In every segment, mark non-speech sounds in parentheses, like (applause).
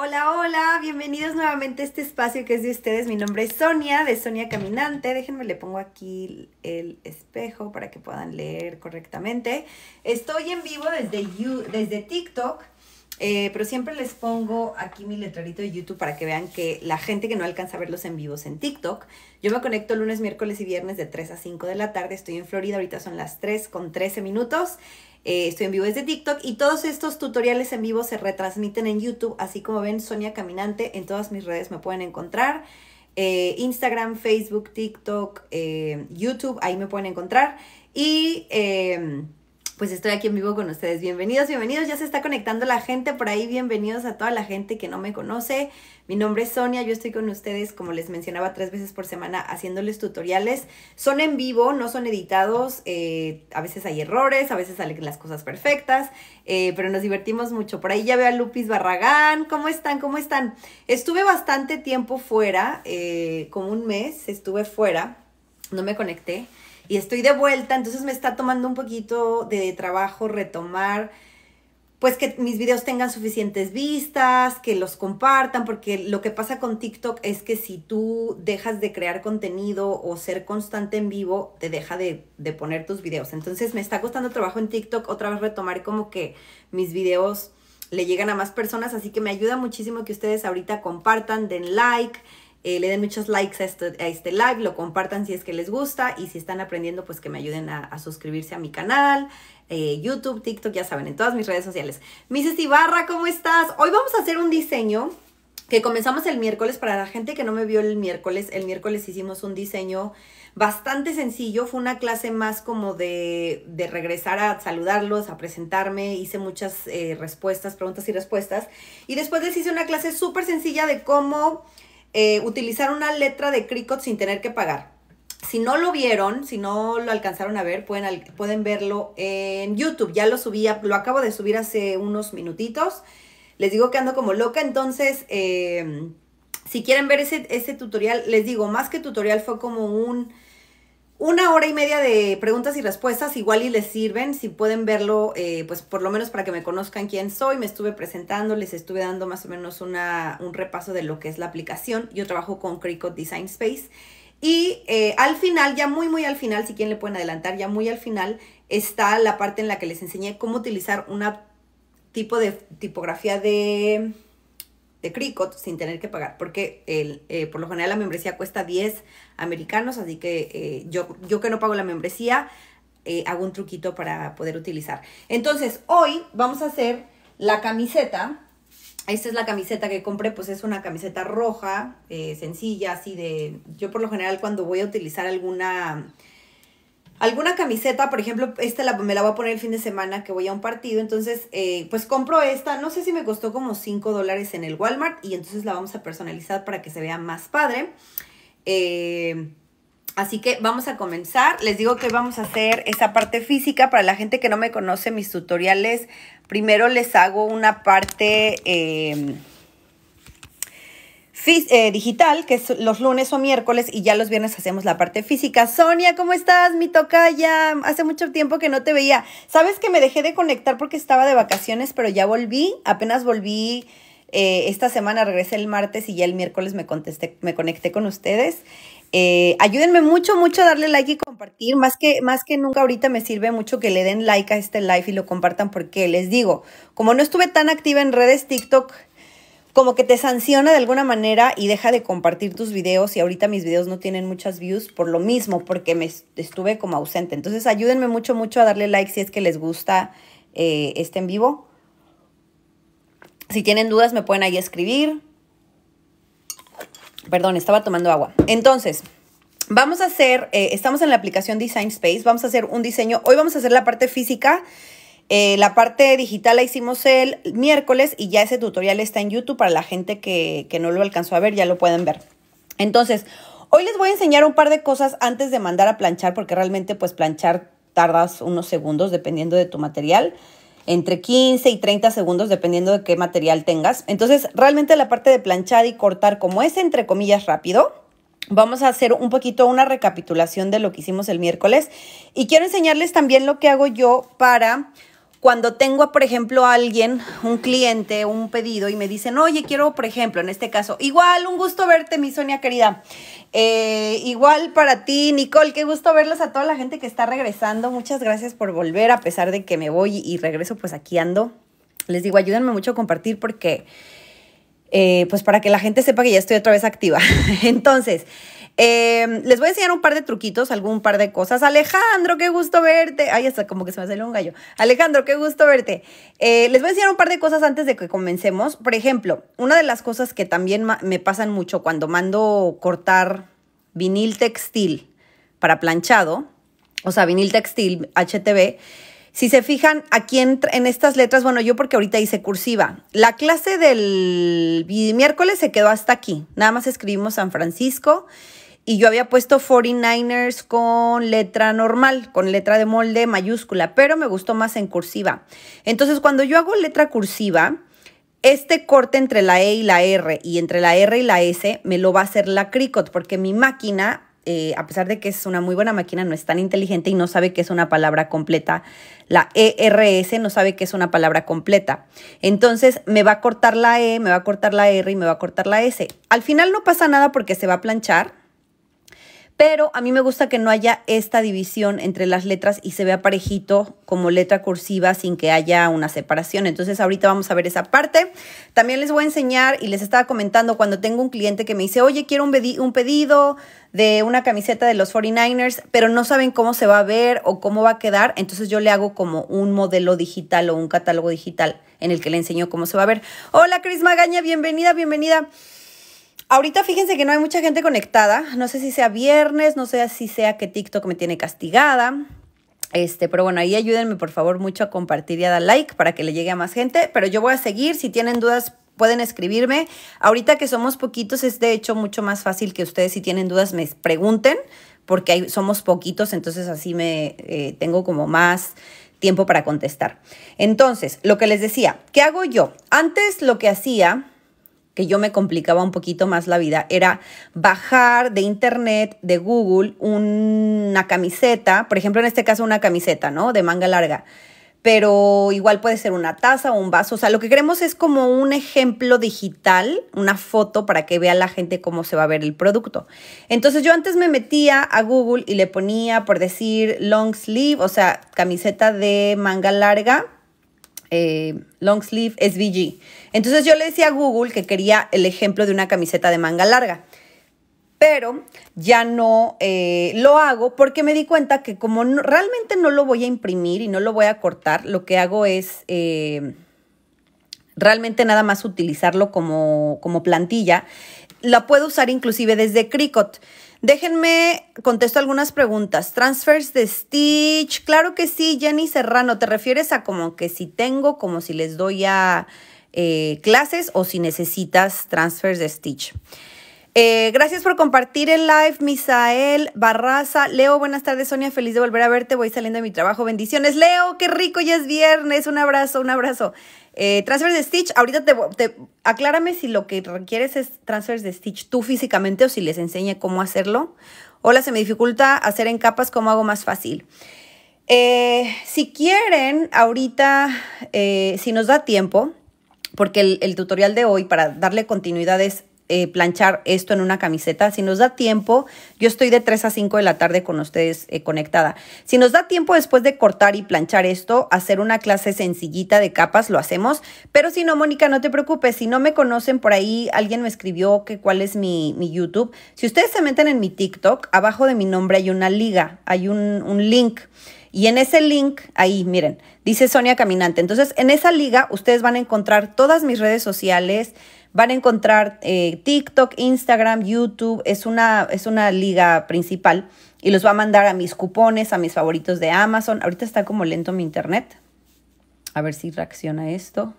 Hola, hola, bienvenidos nuevamente a este espacio que es de ustedes. Mi nombre es Sonia, de Sonia Caminante. Déjenme, le pongo aquí el espejo para que puedan leer correctamente. Estoy en vivo desde, desde TikTok, eh, pero siempre les pongo aquí mi letrerito de YouTube para que vean que la gente que no alcanza a verlos en vivos en TikTok, yo me conecto lunes, miércoles y viernes de 3 a 5 de la tarde. Estoy en Florida, ahorita son las 3 con 13 minutos. Eh, estoy en vivo desde TikTok y todos estos tutoriales en vivo se retransmiten en YouTube, así como ven Sonia Caminante, en todas mis redes me pueden encontrar. Eh, Instagram, Facebook, TikTok, eh, YouTube, ahí me pueden encontrar. Y pues estoy aquí en vivo con ustedes. Bienvenidos, bienvenidos. Ya se está conectando la gente por ahí. Bienvenidos a toda la gente que no me conoce. Mi nombre es Sonia. Yo estoy con ustedes, como les mencionaba, tres veces por semana haciéndoles tutoriales. Son en vivo, no son editados. Eh, a veces hay errores, a veces salen las cosas perfectas, eh, pero nos divertimos mucho. Por ahí ya veo a Lupis Barragán. ¿Cómo están? ¿Cómo están? Estuve bastante tiempo fuera, eh, como un mes estuve fuera. No me conecté y estoy de vuelta, entonces me está tomando un poquito de trabajo retomar pues que mis videos tengan suficientes vistas, que los compartan, porque lo que pasa con TikTok es que si tú dejas de crear contenido o ser constante en vivo, te deja de, poner tus videos. Entonces me está costando trabajo en TikTok otra vez retomar como que mis videos le llegan a más personas, así que me ayuda muchísimo que ustedes ahorita compartan, den like, eh, le den muchos likes a este, a este lo compartan si es que les gusta y si están aprendiendo, pues que me ayuden a, suscribirse a mi canal, eh, YouTube, TikTok, ya saben, en todas mis redes sociales. Mises Ibarra, ¿cómo estás? Hoy vamos a hacer un diseño que comenzamos el miércoles. Para la gente que no me vio el miércoles, el miércoles hicimos un diseño bastante sencillo. Fue una clase más como de, regresar a saludarlos, a presentarme. Hice muchas eh, respuestas, preguntas y respuestas. Y después les hice una clase súper sencilla de cómo eh, utilizar una letra de Cricut sin tener que pagar. Si no lo vieron, si no lo alcanzaron a ver, pueden, pueden verlo en YouTube. Ya lo subí, lo acabo de subir hace unos minutitos. Les digo que ando como loca, entonces... Eh, si quieren ver ese, tutorial, les digo, más que tutorial fue como un una hora y media de preguntas y respuestas, igual y les sirven, si pueden verlo, eh, pues por lo menos para que me conozcan quién soy, me estuve presentando, les estuve dando más o menos un repaso de lo que es la aplicación. Yo trabajo con Cricut Design Space y eh, al final, ya muy muy al final, si quieren le pueden adelantar, ya muy al final está la parte en la que les enseñé cómo utilizar una tipo de tipografía de de Cricut sin tener que pagar, porque el, eh, por lo general la membresía cuesta 10 americanos, así que eh, yo, yo que no pago la membresía, eh, hago un truquito para poder utilizar. Entonces, hoy vamos a hacer la camiseta. Esta es la camiseta que compré, pues es una camiseta roja, sencilla, así de... Yo por lo general cuando voy a utilizar alguna alguna camiseta, por ejemplo, esta me la voy a poner el fin de semana que voy a un partido, entonces eh, pues compro esta, no sé si me costó como 5 dólares en el Walmart y entonces la vamos a personalizar para que se vea más padre. Eh, así que vamos a comenzar, les digo que vamos a hacer esa parte física, para la gente que no me conoce mis tutoriales, primero les hago una parte... Eh, eh, digital, que es los lunes o miércoles, y ya los viernes hacemos la parte física. Sonia, ¿cómo estás? Mi ya Hace mucho tiempo que no te veía. Sabes que me dejé de conectar porque estaba de vacaciones, pero ya volví. Apenas volví eh, esta semana, regresé el martes y ya el miércoles me, contesté, me conecté con ustedes. Eh, ayúdenme mucho, mucho a darle like y compartir. Más que, más que nunca ahorita me sirve mucho que le den like a este live y lo compartan porque les digo, como no estuve tan activa en redes TikTok, como que te sanciona de alguna manera y deja de compartir tus videos y ahorita mis videos no tienen muchas views por lo mismo, porque me estuve como ausente. Entonces ayúdenme mucho, mucho a darle like si es que les gusta eh, este en vivo. Si tienen dudas me pueden ahí escribir. Perdón, estaba tomando agua. Entonces, vamos a hacer, eh, estamos en la aplicación Design Space, vamos a hacer un diseño. Hoy vamos a hacer la parte física eh, la parte digital la hicimos el miércoles y ya ese tutorial está en YouTube para la gente que, que no lo alcanzó a ver, ya lo pueden ver. Entonces, hoy les voy a enseñar un par de cosas antes de mandar a planchar, porque realmente pues planchar tardas unos segundos dependiendo de tu material entre 15 y 30 segundos, dependiendo de qué material tengas. Entonces, realmente la parte de planchar y cortar, como es entre comillas rápido, vamos a hacer un poquito una recapitulación de lo que hicimos el miércoles. Y quiero enseñarles también lo que hago yo para cuando tengo, por ejemplo, a alguien, un cliente, un pedido, y me dicen, oye, quiero, por ejemplo, en este caso, igual, un gusto verte, mi Sonia querida. Eh, igual para ti, Nicole, qué gusto verlos a toda la gente que está regresando. Muchas gracias por volver, a pesar de que me voy y regreso, pues aquí ando. Les digo, ayúdenme mucho a compartir porque, eh, pues para que la gente sepa que ya estoy otra vez activa. (laughs) Entonces, Em, les voy a enseñar un par de truquitos, algún par de cosas. Alejandro, qué gusto verte. Ay, hasta como que se me salió un gallo. Alejandro, qué gusto verte. Eh, les voy a enseñar un par de cosas antes de que comencemos. Por ejemplo, una de las cosas que también me pasan mucho cuando mando cortar vinil textil para planchado, o sea, vinil textil HTV, si se fijan aquí en, en, estas letras, bueno, yo porque ahorita hice cursiva. La clase del miércoles se quedó hasta aquí. Nada más escribimos San Francisco y yo había puesto 49ers con letra normal, con letra de molde mayúscula, pero me gustó más en cursiva. Entonces, cuando yo hago letra cursiva, este corte entre la E y la R y entre la R y la S me lo va a hacer la Cricut, porque mi máquina, eh, a pesar de que es una muy buena máquina, no es tan inteligente y no sabe que es una palabra completa. La ERS no sabe que es una palabra completa. Entonces me va a cortar la E, me va a cortar la R y me va a cortar la S. Al final no pasa nada porque se va a planchar pero a mí me gusta que no haya esta división entre las letras y se vea parejito como letra cursiva sin que haya una separación. Entonces ahorita vamos a ver esa parte. También les voy a enseñar y les estaba comentando cuando tengo un cliente que me dice, oye, quiero un, pedido de una camiseta de los 49ers, pero no saben cómo se va a ver o cómo va a quedar. Entonces yo le hago como un modelo digital o un catálogo digital en el que le enseño cómo se va a ver. Hola, Cris Magaña, bienvenida, bienvenida. Ahorita fíjense que no hay mucha gente conectada. No sé si sea viernes, no sé si sea que TikTok me tiene castigada. Este, pero bueno, ahí ayúdenme por favor mucho a compartir y a dar like para que le llegue a más gente. Pero yo voy a seguir. Si tienen dudas, pueden escribirme. Ahorita que somos poquitos, es de hecho mucho más fácil que ustedes, si tienen dudas, me pregunten, porque somos poquitos, entonces así me eh, tengo como más tiempo para contestar. Entonces, lo que les decía, ¿qué hago yo? Antes lo que hacía que yo me complicaba un poquito más la vida, era bajar de internet, de Google, una camiseta, por ejemplo, en este caso una camiseta, ¿no? De manga larga pero igual puede ser una taza o un vaso. O sea, lo que queremos es como un ejemplo digital, una foto para que vea la gente cómo se va a ver el producto. Entonces yo antes me metía a Google y le ponía, por decir, long sleeve, o sea, camiseta de manga larga, eh, long sleeve SVG. Entonces yo le decía a Google que quería el ejemplo de una camiseta de manga larga, pero ya no eh, lo hago porque me di cuenta que como realmente no lo voy a imprimir y no lo voy a cortar, lo que hago es eh, realmente nada más utilizarlo como, plantilla. La puedo usar inclusive desde Cricut. Déjenme, contesto algunas preguntas. Transfers de Stitch. Claro que sí, Jenny Serrano. ¿Te refieres a como que si tengo, como si les doy a eh, clases o si necesitas transfers de Stitch. Eh, gracias por compartir el live, Misael Barraza. Leo, buenas tardes, Sonia. Feliz de volver a verte. Voy saliendo de mi trabajo. Bendiciones. Leo, qué rico, ya es viernes. Un abrazo, un abrazo. Eh, transfers de Stitch, ahorita te, te, aclárame si lo que requieres es transfers de Stitch tú físicamente o si les enseñe cómo hacerlo. Hola, se me dificulta hacer en capas, ¿cómo hago más fácil? si quieren, ahorita, si nos da tiempo, porque el, tutorial de hoy para darle continuidad es eh, planchar esto en una camiseta. Si nos da tiempo, yo estoy de 3 a 5 de la tarde con ustedes eh, conectada. Si nos da tiempo después de cortar y planchar esto, hacer una clase sencillita de capas, lo hacemos. Pero si no, Mónica, no te preocupes. Si no me conocen por ahí, alguien me escribió que cuál es mi, YouTube. Si ustedes se meten en mi TikTok, abajo de mi nombre hay una liga, hay un, un link. Y en ese link, ahí, miren, dice Sonia Caminante. Entonces, en esa liga ustedes van a encontrar todas mis redes sociales, van a encontrar eh, TikTok, Instagram, YouTube. Es una, es una liga principal y los va a mandar a mis cupones, a mis favoritos de Amazon. Ahorita está como lento mi internet. A ver si reacciona esto.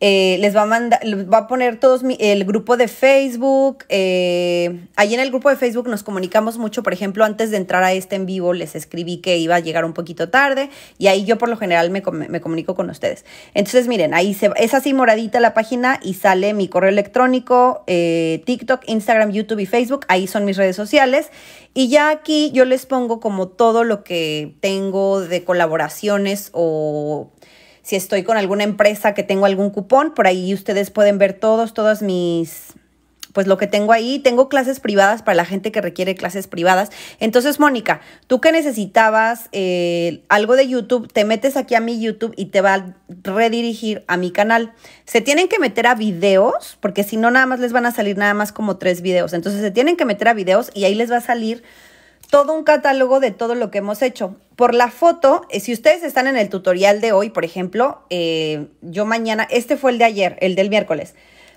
Eh, les va a mandar, va a poner todos el grupo de Facebook. Eh, ahí en el grupo de Facebook nos comunicamos mucho. Por ejemplo, antes de entrar a este en vivo, les escribí que iba a llegar un poquito tarde y ahí yo por lo general me, comunico con ustedes. Entonces, miren, ahí se, es así moradita la página y sale mi correo electrónico, eh, TikTok, Instagram, YouTube y Facebook. Ahí son mis redes sociales. Y ya aquí yo les pongo como todo lo que tengo de colaboraciones o si estoy con alguna empresa que tengo algún cupón, por ahí ustedes pueden ver todos, todas mis, pues lo que tengo ahí. Tengo clases privadas para la gente que requiere clases privadas. Entonces, Mónica, tú que necesitabas eh, algo de YouTube, te metes aquí a mi YouTube y te va a redirigir a mi canal. Se tienen que meter a videos, porque si no, nada más les van a salir nada más como tres videos. Entonces, se tienen que meter a videos y ahí les va a salir todo un catálogo de todo lo que hemos hecho. Por la foto, eh, si ustedes están en el tutorial de hoy, por ejemplo, eh, yo mañana, este fue el de ayer, el del miércoles,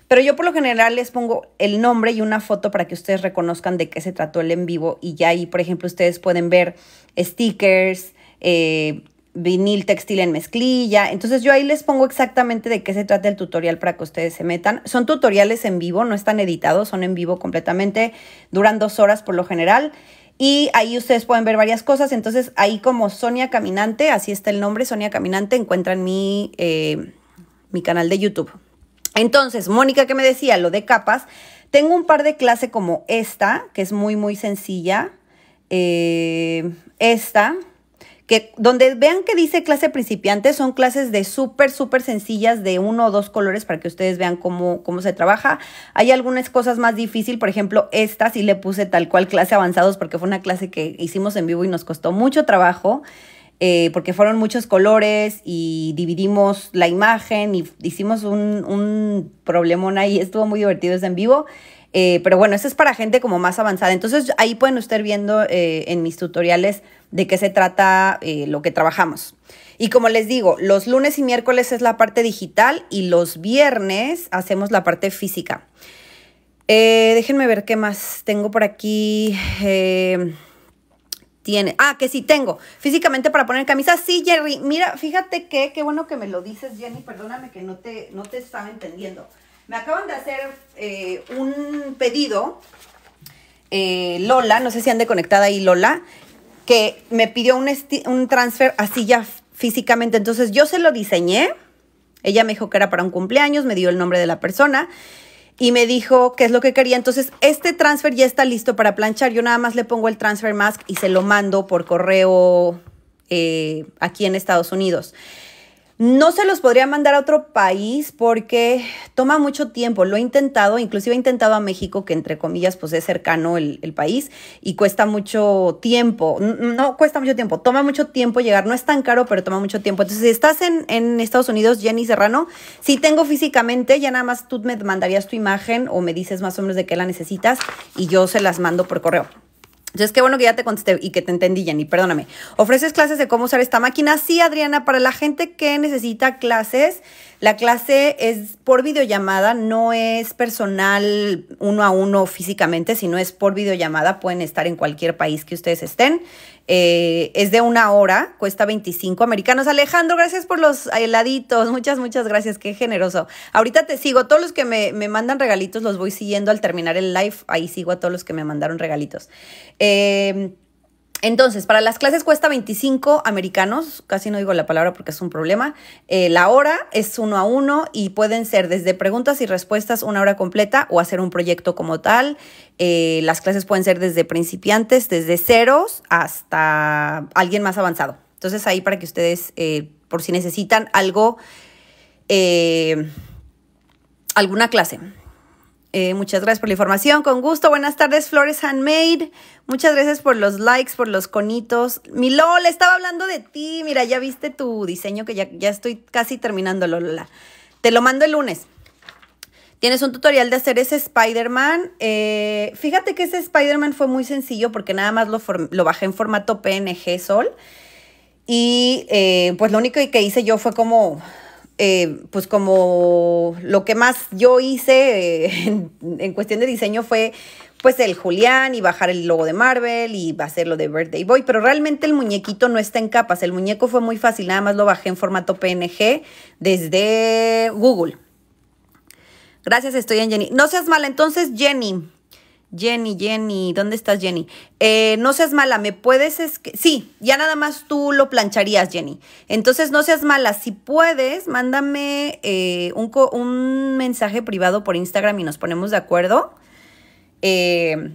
pero yo por lo general les pongo el nombre y una foto para que ustedes reconozcan de qué se trató el en vivo y ya ahí, por ejemplo, ustedes pueden ver stickers, eh, vinil textil en mezclilla. Entonces yo ahí les pongo exactamente de qué se trata el tutorial para que ustedes se metan. Son tutoriales en vivo, no están editados, son en vivo completamente, duran dos horas por lo general. Y ahí ustedes pueden ver varias cosas. Entonces, ahí como Sonia Caminante, así está el nombre, Sonia Caminante, encuentran mi, eh, mi canal de YouTube. Entonces, Mónica que me decía lo de capas, tengo un par de clase como esta, que es muy, muy sencilla. Eh, esta, donde vean que dice clase principiante, son clases de súper, súper sencillas de uno o dos colores para que ustedes vean cómo, se trabaja. Hay algunas cosas más difíciles, por ejemplo, esta sí le puse tal cual clase avanzados porque fue una clase que hicimos en vivo y nos costó mucho trabajo. Eh, porque fueron muchos colores y dividimos la imagen y hicimos un, un problemón ahí, estuvo muy divertido, ese en vivo. Eh, pero bueno, eso es para gente como más avanzada. Entonces ahí pueden estar viendo eh, en mis tutoriales de qué se trata eh, lo que trabajamos. Y como les digo, los lunes y miércoles es la parte digital y los viernes hacemos la parte física. déjenme ver qué más tengo por aquí tiene. Ah, que sí tengo. Físicamente para poner camisa Sí, Jerry. Mira, fíjate que, qué bueno que me lo dices, Jenny. Perdóname que no te, no te estaba entendiendo. Me acaban de hacer eh, un pedido, eh, Lola, no sé si ande conectada ahí Lola, que me pidió un, transfer así ya físicamente. Entonces yo se lo diseñé. Ella me dijo que era para un cumpleaños, me dio el nombre de la persona y me dijo qué es lo que quería. Entonces, este transfer ya está listo para planchar. Yo nada más le pongo el transfer mask y se lo mando por correo eh, aquí en Estados Unidos. No se los podría mandar a otro país porque toma mucho tiempo. Lo he intentado, inclusive he intentado a México, que entre comillas pues es cercano el, país y cuesta mucho tiempo. No, cuesta mucho tiempo, toma mucho tiempo llegar. No es tan caro, pero toma mucho tiempo. Entonces, si estás en, en Estados Unidos, Jenny Serrano, si tengo físicamente, ya nada más tú me mandarías tu imagen o me dices más o menos de qué la necesitas y yo se las mando por correo. Entonces, qué bueno que ya te contesté y que te entendí, Jenny, perdóname. ¿Ofreces clases de cómo usar esta máquina? Sí, Adriana, para la gente que necesita clases la clase es por videollamada, no es personal uno a uno físicamente, sino es por videollamada. Pueden estar en cualquier país que ustedes estén. Eh, es de una hora, cuesta 25 americanos. Alejandro, gracias por los heladitos. Muchas, muchas gracias. Qué generoso. Ahorita te sigo. Todos los que me, me mandan regalitos los voy siguiendo al terminar el live. Ahí sigo a todos los que me mandaron regalitos. Eh, entonces, para las clases cuesta 25 americanos, casi no digo la palabra porque es un problema. Eh, la hora es uno a uno y pueden ser desde preguntas y respuestas una hora completa o hacer un proyecto como tal. Eh, las clases pueden ser desde principiantes, desde ceros hasta alguien más avanzado. Entonces ahí para que ustedes, eh, por si necesitan algo, alguna clase. Eh, muchas gracias por la información, con gusto. Buenas tardes, Flores Handmade. Muchas gracias por los likes, por los conitos. Mi le estaba hablando de ti. Mira, ya viste tu diseño que ya, ya estoy casi terminando, Lola. Te lo mando el lunes. Tienes un tutorial de hacer ese Spider-Man. Eh, fíjate que ese Spider-Man fue muy sencillo porque nada más lo, lo bajé en formato PNG Sol. Y eh, pues lo único que hice yo fue como eh, pues como lo que más yo hice eh, (laughs) en, cuestión de diseño fue pues el Julián y bajar el logo de Marvel y hacerlo lo de Birthday Boy, pero realmente el muñequito no está en capas, el muñeco fue muy fácil, nada más lo bajé en formato PNG desde Google. Gracias, estoy en Jenny. No seas mala, entonces Jenny, Jenny, Jenny, ¿dónde estás, Jenny? Eh, no seas mala, ¿me puedes? Sí, ya nada más tú lo plancharías, Jenny. Entonces, no seas mala, si puedes, mándame eh, un, un, mensaje privado por Instagram y nos ponemos de acuerdo. Eh,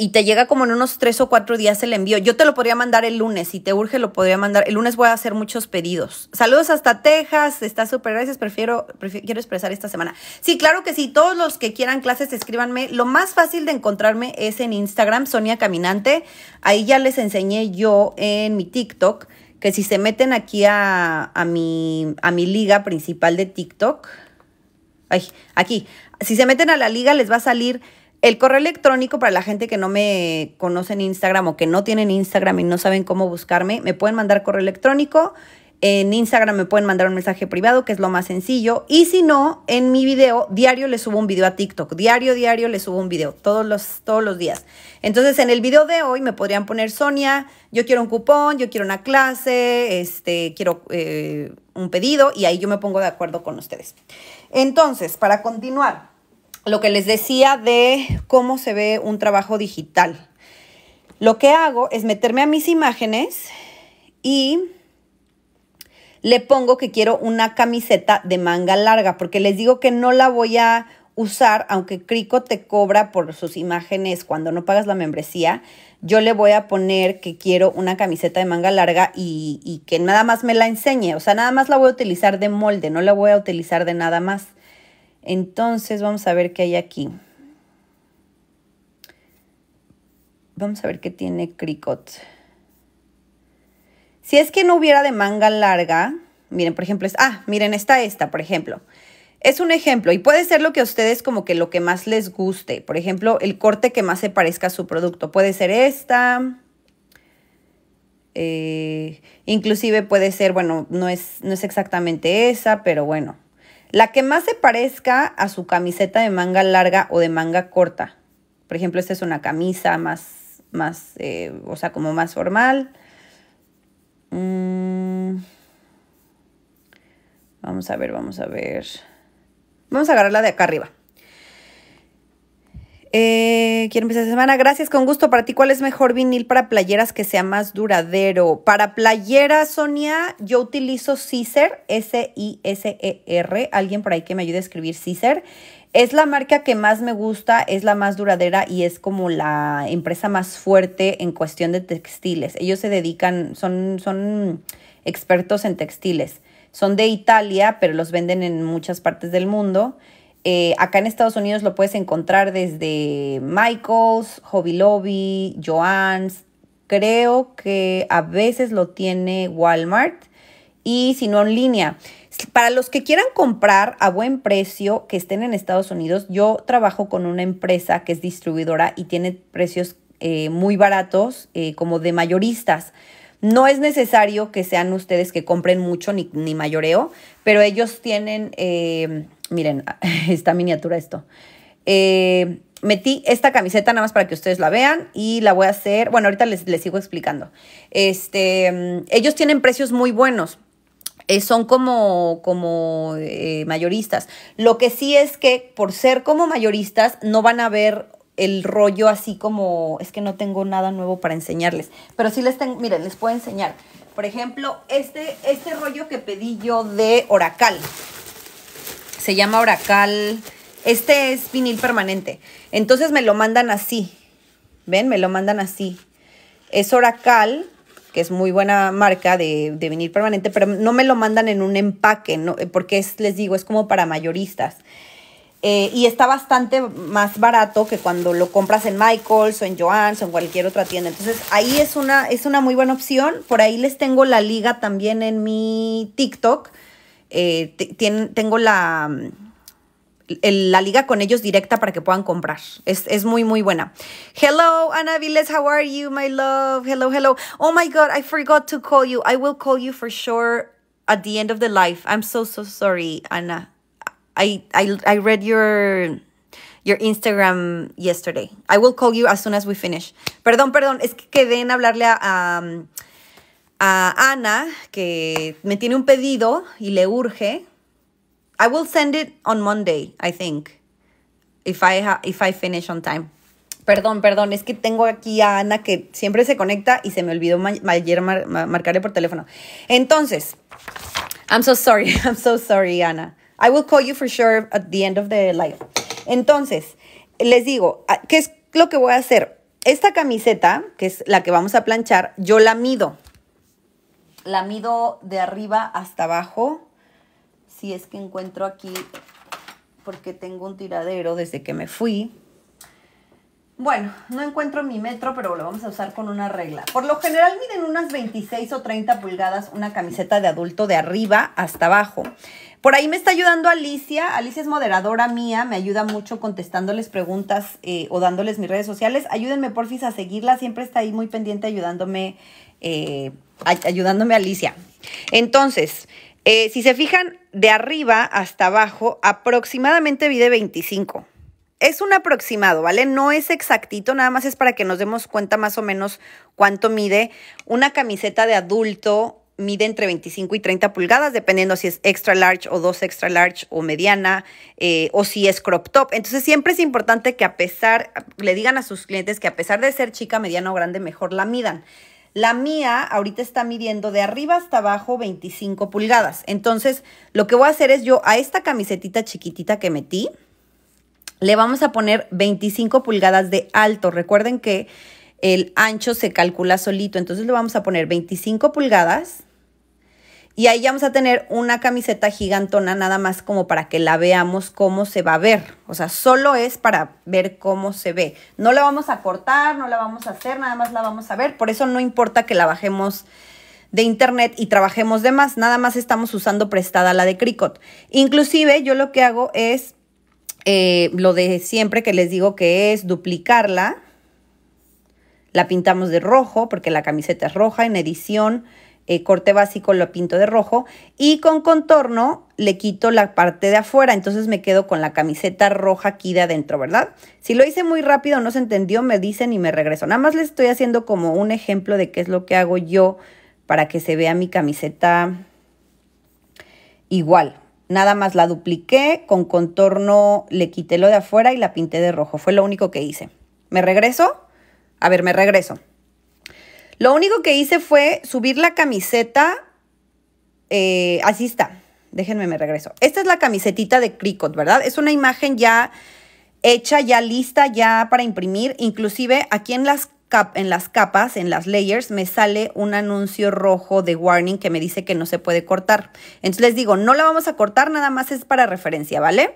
y te llega como en unos tres o cuatro días el envío. Yo te lo podría mandar el lunes, si te urge lo podría mandar. El lunes voy a hacer muchos pedidos. Saludos hasta Texas, está súper gracias, prefiero, quiero expresar esta semana. Sí, claro que sí, todos los que quieran clases escríbanme. Lo más fácil de encontrarme es en Instagram, Sonia Caminante. Ahí ya les enseñé yo en mi TikTok que si se meten aquí a, a mi, a mi liga principal de TikTok, ay, aquí, si se meten a la liga les va a salir el correo electrónico para la gente que no me conoce en Instagram o que no tienen Instagram y no saben cómo buscarme, me pueden mandar correo electrónico. En Instagram me pueden mandar un mensaje privado, que es lo más sencillo. Y si no, en mi video, diario le subo un video a TikTok. Diario, diario le subo un video, todos los, todos los días. Entonces, en el video de hoy me podrían poner, Sonia, yo quiero un cupón, yo quiero una clase, este, quiero eh, un pedido, y ahí yo me pongo de acuerdo con ustedes. Entonces, para continuar lo que les decía de cómo se ve un trabajo digital. Lo que hago es meterme a mis imágenes y le pongo que quiero una camiseta de manga larga, porque les digo que no la voy a usar, aunque Crico te cobra por sus imágenes cuando no pagas la membresía, yo le voy a poner que quiero una camiseta de manga larga y, y que nada más me la enseñe, o sea, nada más la voy a utilizar de molde, no la voy a utilizar de nada más. Entonces vamos a ver qué hay aquí. Vamos a ver qué tiene Cricot. Si es que no hubiera de manga larga, miren, por ejemplo, es, ah, miren, está esta, por ejemplo. Es un ejemplo y puede ser lo que a ustedes como que lo que más les guste. Por ejemplo, el corte que más se parezca a su producto. Puede ser esta. Eh, inclusive puede ser, bueno, no es exactamente esa, pero bueno. La que más se parezca a su camiseta de manga larga o de manga corta. Por ejemplo, esta es una camisa más, más eh, o sea, como más formal. Mm. Vamos a ver, vamos a ver. Vamos a agarrar la de acá arriba. Eh, quiero empezar la semana. Gracias, con gusto. Para ti, ¿cuál es mejor vinil para playeras que sea más duradero? Para playeras, Sonia, yo utilizo Caesar S-I-S-E-R. Alguien por ahí que me ayude a escribir Caesar. Es la marca que más me gusta, es la más duradera y es como la empresa más fuerte en cuestión de textiles. Ellos se dedican, son, son expertos en textiles. Son de Italia, pero los venden en muchas partes del mundo. Eh, acá en Estados Unidos lo puedes encontrar desde Michaels, Hobby Lobby, Joann's. Creo que a veces lo tiene Walmart y si no en línea. Para los que quieran comprar a buen precio que estén en Estados Unidos, yo trabajo con una empresa que es distribuidora y tiene precios eh, muy baratos eh, como de mayoristas. No es necesario que sean ustedes que compren mucho ni, mayoreo, pero ellos tienen miren, (laughs) esta miniatura esto. Eh, metí esta camiseta nada más para que ustedes la vean y la voy a hacer, bueno, ahorita les, les sigo explicando. Este, mm, ellos tienen precios muy buenos. Eh, son como, como eh, mayoristas. Lo que sí es que por ser como mayoristas no van a ver el rollo así como, es que no tengo nada nuevo para enseñarles, pero sí les tengo, miren, les puedo enseñar. Por ejemplo, este, este rollo que pedí yo de Oracal se llama Oracal. Este es vinil permanente. Entonces me lo mandan así. ¿Ven? Me lo mandan así. Es Oracal, que es muy buena marca de, vinil permanente, pero no me lo mandan en un empaque, porque es, les digo, es como para mayoristas. Eh, y está bastante más barato que cuando lo compras en Michaels o en Joann's o en cualquier otra tienda. Entonces ahí es una, es una muy buena opción. Por ahí les tengo la liga también en mi TikTok eh, tengo la, la liga con ellos directa para que puedan comprar. Es, muy, muy buena. Hello, Ana Viles, how are you, my love? Hello, hello. Oh my God, I forgot to call you. I will call you for sure at the end of the life. I'm so, so sorry, Ana. I, I, I read your your Instagram yesterday. I will call you as soon as we finish. Perdón, perdón, es que deben hablarle a, um, a Ana, que me tiene un pedido y le urge. I will send it on Monday, I think, if I, if I finish on time. Perdón, perdón, es que tengo aquí a Ana que siempre se conecta y se me olvidó ayer mar marcarle por teléfono. Entonces, I'm so sorry, (laughs) I'm so sorry, Ana. I will call you for sure at the end of the live. Entonces, les digo, ah, ¿qué es lo que voy a hacer? Esta camiseta, que es la que vamos a planchar, yo la mido. La mido de arriba hasta abajo. Si es que encuentro aquí, porque tengo un tiradero desde que me fui. Bueno, no encuentro mi metro, pero lo vamos a usar con una regla. Por lo general miden unas 26 o 30 pulgadas una camiseta de adulto de arriba hasta abajo. Por ahí me está ayudando Alicia. Alicia es moderadora mía, me ayuda mucho contestándoles preguntas eh, o dándoles mis redes sociales. Ayúdenme porfis a seguirla, siempre está ahí muy pendiente ayudándome eh, ayudándome Alicia. Entonces, eh, si se fijan de arriba hasta abajo, aproximadamente mide 25. Es un aproximado, ¿vale? No es exactito, nada más es para que nos demos cuenta más o menos cuánto mide. Una camiseta de adulto mide entre 25 y 30 pulgadas, dependiendo si es extra large o dos extra large o mediana, eh, o si es crop top. Entonces siempre es importante que a pesar, le digan a sus clientes que a pesar de ser chica, mediana o grande, mejor la midan. La mía ahorita está midiendo de arriba hasta abajo 25 pulgadas. Entonces, lo que voy a hacer es yo a esta camisetita chiquitita que metí, le vamos a poner 25 pulgadas de alto. Recuerden que el ancho se calcula solito. Entonces, le vamos a poner 25 pulgadas y ahí vamos a tener una camiseta gigantona nada más como para que la veamos cómo se va a ver. O sea, solo es para ver cómo se ve. No la vamos a cortar, no la vamos a hacer, nada más la vamos a ver. Por eso no importa que la bajemos de internet y trabajemos de más. Nada más estamos usando prestada la de Cricut. Inclusive yo lo que hago es eh, lo de siempre que les digo que es duplicarla. La pintamos de rojo porque la camiseta es roja en edición. Eh, corte básico lo pinto de rojo y con contorno le quito la parte de afuera, entonces me quedo con la camiseta roja aquí de adentro, ¿verdad? Si lo hice muy rápido, no se entendió, me dicen y me regreso. Nada más les estoy haciendo como un ejemplo de qué es lo que hago yo para que se vea mi camiseta igual. Nada más la dupliqué, con contorno le quité lo de afuera y la pinté de rojo. Fue lo único que hice. ¿Me regreso? A ver, me regreso. Lo único que hice fue subir la camiseta. Eh, así está. Déjenme, me regreso. Esta es la camisetita de Cricut, ¿verdad? Es una imagen ya hecha, ya lista, ya para imprimir. Inclusive aquí en las, en las capas, en las layers, me sale un anuncio rojo de warning que me dice que no se puede cortar. Entonces les digo, no la vamos a cortar, nada más es para referencia, ¿vale? vale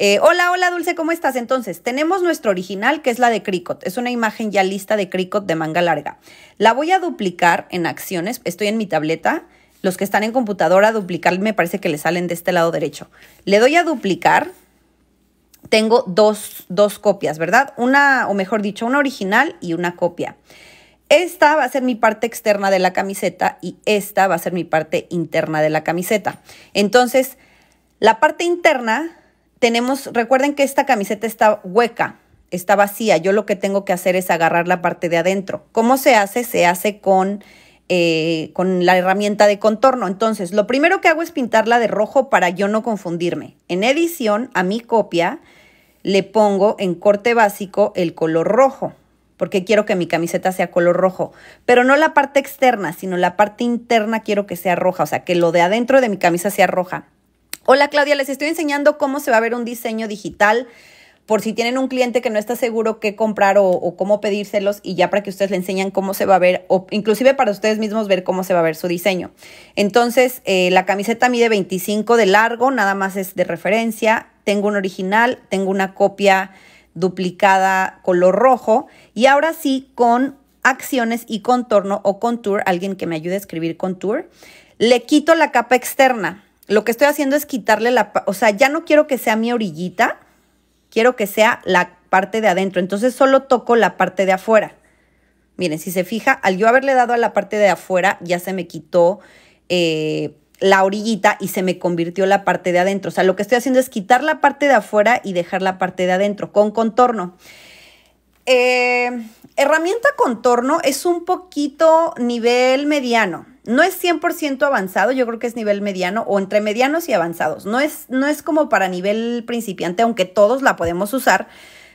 eh, hola, hola Dulce, ¿cómo estás? Entonces, tenemos nuestro original que es la de Cricut. Es una imagen ya lista de Cricut de manga larga. La voy a duplicar en acciones. Estoy en mi tableta. Los que están en computadora, duplicar me parece que le salen de este lado derecho. Le doy a duplicar. Tengo dos, dos copias, ¿verdad? Una, o mejor dicho, una original y una copia. Esta va a ser mi parte externa de la camiseta y esta va a ser mi parte interna de la camiseta. Entonces, la parte interna tenemos, recuerden que esta camiseta está hueca, está vacía. Yo lo que tengo que hacer es agarrar la parte de adentro. ¿Cómo se hace? Se hace con, eh, con la herramienta de contorno. Entonces, lo primero que hago es pintarla de rojo para yo no confundirme. En edición, a mi copia, le pongo en corte básico el color rojo porque quiero que mi camiseta sea color rojo, pero no la parte externa, sino la parte interna quiero que sea roja, o sea, que lo de adentro de mi camisa sea roja. Hola Claudia, les estoy enseñando cómo se va a ver un diseño digital por si tienen un cliente que no está seguro qué comprar o, cómo pedírselos y ya para que ustedes le enseñan cómo se va a ver o inclusive para ustedes mismos ver cómo se va a ver su diseño. Entonces, eh, la camiseta mide 25 de largo, nada más es de referencia. Tengo un original, tengo una copia duplicada color rojo y ahora sí con acciones y contorno o contour, alguien que me ayude a escribir contour, le quito la capa externa lo que estoy haciendo es quitarle la, o sea, ya no quiero que sea mi orillita, quiero que sea la parte de adentro, entonces solo toco la parte de afuera. Miren, si se fija, al yo haberle dado a la parte de afuera, ya se me quitó eh, la orillita y se me convirtió la parte de adentro. O sea, lo que estoy haciendo es quitar la parte de afuera y dejar la parte de adentro con contorno. Eh, herramienta contorno es un poquito nivel mediano. No es 100% avanzado, yo creo que es nivel mediano o entre medianos y avanzados. No es, no es como para nivel principiante, aunque todos la podemos usar,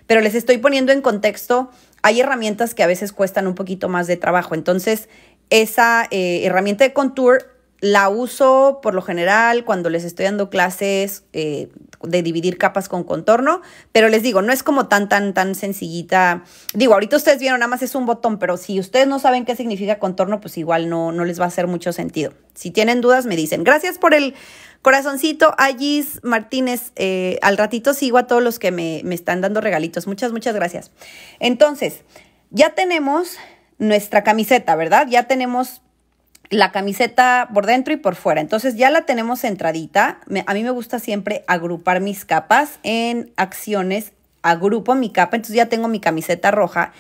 pero les estoy poniendo en contexto, hay herramientas que a veces cuestan un poquito más de trabajo. Entonces, esa eh, herramienta de Contour la uso por lo general cuando les estoy dando clases eh, de dividir capas con contorno, pero les digo, no es como tan, tan, tan sencillita. Digo, ahorita ustedes vieron, nada más es un botón, pero si ustedes no saben qué significa contorno, pues igual no, no les va a hacer mucho sentido. Si tienen dudas, me dicen. Gracias por el corazoncito, Agis Martínez. Eh, al ratito sigo a todos los que me, me están dando regalitos. Muchas, muchas gracias. Entonces, ya tenemos nuestra camiseta, ¿verdad? Ya tenemos la camiseta por dentro y por fuera. Entonces ya la tenemos centradita. a mí me gusta siempre agrupar mis capas en acciones. Agrupo mi capa, entonces ya tengo mi camiseta roja.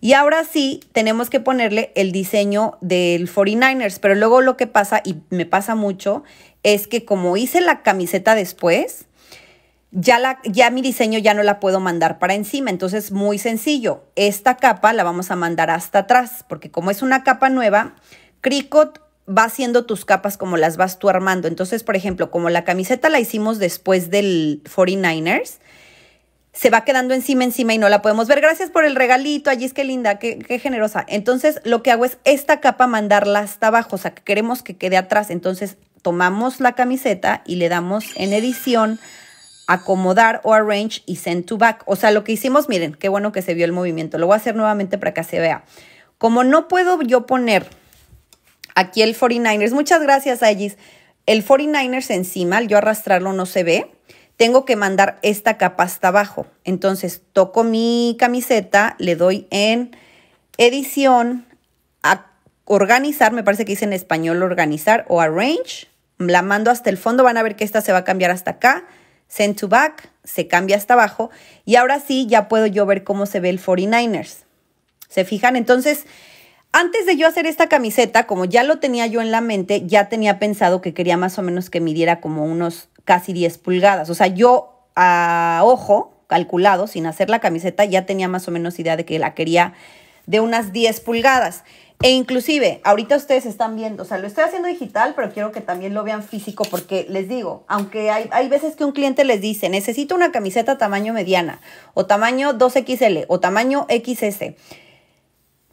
Y ahora sí, tenemos que ponerle el diseño del 49ers. Pero luego lo que pasa, y me pasa mucho, es que como hice la camiseta después, ya, la, ya mi diseño ya no la puedo mandar para encima. Entonces, muy sencillo. Esta capa la vamos a mandar hasta atrás, porque como es una capa nueva Cricut va haciendo tus capas como las vas tú armando. Entonces, por ejemplo, como la camiseta la hicimos después del 49ers, se va quedando encima, encima y no la podemos ver. Gracias por el regalito, allí es que linda, qué, qué, generosa. Entonces, lo que hago es esta capa mandarla hasta abajo, o sea, que queremos que quede atrás. Entonces, tomamos la camiseta y le damos en edición, acomodar o arrange y send to back. O sea, lo que hicimos, miren, qué bueno que se vio el movimiento. Lo voy a hacer nuevamente para que se vea. Como no puedo yo poner Aquí el 49ers. Muchas gracias, Agis. El 49ers encima, al yo arrastrarlo no se ve. Tengo que mandar esta capa hasta abajo. Entonces toco mi camiseta, le doy en edición, a organizar, me parece que dice en español organizar o arrange. La mando hasta el fondo, van a ver que esta se va a cambiar hasta acá. Send to back, se cambia hasta abajo. Y ahora sí, ya puedo yo ver cómo se ve el 49ers. ¿Se fijan? Entonces, antes de yo hacer esta camiseta, como ya lo tenía yo en la mente, ya tenía pensado que quería más o menos que midiera como unos casi 10 pulgadas. O sea, yo a ojo, calculado, sin hacer la camiseta, ya tenía más o menos idea de que la quería de unas 10 pulgadas. E inclusive, ahorita ustedes están viendo, o sea, lo estoy haciendo digital, pero quiero que también lo vean físico porque les digo, aunque hay, hay veces que un cliente les dice, necesito una camiseta tamaño mediana o tamaño 2XL o tamaño XS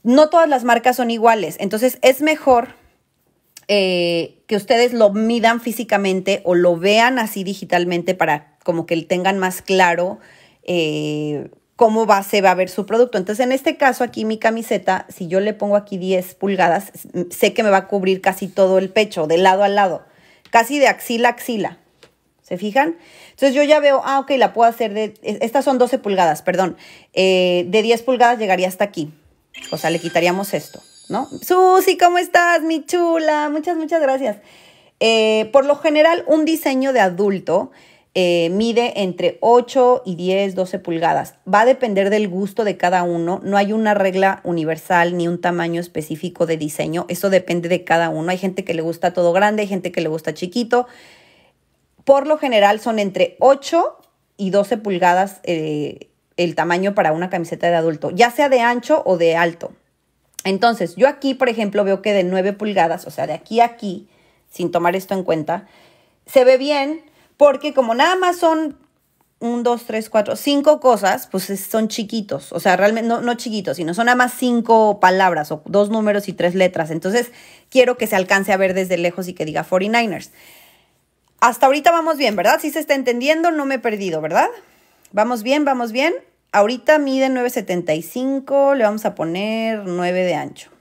no todas las marcas son iguales. Entonces es mejor eh, que ustedes lo midan físicamente o lo vean así digitalmente para como que tengan más claro eh, cómo va, se va a ver su producto. Entonces en este caso aquí mi camiseta, si yo le pongo aquí 10 pulgadas, mm, sé que me va a cubrir casi todo el pecho, de lado a lado, casi de axila a axila. ¿Se fijan? Entonces yo ya veo, ah, ok, la puedo hacer de, e, estas son 12 pulgadas, perdón, eh, de 10 pulgadas llegaría hasta aquí. O sea, le quitaríamos esto, ¿no? Susi, ¿cómo estás, mi chula? Muchas, muchas gracias. Eh, por lo general, un diseño de adulto eh, mide entre 8 y 10, 12 pulgadas. Va a depender del gusto de cada uno. No hay una regla universal ni un tamaño específico de diseño. Eso depende de cada uno. Hay gente que le gusta todo grande, hay gente que le gusta chiquito. Por lo general son entre 8 y 12 pulgadas eh, el tamaño para una camiseta de adulto, ya sea de ancho o de alto. Entonces, yo aquí, por ejemplo, veo que de 9 pulgadas, o sea, de aquí a aquí, sin tomar esto en cuenta, se ve bien porque como nada más son un, 2, 3, 4, 5 cosas, pues son chiquitos, o sea, realmente no, no chiquitos, sino son nada más cinco palabras o dos números y tres letras. Entonces, quiero que se alcance a ver desde lejos y que diga 49ers. Hasta ahorita vamos bien, ¿verdad? Si se está entendiendo, no me he perdido, ¿verdad? Vamos bien, vamos bien. Ahorita mide 9.75, le vamos a poner 9 de ancho.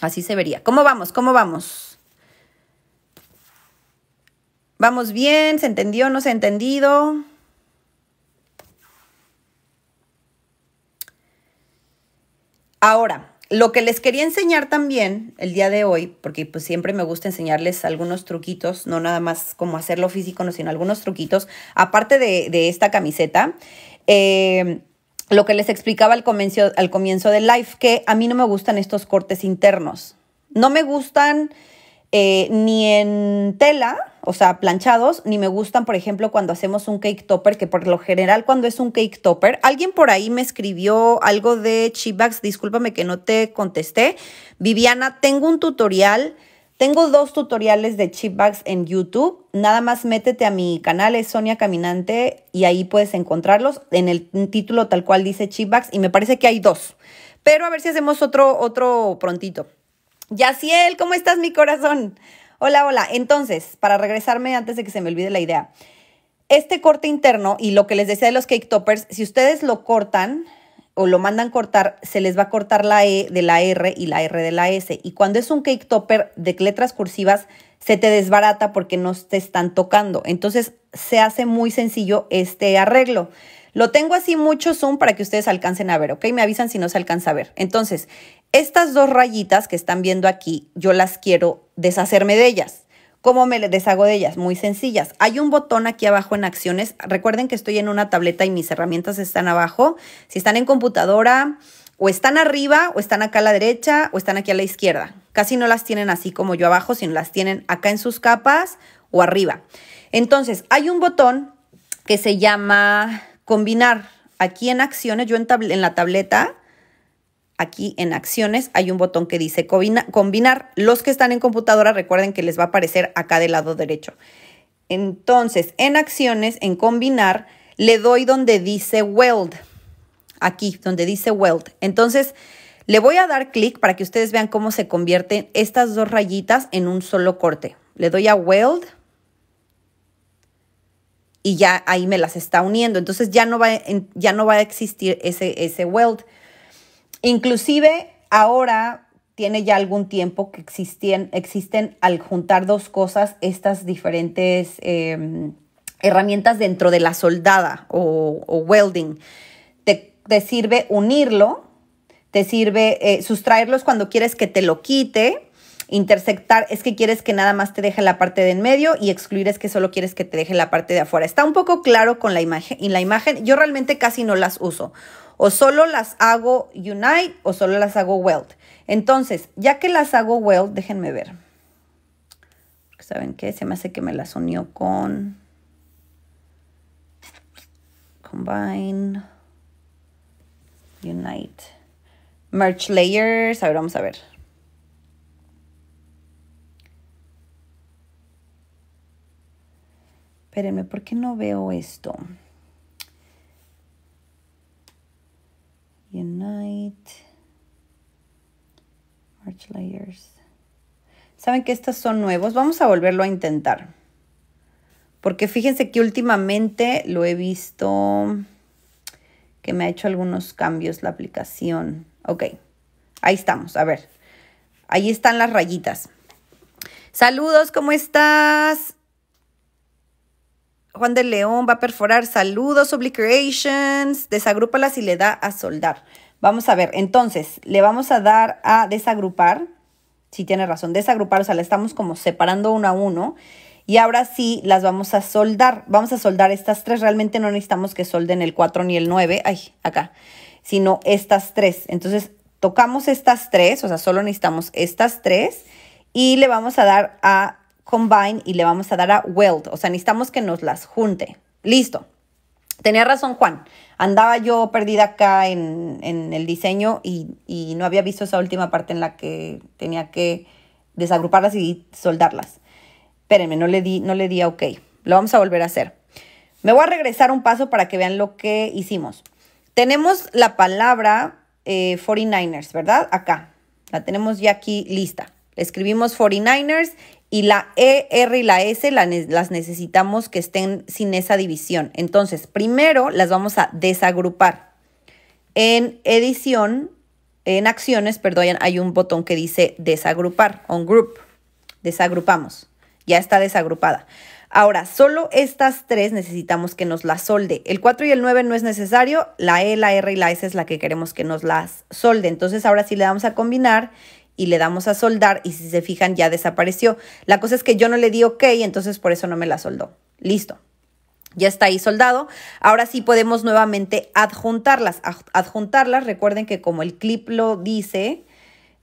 Así se vería. ¿Cómo vamos? ¿Cómo vamos? ¿Vamos bien? ¿Se entendió? ¿No se ha entendido? Ahora, lo que les quería enseñar también el día de hoy, porque pues siempre me gusta enseñarles algunos truquitos, no nada más como hacerlo físico, sino algunos truquitos, aparte de, esta camiseta, em, lo que les explicaba al comienzo, al comienzo del live, que a mí no me gustan estos cortes internos. No me gustan eh, ni en tela, o sea, planchados, ni me gustan, por ejemplo, cuando hacemos un cake topper, que por lo general cuando es un cake topper, alguien por ahí me escribió algo de bags. discúlpame que no te contesté. Viviana, tengo un tutorial, tengo dos tutoriales de bags en YouTube, nada más métete a mi canal, es Sonia Caminante, y ahí puedes encontrarlos, en el título tal cual dice bags. y me parece que hay dos. Pero a ver si hacemos otro, otro prontito. Yaciel, ¿cómo estás, mi corazón? Hola, hola. Entonces, para regresarme antes de que se me olvide la idea, este corte interno y lo que les decía de los cake toppers, si ustedes lo cortan o lo mandan cortar, se les va a cortar la E de la R y la R de la S. Y cuando es un cake topper de letras cursivas, se te desbarata porque no te están tocando. Entonces se hace muy sencillo este arreglo. Lo tengo así mucho zoom para que ustedes alcancen a ver, ¿ok? Me avisan si no se alcanza a ver. Entonces, estas dos rayitas que están viendo aquí, yo las quiero deshacerme de ellas. ¿Cómo me deshago de ellas? Muy sencillas. Hay un botón aquí abajo en acciones. Recuerden que estoy en una tableta y mis herramientas están abajo. Si están en computadora, o están arriba, o están acá a la derecha, o están aquí a la izquierda. Casi no las tienen así como yo abajo, sino las tienen acá en sus capas o arriba. Entonces, hay un botón que se llama combinar. Aquí en acciones, yo en, en la tableta aquí en acciones hay un botón que dice combinar. Los que están en computadora recuerden que les va a aparecer acá del lado derecho. Entonces, en acciones, en combinar, le doy donde dice weld. Aquí, donde dice weld. Entonces, le voy a dar clic para que ustedes vean cómo se convierten estas dos rayitas en un solo corte. Le doy a weld y ya ahí me las está uniendo. Entonces ya no va, ya no va a existir ese, ese weld. Inclusive ahora tiene ya algún tiempo que existen, al juntar dos cosas estas diferentes em, herramientas dentro de la soldada o, welding. Te, sirve unirlo, te sirve eh, sustraerlos cuando quieres que te lo quite Intersectar es que quieres que nada más te deje la parte de en medio y excluir es que solo quieres que te deje la parte de afuera. Está un poco claro con la imagen. Y la imagen yo realmente casi no las uso. O solo las hago unite o solo las hago weld. Entonces, ya que las hago weld, déjenme ver. ¿Saben qué? Se me hace que me las unió con... Combine. Unite. Merge layers. A ver, vamos a ver. Espérenme, ¿por qué no veo esto? Unite. Arch Layers. Saben que estos son nuevos. Vamos a volverlo a intentar. Porque fíjense que últimamente lo he visto que me ha hecho algunos cambios la aplicación. Ok, ahí estamos. A ver, ahí están las rayitas. Saludos, ¿cómo estás? Juan del León va a perforar. Saludos, obligations. Desagrúpalas y le da a soldar. Vamos a ver, entonces, le vamos a dar a desagrupar. Si tiene razón, desagrupar, o sea, la estamos como separando uno a uno. Y ahora sí, las vamos a soldar. Vamos a soldar estas tres. Realmente no necesitamos que solden el 4 ni el 9. Ay, acá. Sino estas tres. Entonces, tocamos estas tres. O sea, solo necesitamos estas tres. Y le vamos a dar a combine y le vamos a dar a weld. O sea, necesitamos que nos las junte. Listo. Tenía razón Juan. Andaba yo perdida acá en, el diseño y, no había visto esa última parte en la que tenía que desagruparlas y soldarlas. Espérenme, no le di, no le di a OK. Lo vamos a volver a hacer. Me voy a regresar un paso para que vean lo que hicimos. Tenemos la palabra 49ers, eh, ¿verdad? Acá. La tenemos ya aquí lista. escribimos 49ers y la E, R y la S las necesitamos que estén sin esa división. Entonces, primero las vamos a desagrupar. En edición, en acciones, perdón, hay un botón que dice desagrupar, on group. Desagrupamos. Ya está desagrupada. Ahora, solo estas tres necesitamos que nos las solde. El 4 y el 9 no es necesario. La E, la R y la S es la que queremos que nos las solde. Entonces, ahora sí le vamos a combinar y le damos a soldar y si se fijan ya desapareció. La cosa es que yo no le di ok, entonces por eso no me la soldó. Listo. Ya está ahí soldado. Ahora sí podemos nuevamente adjuntarlas. Adjuntarlas, recuerden que como el clip lo dice,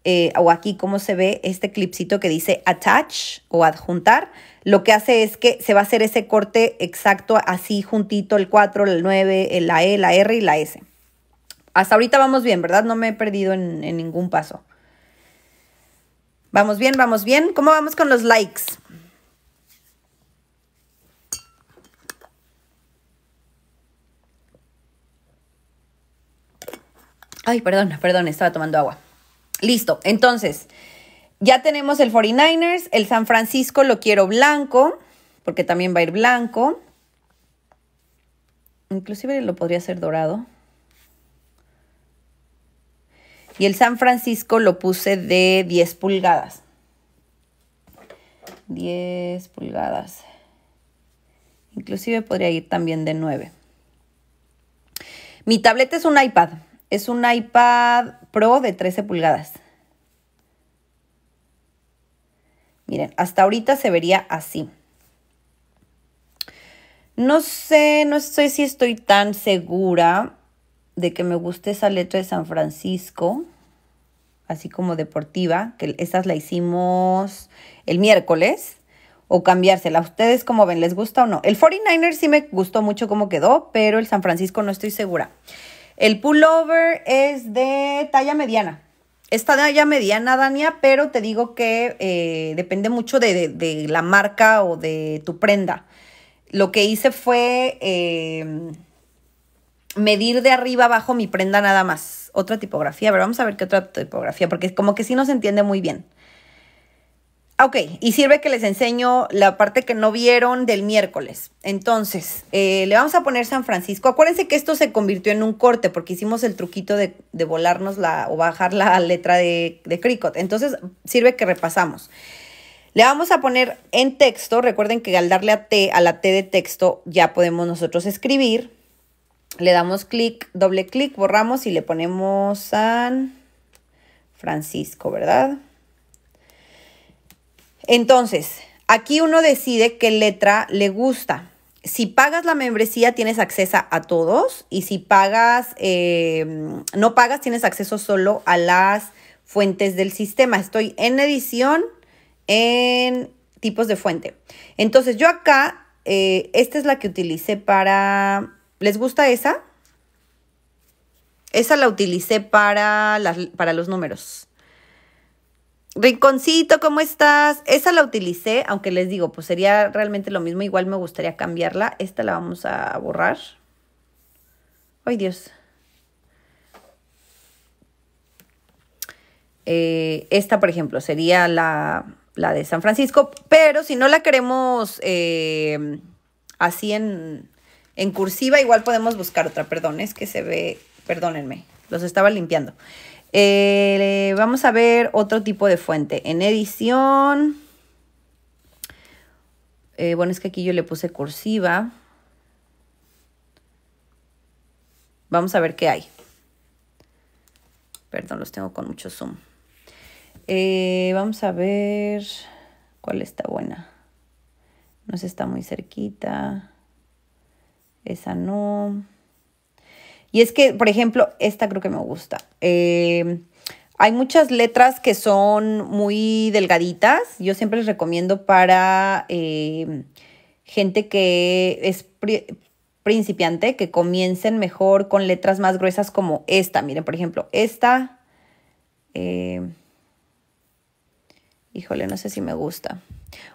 eh, o aquí como se ve este clipcito que dice attach o adjuntar, lo que hace es que se va a hacer ese corte exacto así juntito el 4, el 9, la E, la R y la S. Hasta ahorita vamos bien, ¿verdad? No me he perdido en ningún paso. Vamos bien, vamos bien. ¿Cómo vamos con los likes? Ay, perdona, perdón, estaba tomando agua. Listo, entonces, ya tenemos el 49ers, el San Francisco lo quiero blanco, porque también va a ir blanco. Inclusive lo podría hacer dorado. Y el San Francisco lo puse de 10 pulgadas. 10 pulgadas. Inclusive podría ir también de 9. Mi tableta es un iPad. Es un iPad Pro de 13 pulgadas. Miren, hasta ahorita se vería así. No sé, no sé si estoy tan segura de que me guste esa letra de San Francisco, así como deportiva, que esas la hicimos el miércoles, o cambiársela. ¿Ustedes como ven? ¿Les gusta o no? El 49er sí me gustó mucho cómo quedó, pero el San Francisco no estoy segura. El pullover es de talla mediana. Esta talla mediana, Dania, pero te digo que eh, depende mucho de, la marca o de tu prenda. Lo que hice fue... Eh, medir de arriba abajo mi prenda nada más. Otra tipografía, pero vamos a ver qué otra tipografía, porque como que sí se entiende muy bien. Ok, y sirve que les enseño la parte que no vieron del miércoles. Entonces, eh, le vamos a poner San Francisco. Acuérdense que esto se convirtió en un corte porque hicimos el truquito de, volarnos la o bajar la letra de, de Entonces, sirve que repasamos. Le vamos a poner en texto, recuerden que al darle a T, a la T de texto, ya podemos nosotros escribir le damos clic, doble clic, borramos y le ponemos San Francisco, ¿verdad? Entonces, aquí uno decide qué letra le gusta. Si pagas la membresía, tienes acceso a todos. Y si pagas, em, no pagas, tienes acceso solo a las fuentes del sistema. Estoy en edición, en tipos de fuente. Entonces, yo acá, eh, esta es la que utilicé para ¿Les gusta esa? Esa la utilicé para, para los números. Rinconcito, ¿cómo estás? Esa la utilicé, aunque les digo, pues sería realmente lo mismo. Igual me gustaría cambiarla. Esta la vamos a borrar. ¡Ay, Dios! Eh, esta, por ejemplo, sería la, de San Francisco, pero si no la queremos eh, así en, en cursiva. Igual podemos buscar otra, perdón, es que se ve, perdónenme, los estaba limpiando. Eh, vamos a ver otro tipo de fuente. En edición. Eh, bueno, es que aquí yo le puse cursiva. Vamos a ver qué hay. Perdón, los tengo con mucho zoom. Eh, vamos a ver cuál está buena. No se está muy cerquita. Esa no. Y es que, por ejemplo, esta creo que me gusta. Eh, hay muchas letras que son muy delgaditas. Yo siempre les recomiendo para eh, gente que es principiante, que comiencen mejor con letras más gruesas como esta. Miren, por ejemplo, esta. Eh, híjole, no sé si me gusta.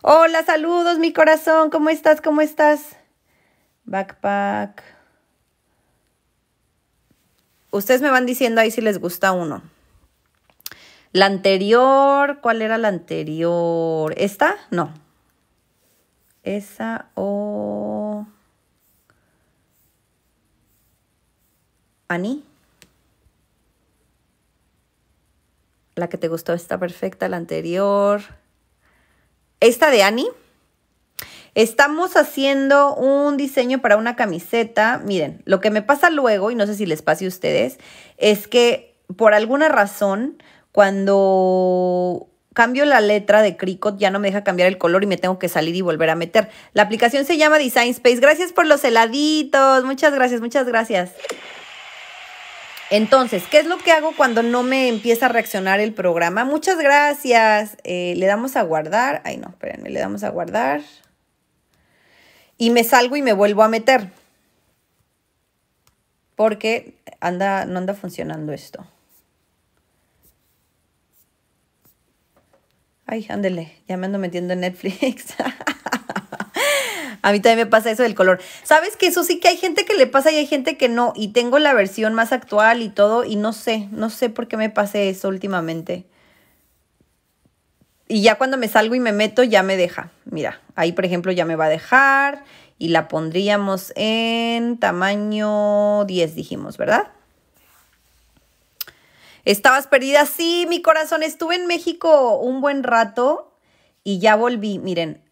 Hola, saludos, mi corazón. ¿Cómo estás? ¿Cómo estás? backpack. Ustedes me van diciendo ahí si les gusta uno. La anterior, ¿cuál era la anterior? ¿Esta? No. Esa o... Ani. La que te gustó está perfecta, la anterior. Esta de Ani. Estamos haciendo un diseño para una camiseta. Miren, lo que me pasa luego, y no sé si les pase a ustedes, es que por alguna razón, cuando cambio la letra de Cricut ya no me deja cambiar el color y me tengo que salir y volver a meter. La aplicación se llama Design Space. Gracias por los heladitos. Muchas gracias, muchas gracias. Entonces, ¿qué es lo que hago cuando no me empieza a reaccionar el programa? Muchas gracias. Eh, le damos a guardar. Ay, no, espérenme, le damos a guardar y me salgo y me vuelvo a meter. Porque anda, no anda funcionando esto. Ay, ándele, ya me ando metiendo en Netflix. (laughs) a mí también me pasa eso del color. ¿Sabes que eso sí que hay gente que le pasa y hay gente que no? Y tengo la versión más actual y todo y no sé, no sé por qué me pase eso últimamente. Y ya cuando me salgo y me meto, ya me deja. Mira, ahí por ejemplo ya me va a dejar y la pondríamos en tamaño 10, dijimos, ¿verdad? ¿Estabas perdida? Sí, mi corazón, estuve en México un buen rato y ya volví. Miren,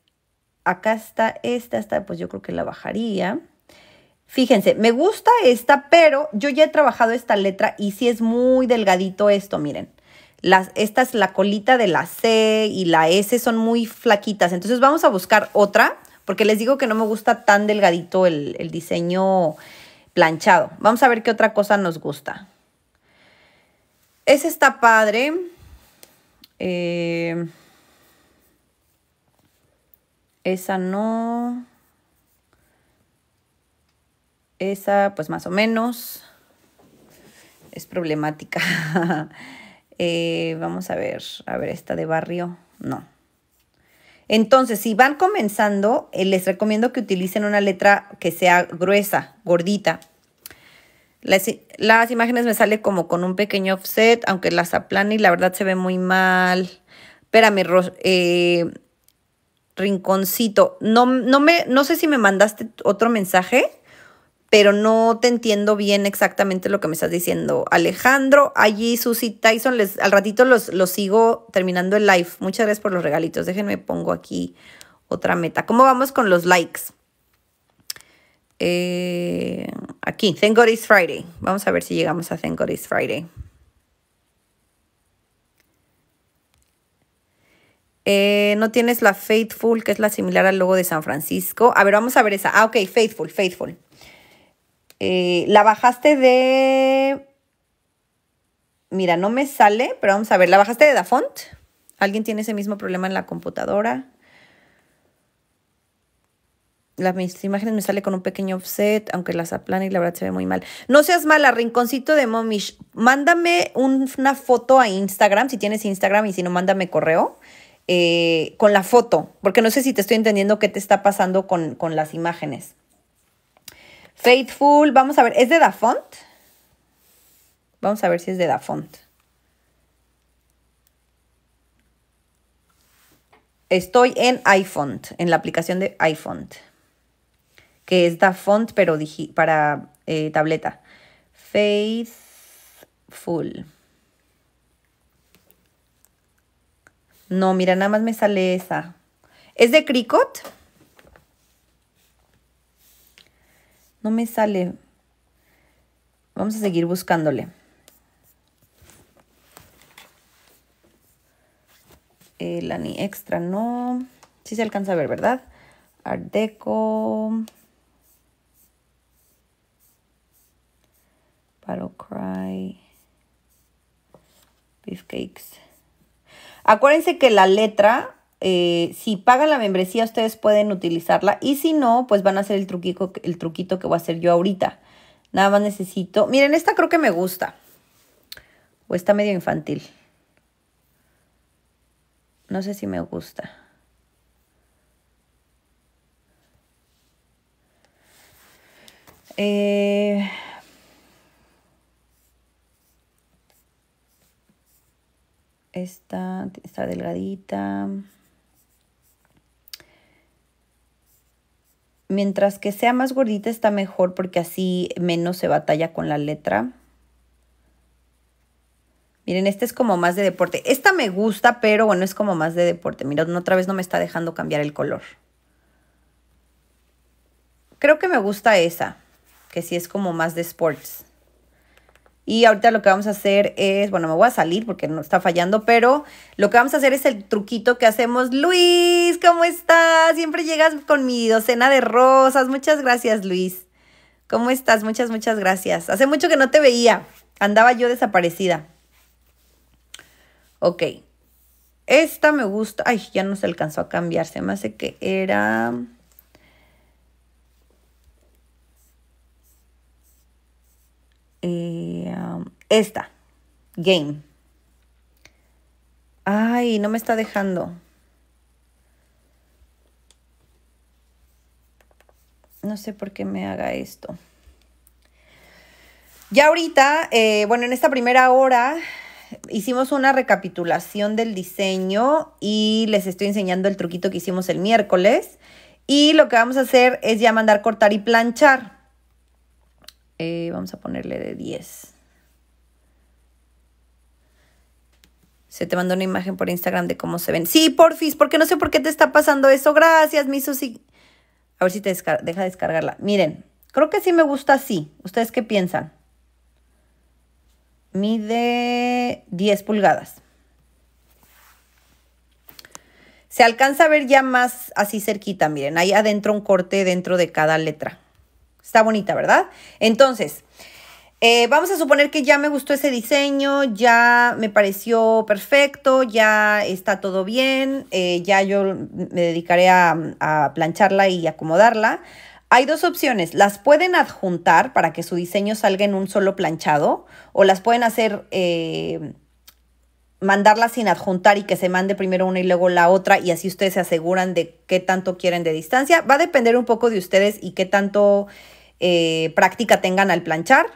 acá está esta, pues yo creo que la bajaría. Fíjense, me gusta esta, pero yo ya he trabajado esta letra y sí es muy delgadito esto, miren esta es la colita de la C y la S son muy flaquitas. Entonces vamos a buscar otra, porque les digo que no me gusta tan delgadito el, diseño planchado. Vamos a ver qué otra cosa nos gusta. esa está padre. Eh, esa no. Esa, pues más o menos. Es problemática. (laughs) Eh, vamos a ver, a ver, esta de barrio, no. Entonces, si van comenzando, eh, les recomiendo que utilicen una letra que sea gruesa, gordita. Las, imágenes me salen como con un pequeño offset, aunque las aplane y la verdad se ve muy mal. Espérame, eh, rinconcito. No, no, me, no sé si me mandaste otro mensaje pero no te entiendo bien exactamente lo que me estás diciendo. Alejandro, allí Susy Tyson, les, al ratito los, sigo terminando el live. Muchas gracias por los regalitos. Déjenme pongo aquí otra meta. ¿Cómo vamos con los likes? Eh, aquí, Thank God is Friday. Vamos a ver si llegamos a Thank God is Friday. Eh, no tienes la Faithful, que es la similar al logo de San Francisco. A ver, vamos a ver esa. Ah, ok, Faithful, Faithful. Eh, la bajaste de... Mira, no me sale, pero vamos a ver. ¿La bajaste de Dafont? ¿Alguien tiene ese mismo problema en la computadora? Las mis imágenes me sale con un pequeño offset, aunque las aplane y la verdad se ve muy mal. No seas mala, rinconcito de momish. Mándame una foto a Instagram, si tienes Instagram, y si no, mándame correo. Eh, con la foto, porque no sé si te estoy entendiendo qué te está pasando con, con las imágenes. Faithful, vamos a ver, ¿es de Dafont? Vamos a ver si es de Dafont. Estoy en iPhone, en la aplicación de iPhone, que es Dafont, pero para eh, tableta. Faithful. No, mira, nada más me sale esa. ¿Es de Cricut? No me sale. Vamos a seguir buscándole. El ni extra no. Sí se alcanza a ver, ¿verdad? Art Deco. Battle Cry. Beefcakes. Acuérdense que la letra eh, si pagan la membresía, ustedes pueden utilizarla. Y si no, pues van a hacer el truquito, el truquito que voy a hacer yo ahorita. Nada más necesito. Miren, esta creo que me gusta. O está medio infantil. No sé si me gusta. Eh... Esta está delgadita. Mientras que sea más gordita está mejor porque así menos se batalla con la letra. Miren, este es como más de deporte. Esta me gusta, pero bueno, es como más de deporte. Mira, otra vez no me está dejando cambiar el color. Creo que me gusta esa, que sí es como más de sports. Y ahorita lo que vamos a hacer es, bueno, me voy a salir porque no está fallando, pero lo que vamos a hacer es el truquito que hacemos. Luis, ¿cómo estás? Siempre llegas con mi docena de rosas. Muchas gracias, Luis. ¿Cómo estás? Muchas, muchas gracias. Hace mucho que no te veía. Andaba yo desaparecida. Ok. Esta me gusta. Ay, ya no se alcanzó a cambiar. Se me hace que era... Eh, esta, Game. Ay, no me está dejando. No sé por qué me haga esto. Ya ahorita, eh, bueno, en esta primera hora hicimos una recapitulación del diseño y les estoy enseñando el truquito que hicimos el miércoles. Y lo que vamos a hacer es ya mandar cortar y planchar. Eh, vamos a ponerle de 10. Se te mandó una imagen por Instagram de cómo se ven. Sí, porfis, porque no sé por qué te está pasando eso. Gracias, mi Susi. A ver si te deja descargarla. Miren, creo que sí me gusta así. ¿Ustedes qué piensan? Mide 10 pulgadas. Se alcanza a ver ya más así cerquita, miren. ahí adentro un corte dentro de cada letra. Está bonita, ¿verdad? Entonces, eh, vamos a suponer que ya me gustó ese diseño, ya me pareció perfecto, ya está todo bien, eh, ya yo me dedicaré a, plancharla y acomodarla. Hay dos opciones, las pueden adjuntar para que su diseño salga en un solo planchado o las pueden hacer, eh, mandarlas sin adjuntar y que se mande primero una y luego la otra y así ustedes se aseguran de qué tanto quieren de distancia. Va a depender un poco de ustedes y qué tanto eh, práctica tengan al planchar.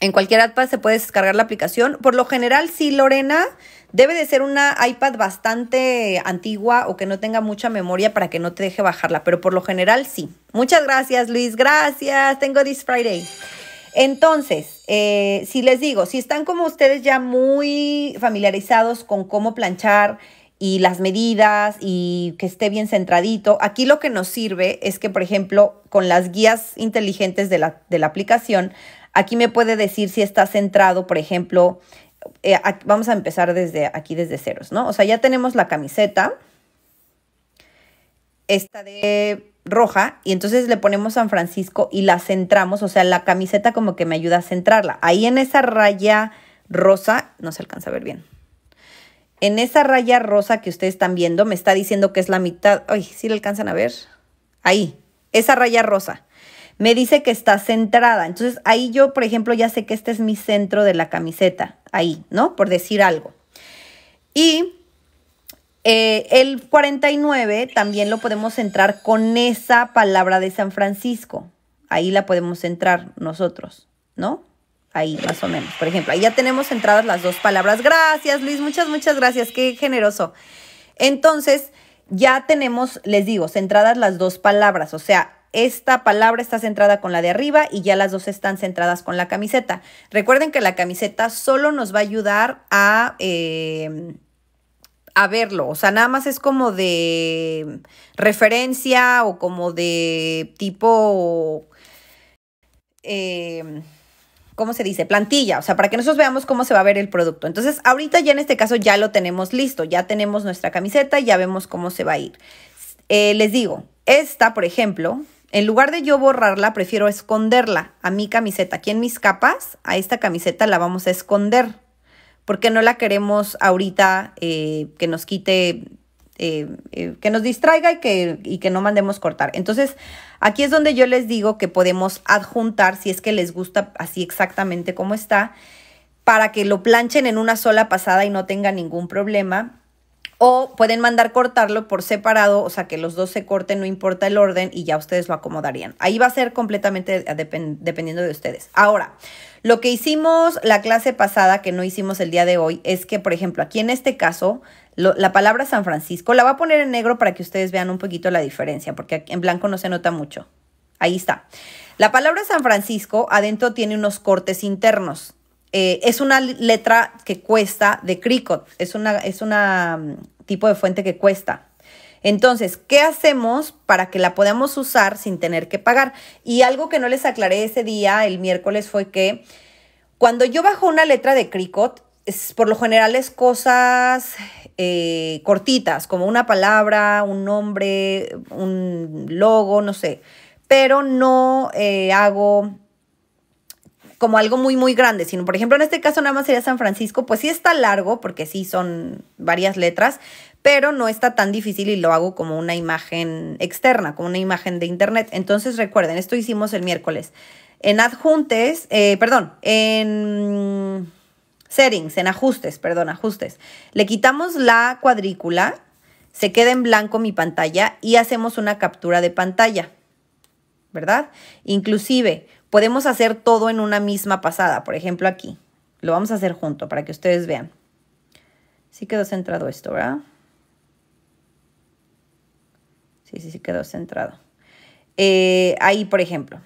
En cualquier iPad se puede descargar la aplicación. Por lo general, sí, Lorena, debe de ser una iPad bastante antigua o que no tenga mucha memoria para que no te deje bajarla, pero por lo general sí. Muchas gracias, Luis. Gracias. Tengo This Friday. Entonces, eh, si les digo, si están como ustedes ya muy familiarizados con cómo planchar, y las medidas y que esté bien centradito. Aquí lo que nos sirve es que, por ejemplo, con las guías inteligentes de la, aplicación, aquí me puede decir si está centrado, por ejemplo, eh, vamos a empezar desde aquí, desde ceros, ¿no? O sea, ya tenemos la camiseta, esta de roja, y entonces le ponemos San Francisco y la centramos, o sea, la camiseta como que me ayuda a centrarla. Ahí en esa raya rosa, no se alcanza a ver bien, en esa raya rosa que ustedes están viendo, me está diciendo que es la mitad. Ay, si ¿sí le alcanzan a ver? Ahí, esa raya rosa. Me dice que está centrada. Entonces, ahí yo, por ejemplo, ya sé que este es mi centro de la camiseta. Ahí, ¿no? Por decir algo. Y eh, el 49 también lo podemos centrar con esa palabra de San Francisco. Ahí la podemos centrar nosotros, ¿no? Ahí, más o menos. Por ejemplo, ahí ya tenemos entradas las dos palabras. Gracias, Luis. Muchas, muchas gracias. Qué generoso. Entonces, ya tenemos, les digo, centradas las dos palabras. O sea, esta palabra está centrada con la de arriba y ya las dos están centradas con la camiseta. Recuerden que la camiseta solo nos va a ayudar a, em, a verlo, o sea, nada más es como de referencia o como de tipo... Em, ¿cómo se dice? Plantilla, o sea, para que nosotros veamos cómo se va a ver el producto. Entonces, ahorita ya en este caso ya lo tenemos listo, ya tenemos nuestra camiseta, ya vemos cómo se va a ir. Eh, les digo, esta, por ejemplo, en lugar de yo borrarla, prefiero esconderla a mi camiseta. Aquí en mis capas, a esta camiseta la vamos a esconder, porque no la queremos ahorita eh, que nos quite eh, eh, que nos distraiga y que, que no mandemos cortar. Entonces, aquí es donde yo les digo que podemos adjuntar, si es que les gusta así exactamente como está, para que lo planchen en una sola pasada y no tengan ningún problema. O pueden mandar cortarlo por separado, o sea, que los dos se corten, no importa el orden, y ya ustedes lo acomodarían. Ahí va a ser completamente dependiendo de ustedes. Ahora, lo que hicimos la clase pasada, que no hicimos el día de hoy, es que, por ejemplo, aquí en este caso, la palabra San Francisco la voy a poner en negro para que ustedes vean un poquito la diferencia, porque en blanco no se nota mucho. Ahí está. La palabra San Francisco adentro tiene unos cortes internos. Eh, es una letra que cuesta de Cricot. Es una, es una mm, tipo de fuente que cuesta. Entonces, ¿qué hacemos para que la podamos usar sin tener que pagar? Y algo que no les aclaré ese día, el miércoles, fue que cuando yo bajo una letra de Cricot, es, por lo general es cosas eh, cortitas, como una palabra, un nombre, un logo, no sé. Pero no eh, hago como algo muy, muy grande, sino, por ejemplo, en este caso nada más sería San Francisco, pues sí está largo, porque sí son varias letras, pero no está tan difícil y lo hago como una imagen externa, como una imagen de internet. Entonces recuerden, esto hicimos el miércoles. En adjuntes, eh, perdón, en settings, en ajustes, perdón, ajustes. Le quitamos la cuadrícula, se queda en blanco mi pantalla y hacemos una captura de pantalla, ¿verdad? Inclusive podemos hacer todo en una misma pasada, por ejemplo aquí. Lo vamos a hacer junto para que ustedes vean. Sí quedó centrado esto, ¿verdad? Sí, sí, sí quedó centrado. Eh, ahí, por ejemplo.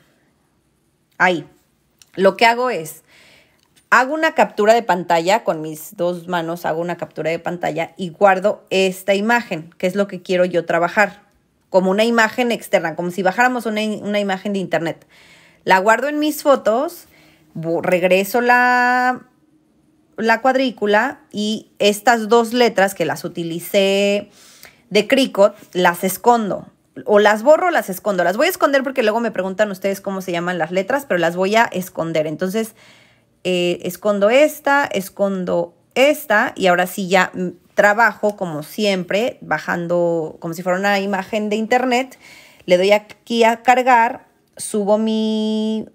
Ahí. Lo que hago es, hago una captura de pantalla, con mis dos manos hago una captura de pantalla y guardo esta imagen, que es lo que quiero yo trabajar, como una imagen externa, como si bajáramos una, una imagen de internet. La guardo en mis fotos, regreso la, la cuadrícula y estas dos letras que las utilicé de Cricut, las escondo. O las borro o las escondo. Las voy a esconder porque luego me preguntan ustedes cómo se llaman las letras, pero las voy a esconder. Entonces, eh, escondo esta, escondo esta y ahora sí ya mm, trabajo como siempre, bajando como si fuera una imagen de internet, le doy aquí a cargar, subo mi,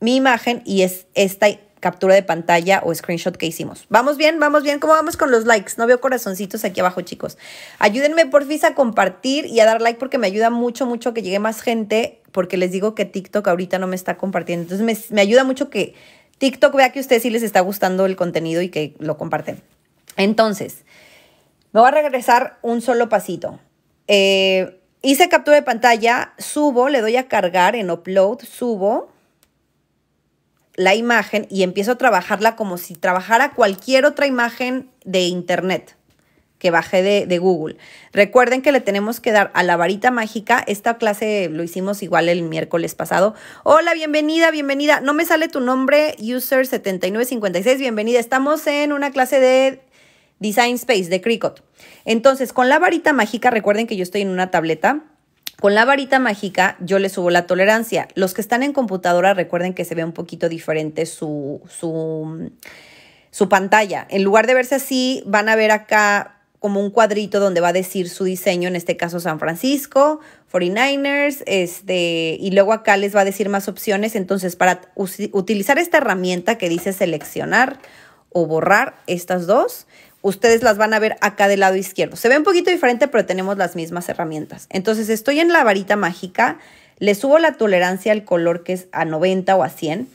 mi imagen y es esta captura de pantalla o screenshot que hicimos. ¿Vamos bien? ¿Vamos bien? ¿Cómo vamos con los likes? No veo corazoncitos aquí abajo, chicos. Ayúdenme, porfis, a compartir y a dar like porque me ayuda mucho, mucho que llegue más gente porque les digo que TikTok ahorita no me está compartiendo. Entonces, me, me ayuda mucho que TikTok vea que a ustedes sí les está gustando el contenido y que lo comparten. Entonces, me voy a regresar un solo pasito. Eh, hice captura de pantalla, subo, le doy a cargar en upload, subo la imagen y empiezo a trabajarla como si trabajara cualquier otra imagen de internet que bajé de, Google. Recuerden que le tenemos que dar a la varita mágica. Esta clase lo hicimos igual el miércoles pasado. Hola, bienvenida, bienvenida. No me sale tu nombre, user7956. Bienvenida. Estamos en una clase de Design Space, de Cricut. Entonces, con la varita mágica, recuerden que yo estoy en una tableta. Con la varita mágica yo le subo la tolerancia. Los que están en computadora recuerden que se ve un poquito diferente su, su, su pantalla. En lugar de verse así, van a ver acá como un cuadrito donde va a decir su diseño, en este caso San Francisco, 49ers, este, y luego acá les va a decir más opciones. Entonces, para utilizar esta herramienta que dice seleccionar o borrar estas dos, ustedes las van a ver acá del lado izquierdo. Se ve un poquito diferente, pero tenemos las mismas herramientas. Entonces, estoy en la varita mágica, le subo la tolerancia al color que es a 90 o a 100.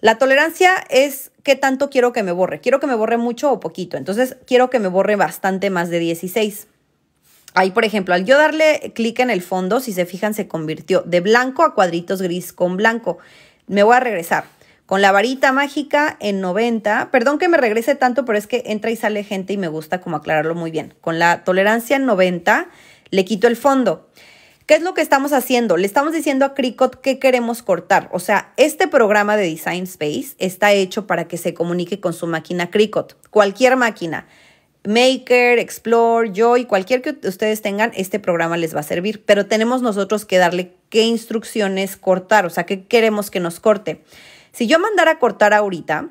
La tolerancia es ¿qué tanto quiero que me borre? ¿Quiero que me borre mucho o poquito? Entonces, quiero que me borre bastante más de 16. Ahí, por ejemplo, al yo darle clic en el fondo, si se fijan, se convirtió de blanco a cuadritos gris con blanco. Me voy a regresar con la varita mágica en 90. Perdón que me regrese tanto, pero es que entra y sale gente y me gusta como aclararlo muy bien. Con la tolerancia en 90, le quito el fondo. ¿Qué es lo que estamos haciendo? Le estamos diciendo a Cricut qué queremos cortar. O sea, este programa de Design Space está hecho para que se comunique con su máquina Cricut. cualquier máquina. Maker, Explore, Joy, cualquier que ustedes tengan, este programa les va a servir. Pero tenemos nosotros que darle qué instrucciones cortar, o sea, qué queremos que nos corte. Si yo mandara a cortar ahorita,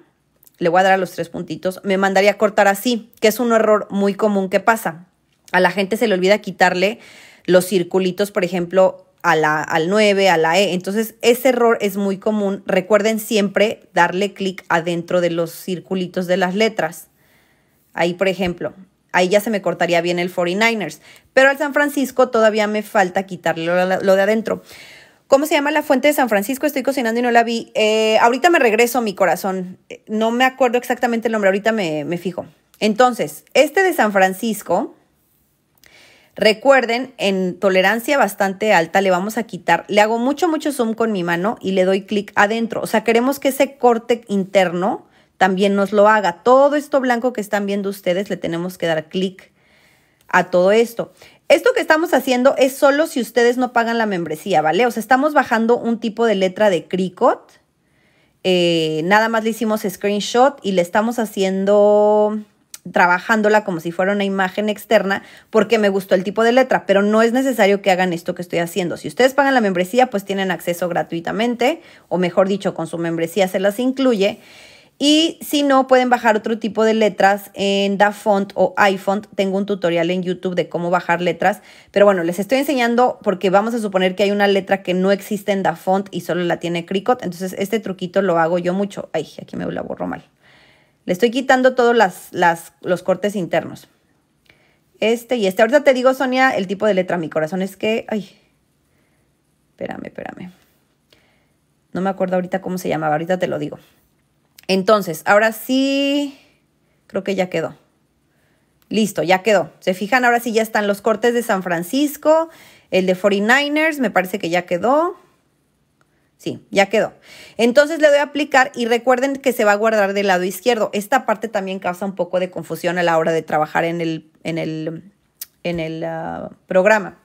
le voy a dar a los tres puntitos, me mandaría a cortar así, que es un error muy común que pasa. A la gente se le olvida quitarle los circulitos, por ejemplo, a la, al 9, a la E. Entonces, ese error es muy común. Recuerden siempre darle clic adentro de los circulitos de las letras. Ahí, por ejemplo, ahí ya se me cortaría bien el 49ers. Pero al San Francisco todavía me falta quitarle lo, de adentro. ¿Cómo se llama la fuente de San Francisco? Estoy cocinando y no la vi. Eh, ahorita me regreso, mi corazón. Eh, no me acuerdo exactamente el nombre, ahorita me, me fijo. Entonces, este de San Francisco, Recuerden, en tolerancia bastante alta le vamos a quitar, le hago mucho, mucho zoom con mi mano y le doy clic adentro. O sea, queremos que ese corte interno también nos lo haga. Todo esto blanco que están viendo ustedes le tenemos que dar clic a todo esto. Esto que estamos haciendo es solo si ustedes no pagan la membresía, ¿vale? O sea, estamos bajando un tipo de letra de Cricut. Eh, nada más le hicimos screenshot y le estamos haciendo trabajándola como si fuera una imagen externa porque me gustó el tipo de letra, pero no es necesario que hagan esto que estoy haciendo. Si ustedes pagan la membresía, pues tienen acceso gratuitamente, o mejor dicho, con su membresía se las incluye. Y si no, pueden bajar otro tipo de letras en DaFont o iFont. Tengo un tutorial en YouTube de cómo bajar letras. Pero bueno, les estoy enseñando porque vamos a suponer que hay una letra que no existe en DaFont y solo la tiene Cricut. Entonces, este truquito lo hago yo mucho. Ay, aquí me la borro mal. Le estoy quitando todos los cortes internos. Este y este. Ahorita te digo, Sonia, el tipo de letra. Mi corazón es que... Ay, espérame, espérame. No me acuerdo ahorita cómo se llamaba. Ahorita te lo digo. Entonces, ahora sí... Creo que ya quedó. Listo, ya quedó. Se fijan, ahora sí ya están los cortes de San Francisco, el de 49ers, me parece que ya quedó. Sí, ya quedó. Entonces le doy a aplicar y recuerden que se va a guardar del lado izquierdo. Esta parte también causa un poco de confusión a la hora de trabajar en el, en el, ah, programa.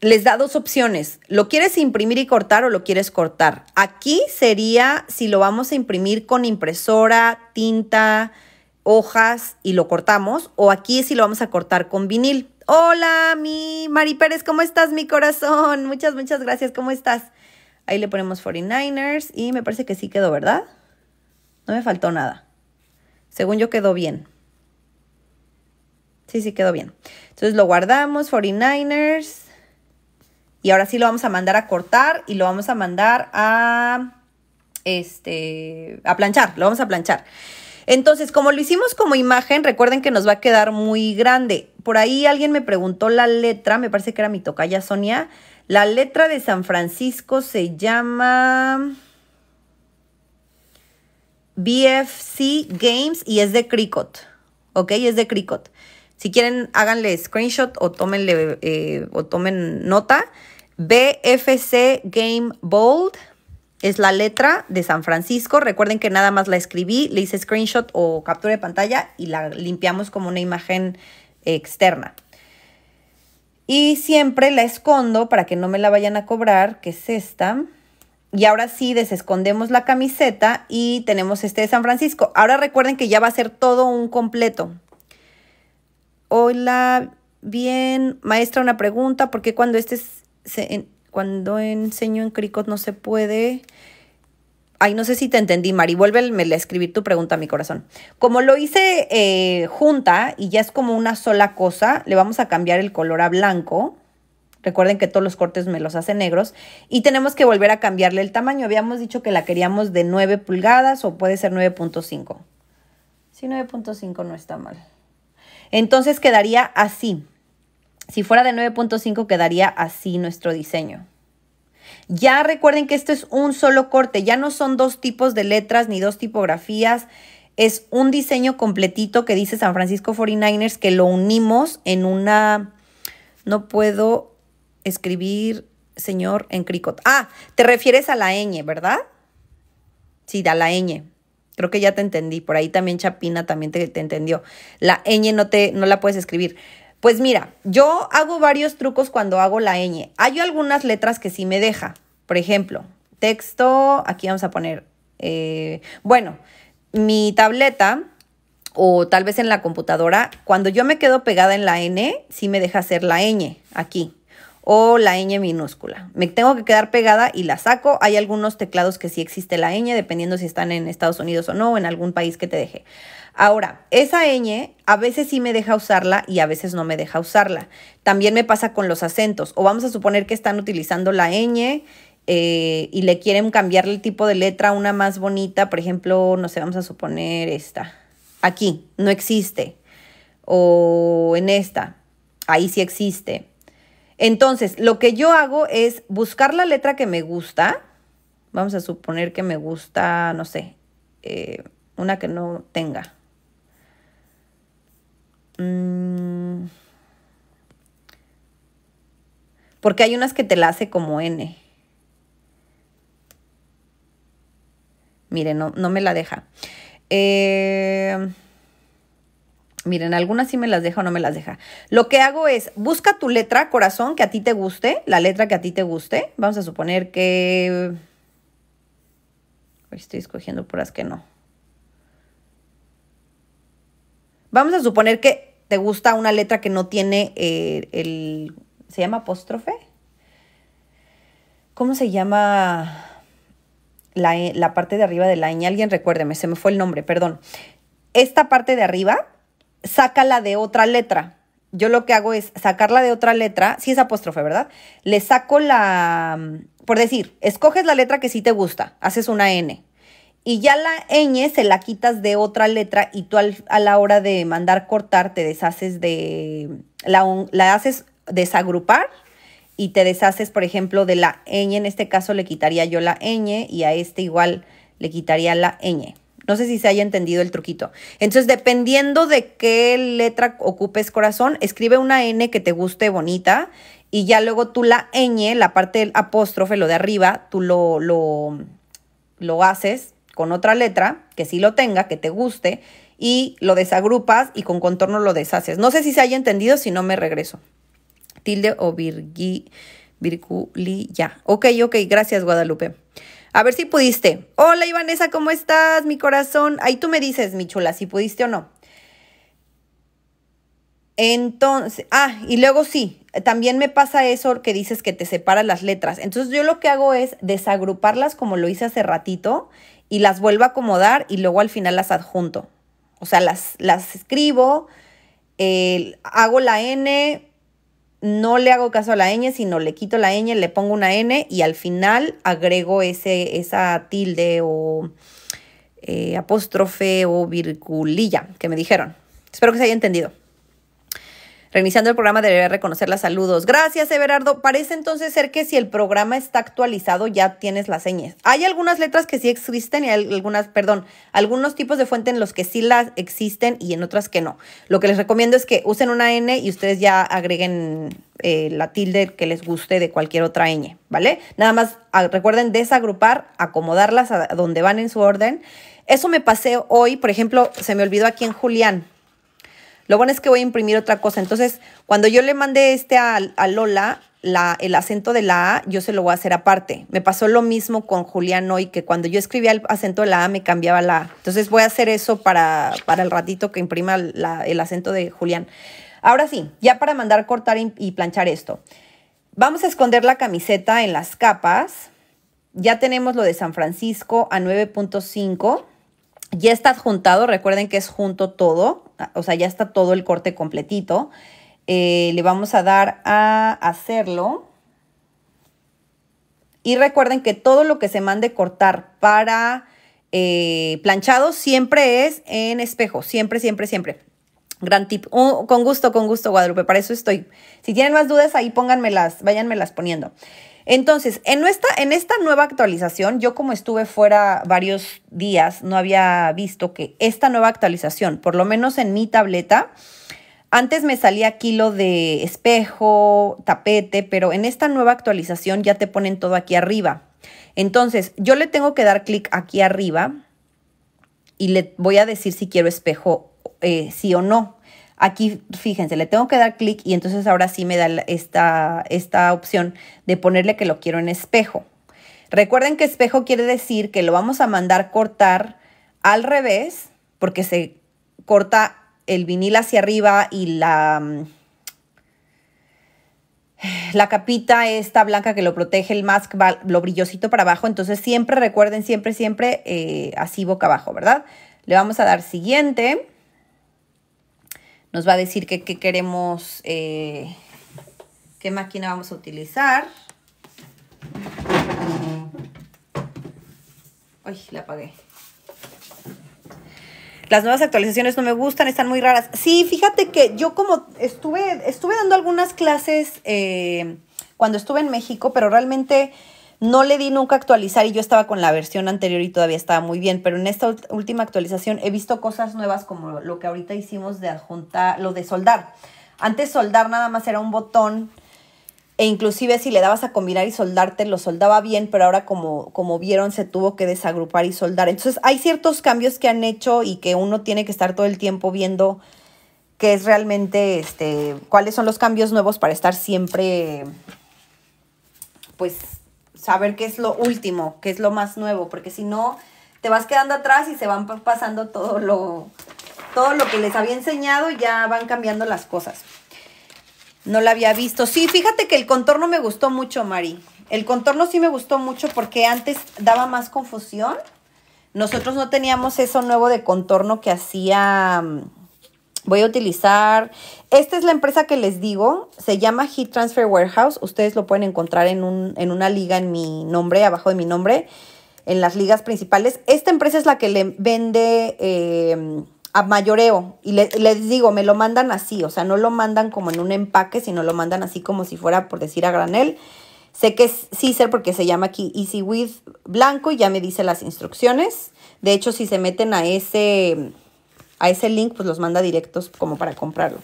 Les da dos opciones. Lo quieres imprimir y cortar o lo quieres cortar. Aquí sería si lo vamos a imprimir con impresora, tinta, hojas y lo cortamos o aquí si lo vamos a cortar con vinil. Hola, mi Mari Pérez, ¿cómo estás, mi corazón? Muchas, muchas gracias, ¿cómo estás? Ahí le ponemos 49ers y me parece que sí quedó, ¿verdad? No me faltó nada. Según yo quedó bien. Sí, sí quedó bien. Entonces lo guardamos, 49ers. Y ahora sí lo vamos a mandar a cortar y lo vamos a mandar a, este, a planchar. Lo vamos a planchar. Entonces, como lo hicimos como imagen, recuerden que nos va a quedar muy grande por ahí alguien me preguntó la letra, me parece que era mi tocaya Sonia. La letra de San Francisco se llama BFC Games y es de Cricut. ¿Ok? Es de Cricut. Si quieren, háganle screenshot o, tómenle, eh, o tomen nota. BFC Game Bold es la letra de San Francisco. Recuerden que nada más la escribí, le hice screenshot o captura de pantalla y la limpiamos como una imagen externa. Y siempre la escondo para que no me la vayan a cobrar, que es esta. Y ahora sí, desescondemos la camiseta y tenemos este de San Francisco. Ahora recuerden que ya va a ser todo un completo. Hola, bien, maestra, una pregunta. ¿Por qué cuando, este se, cuando enseño en cricot no se puede? Ay, no sé si te entendí, Mari. Vuelve a escribir tu pregunta a mi corazón. Como lo hice eh, junta y ya es como una sola cosa, le vamos a cambiar el color a blanco. Recuerden que todos los cortes me los hace negros. Y tenemos que volver a cambiarle el tamaño. Habíamos dicho que la queríamos de 9 pulgadas o puede ser 9.5. Sí, 9.5 no está mal. Entonces quedaría así. Si fuera de 9.5 quedaría así nuestro diseño. Ya recuerden que esto es un solo corte, ya no son dos tipos de letras ni dos tipografías, es un diseño completito que dice San Francisco 49ers que lo unimos en una... No puedo escribir, señor, en cricot. Ah, te refieres a la ñ, ¿verdad? Sí, a la ñ. Creo que ya te entendí. Por ahí también Chapina también te, entendió. La ñ no, te, no la puedes escribir. Pues mira, yo hago varios trucos cuando hago la ñ. Hay algunas letras que sí me deja. Por ejemplo, texto, aquí vamos a poner, eh, bueno, mi tableta o tal vez en la computadora, cuando yo me quedo pegada en la N, sí me deja hacer la ñ aquí o la ñ minúscula. Me tengo que quedar pegada y la saco. Hay algunos teclados que sí existe la ñ, dependiendo si están en Estados Unidos o no, o en algún país que te deje. Ahora, esa ñ a veces sí me deja usarla y a veces no me deja usarla. También me pasa con los acentos. O vamos a suponer que están utilizando la ñ eh, y le quieren cambiar el tipo de letra a una más bonita. Por ejemplo, no sé, vamos a suponer esta. Aquí, no existe. O en esta, ahí sí existe entonces, lo que yo hago es buscar la letra que me gusta. Vamos a suponer que me gusta, no sé, eh, una que no tenga. Mm. Porque hay unas que te la hace como N. Mire, no, no me la deja. Eh, Miren, algunas sí me las deja o no me las deja. Lo que hago es, busca tu letra, corazón, que a ti te guste, la letra que a ti te guste. Vamos a suponer que... Estoy escogiendo puras que no. Vamos a suponer que te gusta una letra que no tiene eh, el... ¿Se llama apóstrofe? ¿Cómo se llama la, la parte de arriba de la ñ? Alguien recuérdeme, se me fue el nombre, perdón. Esta parte de arriba sácala de otra letra. Yo lo que hago es sacarla de otra letra, Si es apóstrofe, ¿verdad? Le saco la, por decir, escoges la letra que sí te gusta, haces una N. Y ya la ñ se la quitas de otra letra y tú a la hora de mandar cortar te deshaces de, la, la haces desagrupar y te deshaces, por ejemplo, de la ñ. En este caso le quitaría yo la ñ y a este igual le quitaría la ñ. No sé si se haya entendido el truquito. Entonces, dependiendo de qué letra ocupes corazón, escribe una N que te guste bonita y ya luego tú la ñ, la parte del apóstrofe, lo de arriba, tú lo, lo, haces con otra letra que sí lo tenga, que te guste, y lo desagrupas y con contorno lo deshaces. No sé si se haya entendido, si no me regreso. Tilde o virgui, virguli, ya. Ok, ok, gracias Guadalupe. A ver si pudiste. Hola Ivanesa, ¿cómo estás? Mi corazón. Ahí tú me dices, mi chula, si pudiste o no. Entonces, ah, y luego sí, también me pasa eso que dices que te separas las letras. Entonces yo lo que hago es desagruparlas como lo hice hace ratito y las vuelvo a acomodar y luego al final las adjunto. O sea, las, las escribo, hago la N, no le hago caso a la ñ, sino le quito la ñ, le pongo una n y al final agrego ese, esa tilde o eh, apóstrofe o virgulilla que me dijeron. Espero que se haya entendido. Reiniciando el programa reconocer las Saludos. Gracias, Everardo. Parece entonces ser que si el programa está actualizado ya tienes las señas. Hay algunas letras que sí existen y algunas, perdón, algunos tipos de fuente en los que sí las existen y en otras que no. Lo que les recomiendo es que usen una N y ustedes ya agreguen eh, la tilde que les guste de cualquier otra ñ, ¿vale? Nada más ah, recuerden desagrupar, acomodarlas a donde van en su orden. Eso me pasé hoy, por ejemplo, se me olvidó aquí en Julián. Lo bueno es que voy a imprimir otra cosa. Entonces, cuando yo le mandé este a, Lola, la, el acento de la A, yo se lo voy a hacer aparte. Me pasó lo mismo con Julián hoy, que cuando yo escribía el acento de la A, me cambiaba la A. Entonces, voy a hacer eso para, el ratito que imprima el acento de Julián. Ahora sí, ya para mandar cortar y planchar esto. Vamos a esconder la camiseta en las capas. Ya tenemos lo de San Francisco a 9.5. Ya está adjuntado, recuerden que es junto todo, o sea, ya está todo el corte completito. Eh, le vamos a dar a hacerlo. Y recuerden que todo lo que se mande cortar para eh, planchado siempre es en espejo, siempre, siempre, siempre. Gran tip. con gusto, con gusto, Guadalupe, para eso estoy. Si tienen más dudas, ahí pónganmelas, váyanmelas poniendo. Entonces, en esta, en esta nueva actualización, yo como estuve fuera varios días, no había visto que esta nueva actualización, por lo menos en mi tableta, antes me salía kilo de espejo, tapete, pero en esta nueva actualización ya te ponen todo aquí arriba. Entonces, yo le tengo que dar clic aquí arriba y le voy a decir si quiero espejo, eh, sí o no. Aquí, fíjense, le tengo que dar clic y entonces ahora sí me da esta, opción de ponerle que lo quiero en espejo. Recuerden que espejo quiere decir que lo vamos a mandar cortar al revés, porque se corta el vinil hacia arriba y la, mm, la capita esta blanca que lo protege, el mask, lo brillosito para abajo. Entonces siempre recuerden, siempre, siempre eh, así boca abajo, ¿verdad? Le vamos a dar siguiente. Nos va a decir qué queremos, eh, qué máquina vamos a utilizar. Ay, la apagué. Las nuevas actualizaciones no me gustan, están muy raras. Sí, fíjate que yo como estuve, estuve dando algunas clases eh, cuando estuve en México, pero realmente no le di nunca actualizar y yo estaba con la versión anterior y todavía estaba muy bien, pero en esta última actualización he visto cosas nuevas como lo que ahorita hicimos de adjuntar, lo de soldar. Antes soldar nada más era un botón e inclusive si le dabas a combinar y soldarte, lo soldaba bien, pero ahora como, como vieron se tuvo que desagrupar y soldar. Entonces hay ciertos cambios que han hecho y que uno tiene que estar todo el tiempo viendo qué es realmente, este, cuáles son los cambios nuevos para estar siempre, pues saber qué es lo último, qué es lo más nuevo, porque si no, te vas quedando atrás y se van pasando todo lo, todo lo que les había enseñado, ya van cambiando las cosas. No la había visto. Sí, fíjate que el contorno me gustó mucho, Mari. El contorno sí me gustó mucho porque antes daba más confusión. Nosotros no teníamos eso nuevo de contorno que hacía... Mm, Voy a utilizar, esta es la empresa que les digo, se llama Heat Transfer Warehouse. Ustedes lo pueden encontrar en, una liga en mi nombre, abajo de mi nombre, en las ligas principales. Esta empresa es la que le vende em, a mayoreo. Y les digo, me lo mandan así, o sea, no lo mandan como en un empaque, sino lo mandan así como si fuera, por decir, a granel. Sé que es Caesar porque se llama aquí Easy With Blanco y ya me dice las instrucciones. De hecho, si se meten a ese a ese link pues los manda directos como para comprarlo.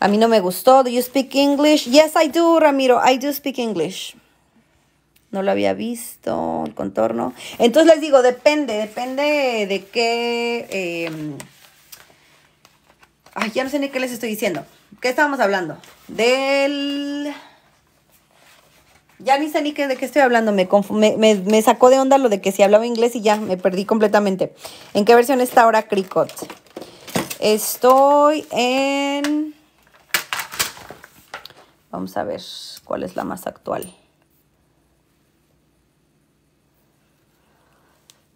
A mí no me gustó. Do you speak English? Yes, I do, Ramiro. I do speak English. No lo había visto, el contorno. Entonces les digo, depende, depende de qué... Em, ay, ya no sé ni qué les estoy diciendo. ¿Qué estábamos hablando? Del... Ya ni sé de qué estoy hablando, me, sacó de onda lo de que si hablaba inglés y ya me perdí completamente. ¿En qué versión está ahora Cricut? Estoy en... Vamos a ver cuál es la más actual.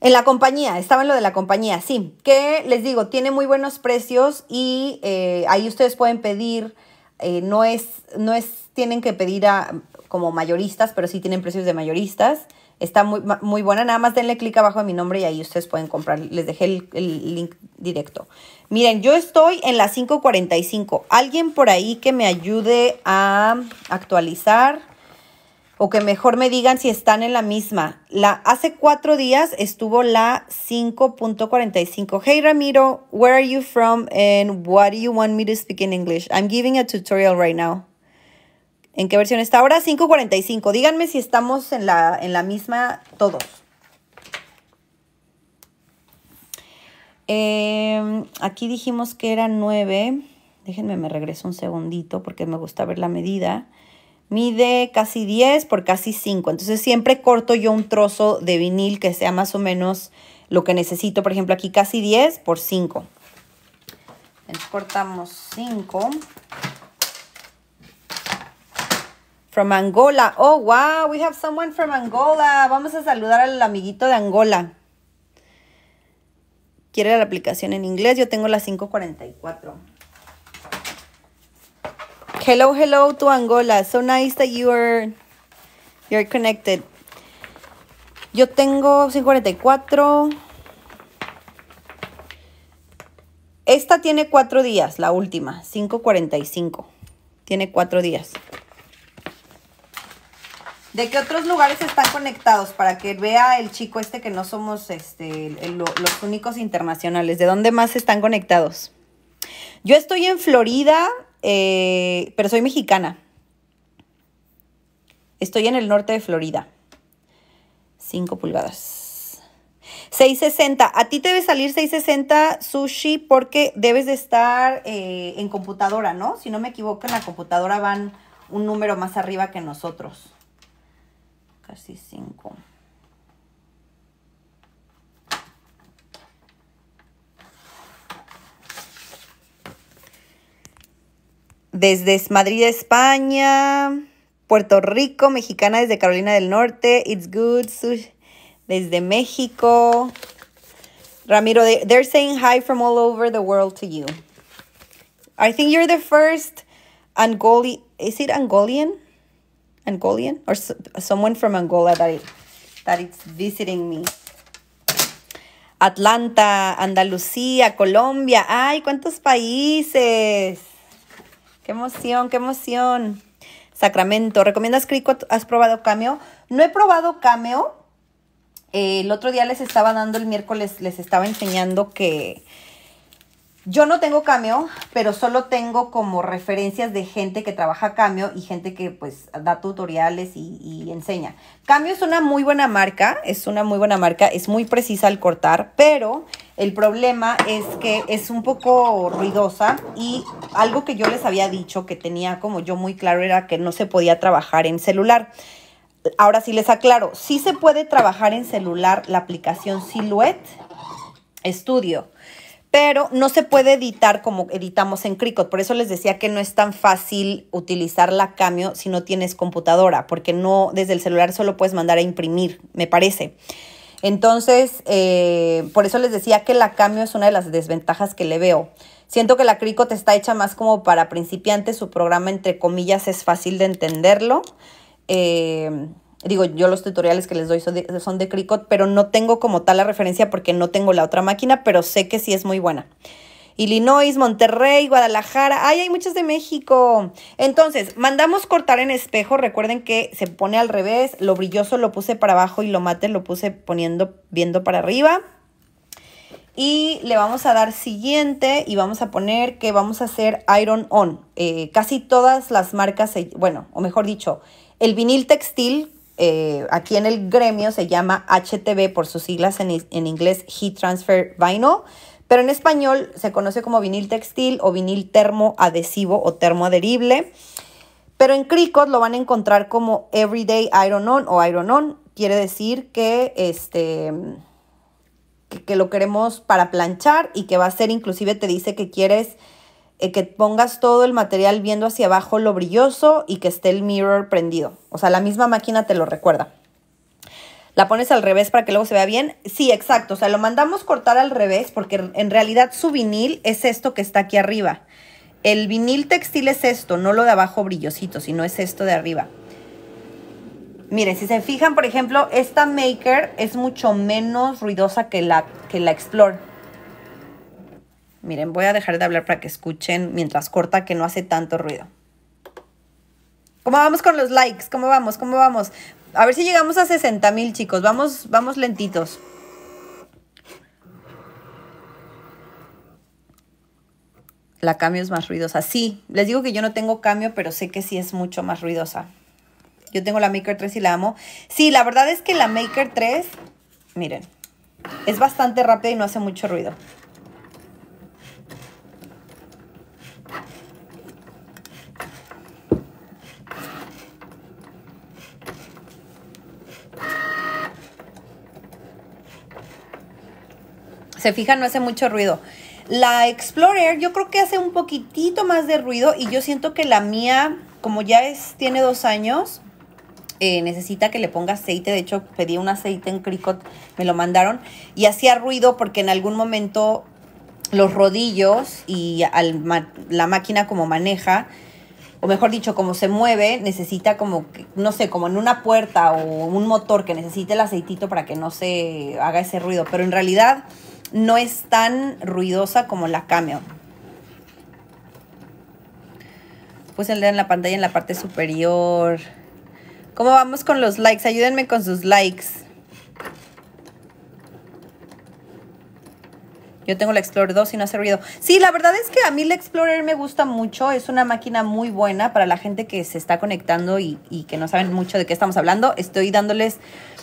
En la compañía, estaba en lo de la compañía, sí. Que les digo, tiene muy buenos precios y eh, ahí ustedes pueden pedir, eh, no es, no es, tienen que pedir a, como mayoristas, pero sí tienen precios de mayoristas. Está muy, muy buena, nada más denle clic abajo de mi nombre y ahí ustedes pueden comprar. Les dejé el, link directo. Miren, yo estoy en la 545. Alguien por ahí que me ayude a actualizar o que mejor me digan si están en la misma. La, hace cuatro días estuvo la 5.45. Hey Ramiro, where are you from and what do you want me to speak in English? I'm giving a tutorial right now. ¿En qué versión está ahora? 5.45. Díganme si estamos en la, en la misma todos. Em, aquí dijimos que era 9. Déjenme, me regreso un segundito porque me gusta ver la medida. Mide casi 10 por casi 5. Entonces siempre corto yo un trozo de vinil que sea más o menos lo que necesito. Por ejemplo, aquí casi 10 por 5. Entonces cortamos 5 From Angola. Oh, wow, we have someone from Angola. Vamos a saludar al amiguito de Angola. Quiere la aplicación en inglés. Yo tengo la 544. Hello, hello to Angola. So nice that you are you're connected. Yo tengo 544. Esta tiene cuatro días, la última, 545. Tiene cuatro días. ¿De qué otros lugares están conectados? Para que vea el chico este que no somos este, los únicos internacionales. ¿De dónde más están conectados? Yo estoy en Florida, eh, pero soy mexicana. Estoy en el norte de Florida. Cinco pulgadas. 660. A ti te debe salir 660 sushi porque debes de estar eh, en computadora, ¿no? Si no me equivoco, en la computadora van un número más arriba que nosotros. Desde Madrid, España, Puerto Rico, mexicana desde Carolina del Norte, It's Good, desde México. Ramiro, they're saying hi from all over the world to you. I think you're the first Angoli, is it Angolian? Angolian or someone from Angola that, is visiting me. Atlanta, Andalucía, Colombia. ¡Ay, cuántos países! ¡Qué emoción, qué emoción! Sacramento. ¿Recomiendas Crico? ¿Has probado Cameo? No he probado Cameo. Eh, el otro día les estaba dando, el miércoles les estaba enseñando que yo no tengo cambio, pero solo tengo como referencias de gente que trabaja cambio y gente que pues da tutoriales y, enseña. Cambio es una muy buena marca, es una muy buena marca, es muy precisa al cortar, pero el problema es que es un poco ruidosa y algo que yo les había dicho que tenía como yo muy claro era que no se podía trabajar en celular. Ahora sí les aclaro, sí se puede trabajar en celular la aplicación Silhouette Studio pero no se puede editar como editamos en Cricut. Por eso les decía que no es tan fácil utilizar la Camio si no tienes computadora, porque no desde el celular solo puedes mandar a imprimir, me parece. Entonces, eh, por eso les decía que la Camio es una de las desventajas que le veo. Siento que la Cricut está hecha más como para principiantes, su programa entre comillas es fácil de entenderlo. Eh, digo, yo los tutoriales que les doy son de, son Cricut, pero no tengo como tal la referencia porque no tengo la otra máquina, pero sé que sí es muy buena. Illinois, Monterrey, Guadalajara. ¡Ay, hay muchas de México! Entonces, mandamos cortar en espejo. Recuerden que se pone al revés. Lo brilloso lo puse para abajo y lo mate lo puse poniendo, viendo para arriba. Y le vamos a dar siguiente y vamos a poner que vamos a hacer iron on. Eh, casi todas las marcas, bueno, o mejor dicho, el vinil textil eh, aquí en el gremio se llama HTV por sus siglas en, inglés Heat Transfer Vinyl, pero en español se conoce como vinil textil o vinil termoadhesivo o termoadherible. Pero en Cricut lo van a encontrar como Everyday Iron On o Iron On. Quiere decir que, este, que lo queremos para planchar y que va a ser, inclusive te dice que quieres eh, que pongas todo el material viendo hacia abajo lo brilloso y que esté el mirror prendido. O sea, la misma máquina te lo recuerda. La pones al revés para que luego se vea bien. Sí, exacto. O sea, lo mandamos cortar al revés porque en realidad su vinil es esto que está aquí arriba. El vinil textil es esto, no lo de abajo brillosito, sino es esto de arriba. Miren, si se fijan, por ejemplo, esta Maker es mucho menos ruidosa que la, que la Explore Miren, voy a dejar de hablar para que escuchen mientras corta que no hace tanto ruido. ¿Cómo vamos con los likes? ¿Cómo vamos? ¿Cómo vamos? A ver si llegamos a 60 mil, chicos. Vamos, vamos lentitos. La cambio es más ruidosa. Sí, les digo que yo no tengo cambio, pero sé que sí es mucho más ruidosa. Yo tengo la Maker 3 y la amo. Sí, la verdad es que la Maker 3, miren, es bastante rápida y no hace mucho ruido. se fijan, no hace mucho ruido. La Explorer yo creo que hace un poquitito más de ruido y yo siento que la mía, como ya es, tiene dos años, eh, necesita que le ponga aceite. De hecho, pedí un aceite en Cricot, me lo mandaron. Y hacía ruido porque en algún momento los rodillos y la máquina como maneja, o mejor dicho, como se mueve, necesita como, no sé, como en una puerta o un motor que necesite el aceitito para que no se haga ese ruido. Pero en realidad no es tan ruidosa como la Cameo. Puse el dedo en la pantalla en la parte superior. ¿Cómo vamos con los likes? Ayúdenme con sus likes. Yo tengo la Explorer 2 y no hace ruido. Sí, la verdad es que a mí la Explorer me gusta mucho. Es una máquina muy buena para la gente que se está conectando y, y que no saben mucho de qué estamos hablando. Estoy dándoles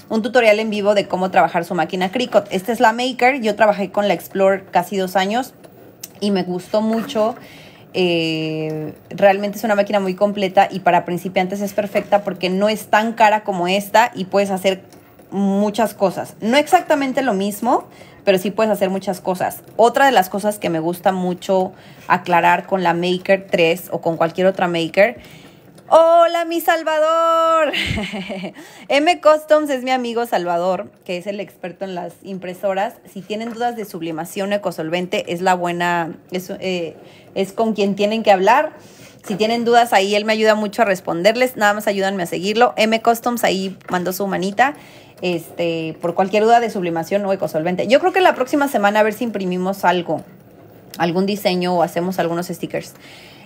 un tutorial en vivo de cómo trabajar su máquina Cricut. Esta es la Maker, yo trabajé con la Explore casi dos años y me gustó mucho. Eh, realmente es una máquina muy completa y para principiantes es perfecta porque no es tan cara como esta y puedes hacer muchas cosas. No exactamente lo mismo, pero sí puedes hacer muchas cosas. Otra de las cosas que me gusta mucho aclarar con la Maker 3 o con cualquier otra Maker Hola, mi Salvador. (laughs) M Customs es mi amigo Salvador, que es el experto en las impresoras. Si tienen dudas de sublimación o ecosolvente, es la buena, es, eh, es con quien tienen que hablar. Si tienen dudas ahí, él me ayuda mucho a responderles. Nada más ayúdanme a seguirlo. M Customs ahí mandó su manita. Este, por cualquier duda de sublimación o ecosolvente. Yo creo que la próxima semana a ver si imprimimos algo, algún diseño o hacemos algunos stickers.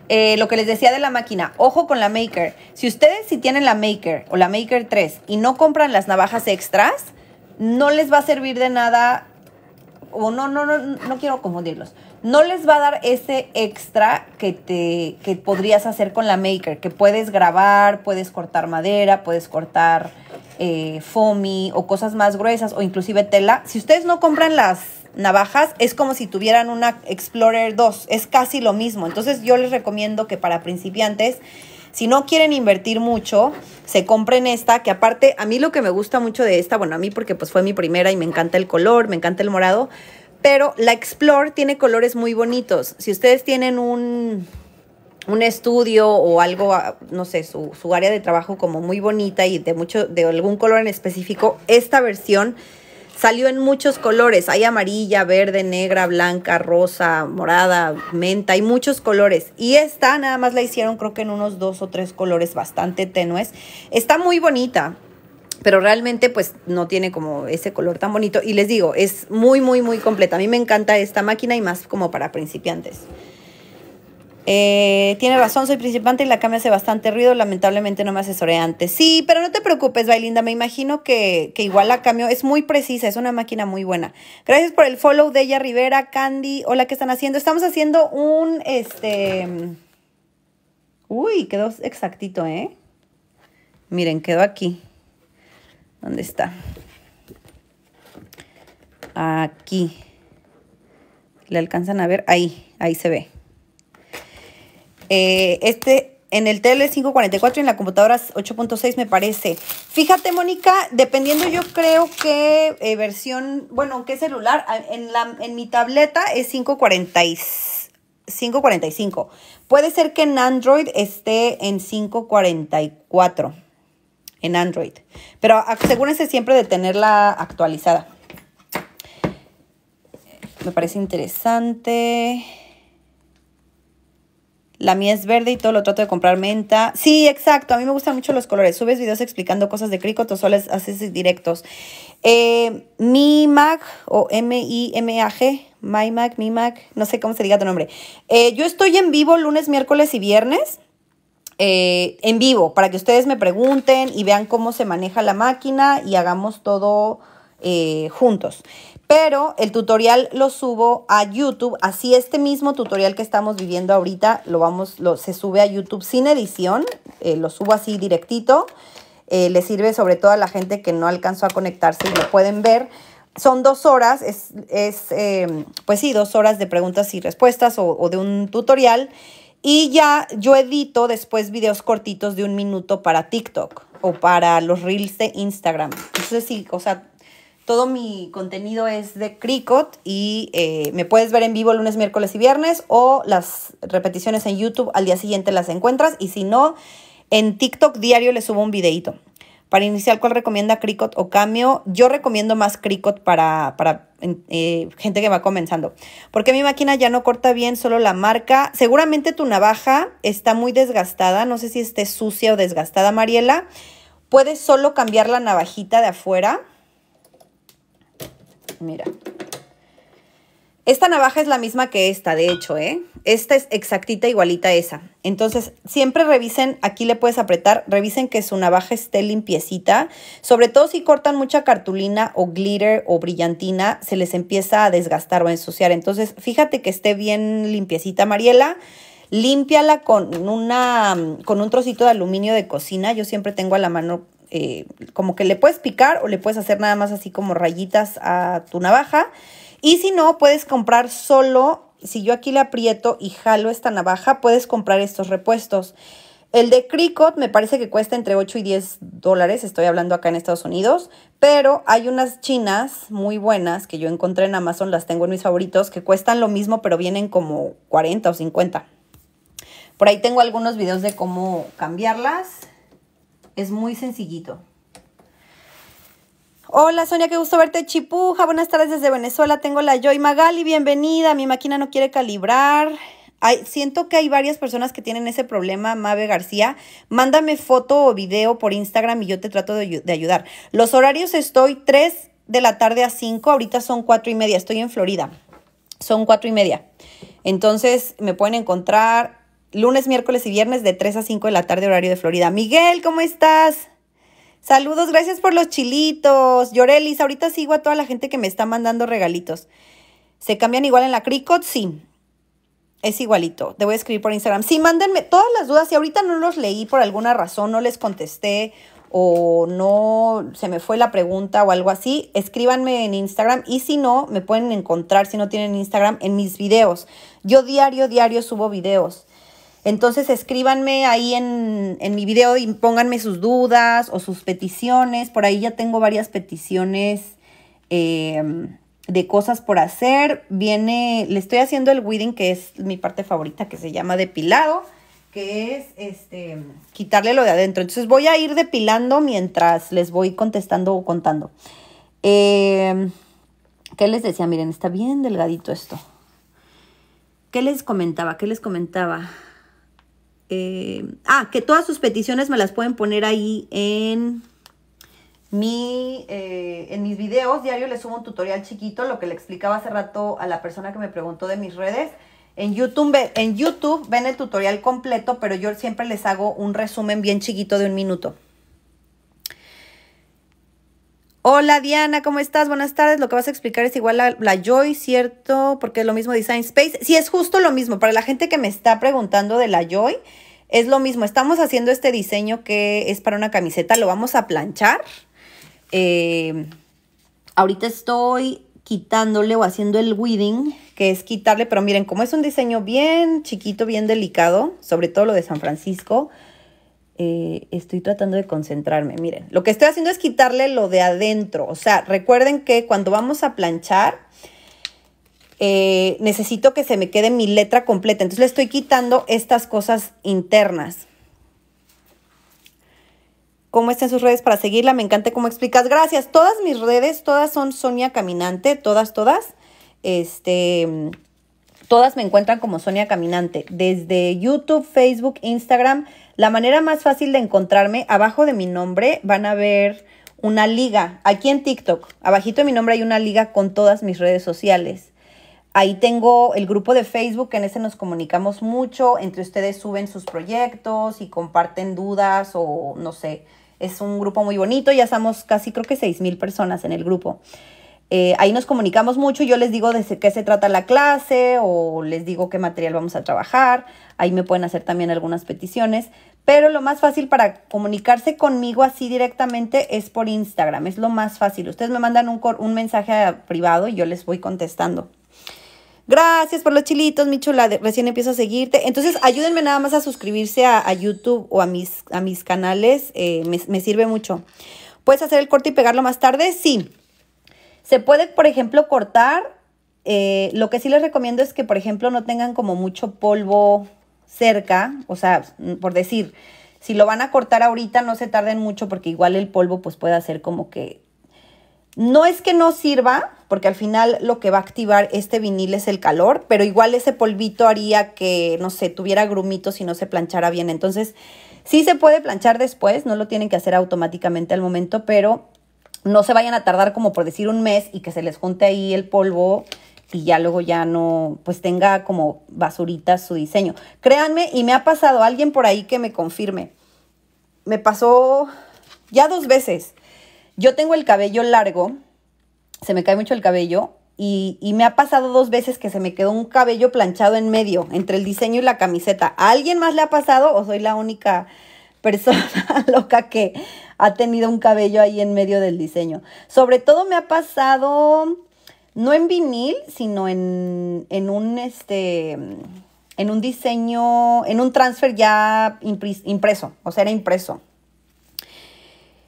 Eh, lo que les decía de la máquina, ojo con la Maker. Si ustedes si tienen la Maker o la Maker 3 y no compran las navajas extras, no les va a servir de nada, o no, no, no, no quiero confundirlos. No les va a dar ese extra que, te, que podrías hacer con la Maker, que puedes grabar, puedes cortar madera, puedes cortar eh, foamy o cosas más gruesas o inclusive tela. Si ustedes no compran las navajas, es como si tuvieran una Explorer 2, es casi lo mismo. Entonces yo les recomiendo que para principiantes, si no quieren invertir mucho, se compren esta, que aparte a mí lo que me gusta mucho de esta, bueno, a mí porque pues fue mi primera y me encanta el color, me encanta el morado, pero la Explorer tiene colores muy bonitos. Si ustedes tienen un un estudio o algo, ah, no sé, su, su, área de trabajo como muy bonita y de mucho, de algún color en específico, esta versión Salió en muchos colores, hay amarilla, verde, negra, blanca, rosa, morada, menta, hay muchos colores. Y esta nada más la hicieron creo que en unos dos o tres colores bastante tenues. Está muy bonita, pero realmente pues no tiene como ese color tan bonito. Y les digo, es muy, muy, muy completa. A mí me encanta esta máquina y más como para principiantes. Eh, tiene razón, soy principiante y la cama hace bastante ruido. Lamentablemente no me asesoré antes. Sí, pero no te preocupes, Bailinda. Me imagino que, que igual la cambio. Es muy precisa, es una máquina muy buena. Gracias por el follow de ella, Rivera, Candy. Hola, ¿qué están haciendo? Estamos haciendo un este. Uy, quedó exactito, ¿eh? Miren, quedó aquí. ¿Dónde está? Aquí. ¿Le alcanzan a ver? Ahí, ahí se ve. Eh, este en el tele 544 y en la computadora 8.6 me parece. Fíjate, Mónica, dependiendo yo creo que eh, versión, bueno, qué celular, ah, en, la, en mi tableta es 545. Puede ser que en Android esté en 544, en Android. Pero ah, asegúrense siempre de tenerla actualizada. Me parece interesante. La mía es verde y todo lo trato de comprar menta. Sí, exacto. A mí me gustan mucho los colores. Subes videos explicando cosas de crico, o haces directos. Eh, mi Mac o M-I-M-A-G. My Mac, mi Mac. No sé cómo se diga tu nombre. Eh, yo estoy en vivo lunes, miércoles y viernes. Eh, en vivo para que ustedes me pregunten y vean cómo se maneja la máquina y hagamos todo juntos pero el tutorial lo subo a YouTube, así este mismo tutorial que estamos viviendo ahorita lo vamos, se sube a YouTube sin edición, eh, lo subo así directito, eh, le sirve sobre todo a la gente que no alcanzó a conectarse y lo pueden ver. Son dos horas, es, em, pues sí, dos horas de preguntas y respuestas o, de un tutorial. Y ya yo edito después videos cortitos de un minuto para TikTok o para los reels de Instagram. Entonces sí, o sea, todo mi contenido es de Cricot y eh, me puedes ver en vivo lunes, miércoles y viernes o las repeticiones en YouTube al día siguiente las encuentras y si no, en TikTok diario le subo un videito. Para iniciar, ¿cuál recomienda Cricot o Cameo? Yo recomiendo más Cricot para, para eh, gente que va comenzando. Porque mi máquina ya no corta bien, solo la marca. Seguramente tu navaja está muy desgastada. No sé si esté sucia o desgastada, Mariela. Puedes solo cambiar la navajita de afuera Mira. Esta navaja es la misma que esta, de hecho, ¿eh? Esta es exactita, igualita a esa. Entonces, siempre revisen, aquí le puedes apretar, revisen que su navaja esté limpiecita. Sobre todo si cortan mucha cartulina o glitter o brillantina, se les empieza a desgastar o a ensuciar. Entonces, fíjate que esté bien limpiecita, Mariela. Límpiala con, una, con un trocito de aluminio de cocina. Yo siempre tengo a la mano eh, como que le puedes picar o le puedes hacer nada más así como rayitas a tu navaja. Y si no, puedes comprar solo, si yo aquí le aprieto y jalo esta navaja, puedes comprar estos repuestos. El de Cricut me parece que cuesta entre 8 y 10 dólares, estoy hablando acá en Estados Unidos, pero hay unas chinas muy buenas que yo encontré en Amazon, las tengo en mis favoritos, que cuestan lo mismo, pero vienen como 40 o 50. Por ahí tengo algunos videos de cómo cambiarlas. Es muy sencillito. Hola Sonia, qué gusto verte, Chipuja. Buenas tardes desde Venezuela. Tengo la Joy Magali, bienvenida. Mi máquina no quiere calibrar. siento que hay varias personas que tienen ese problema, Mabe García. Mándame foto o video por Instagram y yo te trato de, de ayudar. Los horarios estoy 3 de la tarde a 5, ahorita son 4 y media, estoy en Florida. Son 4 y media. Entonces me pueden encontrar lunes, miércoles y viernes de 3 a 5 de la tarde horario de Florida. Miguel, ¿cómo estás? Saludos, gracias por los chilitos. Llorelis, ahorita sigo a toda la gente que me está mandando regalitos. ¿Se cambian igual en la Cricut? Sí. Es igualito. Te voy a escribir por Instagram. Sí, mándenme todas las dudas. Si ahorita no los leí por alguna razón, no les contesté o no se me fue la pregunta o algo así, escríbanme en Instagram y si no, me pueden encontrar si no tienen Instagram en mis videos. Yo diario, diario subo videos. Entonces escríbanme ahí en, mi video y pónganme sus dudas o sus peticiones. Por ahí ya tengo varias peticiones em, de cosas por hacer. Viene, le estoy haciendo el weeding, que es mi parte favorita, que se llama depilado, que es este, quitarle lo de adentro. Entonces voy a ir depilando mientras les voy contestando o contando. Em, ¿Qué les decía? Miren, está bien delgadito esto. ¿Qué les comentaba? ¿Qué les comentaba? Eh, ah, que todas sus peticiones me las pueden poner ahí en, mi, eh, en mis videos. Diario les subo un tutorial chiquito, lo que le explicaba hace rato a la persona que me preguntó de mis redes. En YouTube, en YouTube ven el tutorial completo, pero yo siempre les hago un resumen bien chiquito de un minuto. Hola Diana, ¿cómo estás? Buenas tardes. Lo que vas a explicar es igual a la, Joy, ¿cierto? Porque es lo mismo Design Space. Sí, es justo lo mismo. Para la gente que me está preguntando de la Joy, es lo mismo. Estamos haciendo este diseño que es para una camiseta. Lo vamos a planchar. Eh, ahorita estoy quitándole o haciendo el weeding, que es quitarle. Pero miren, como es un diseño bien chiquito, bien delicado, sobre todo lo de San Francisco, eh, estoy tratando de concentrarme. Miren, lo que estoy haciendo es quitarle lo de adentro. O sea, recuerden que cuando vamos a planchar, eh, necesito que se me quede mi letra completa. Entonces le estoy quitando estas cosas internas. ¿Cómo están sus redes para seguirla? Me encanta cómo explicas. Gracias. Todas mis redes, todas son Sonia Caminante, todas, todas. Este, Todas me encuentran como Sonia Caminante, desde YouTube, Facebook, Instagram. La manera más fácil de encontrarme, abajo de mi nombre van a ver una liga, aquí en TikTok, abajito de mi nombre hay una liga con todas mis redes sociales. Ahí tengo el grupo de Facebook, en ese nos comunicamos mucho, entre ustedes suben sus proyectos y comparten dudas o no sé, es un grupo muy bonito, ya somos casi creo que 6 mil personas en el grupo. Eh, ahí nos comunicamos mucho, yo les digo de qué se trata la clase o les digo qué material vamos a trabajar, ahí me pueden hacer también algunas peticiones, pero lo más fácil para comunicarse conmigo así directamente es por Instagram, es lo más fácil. Ustedes me mandan un, un mensaje privado y yo les voy contestando. Gracias por los chilitos, mi chula. Recién empiezo a seguirte. Entonces, ayúdenme nada más a suscribirse a, YouTube o a mis, a mis canales. Eh, me, me sirve mucho. ¿Puedes hacer el corte y pegarlo más tarde? Sí. Se puede, por ejemplo, cortar. Eh, lo que sí les recomiendo es que, por ejemplo, no tengan como mucho polvo cerca. O sea, mm, por decir, si lo van a cortar ahorita, no se tarden mucho porque igual el polvo pues puede hacer como que... No es que no sirva, porque al final lo que va a activar este vinil es el calor, pero igual ese polvito haría que, no sé, tuviera grumitos y no se planchara bien. Entonces, sí se puede planchar después, no lo tienen que hacer automáticamente al momento, pero no se vayan a tardar como por decir un mes y que se les junte ahí el polvo y ya luego ya no, pues tenga como basurita su diseño. Créanme, y me ha pasado alguien por ahí que me confirme. Me pasó ya dos veces. Yo tengo el cabello largo, se me cae mucho el cabello, y, me ha pasado dos veces que se me quedó un cabello planchado en medio, entre el diseño y la camiseta. ¿A alguien más le ha pasado o soy la única persona (laughs) loca que ha tenido un cabello ahí en medio del diseño. Sobre todo me ha pasado, no en vinil, sino en, en un este en un diseño, en un transfer ya impreso, o sea, era impreso.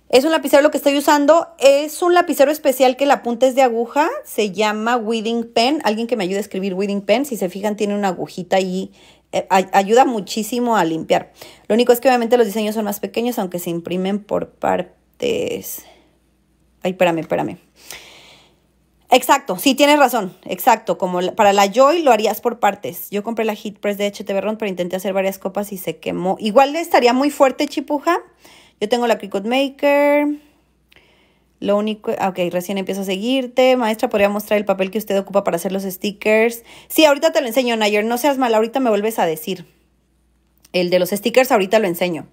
Es un lapicero lo que estoy usando. Es un lapicero especial que la punta es de aguja. Se llama Weeding Pen. Alguien que me ayude a escribir Weeding Pen. Si se fijan, tiene una agujita ahí eh, ayuda muchísimo a limpiar. Lo único es que obviamente los diseños son más pequeños, aunque se imprimen por partes. Ay, espérame, espérame. Exacto, sí, tienes razón, exacto. Como para la Joy lo harías por partes. Yo compré la Heat Press de HTV pero intenté hacer varias copas y se quemó. Igual estaría muy fuerte, chipuja. Yo tengo la Cricut Maker. Lo único, ah, ok, recién empiezo a seguirte. Maestra, ¿podría mostrar el papel que usted ocupa para hacer los stickers? Sí, ahorita te lo enseño, Nayer. No seas mal, ahorita me vuelves a decir. El de los stickers, ahorita lo enseño.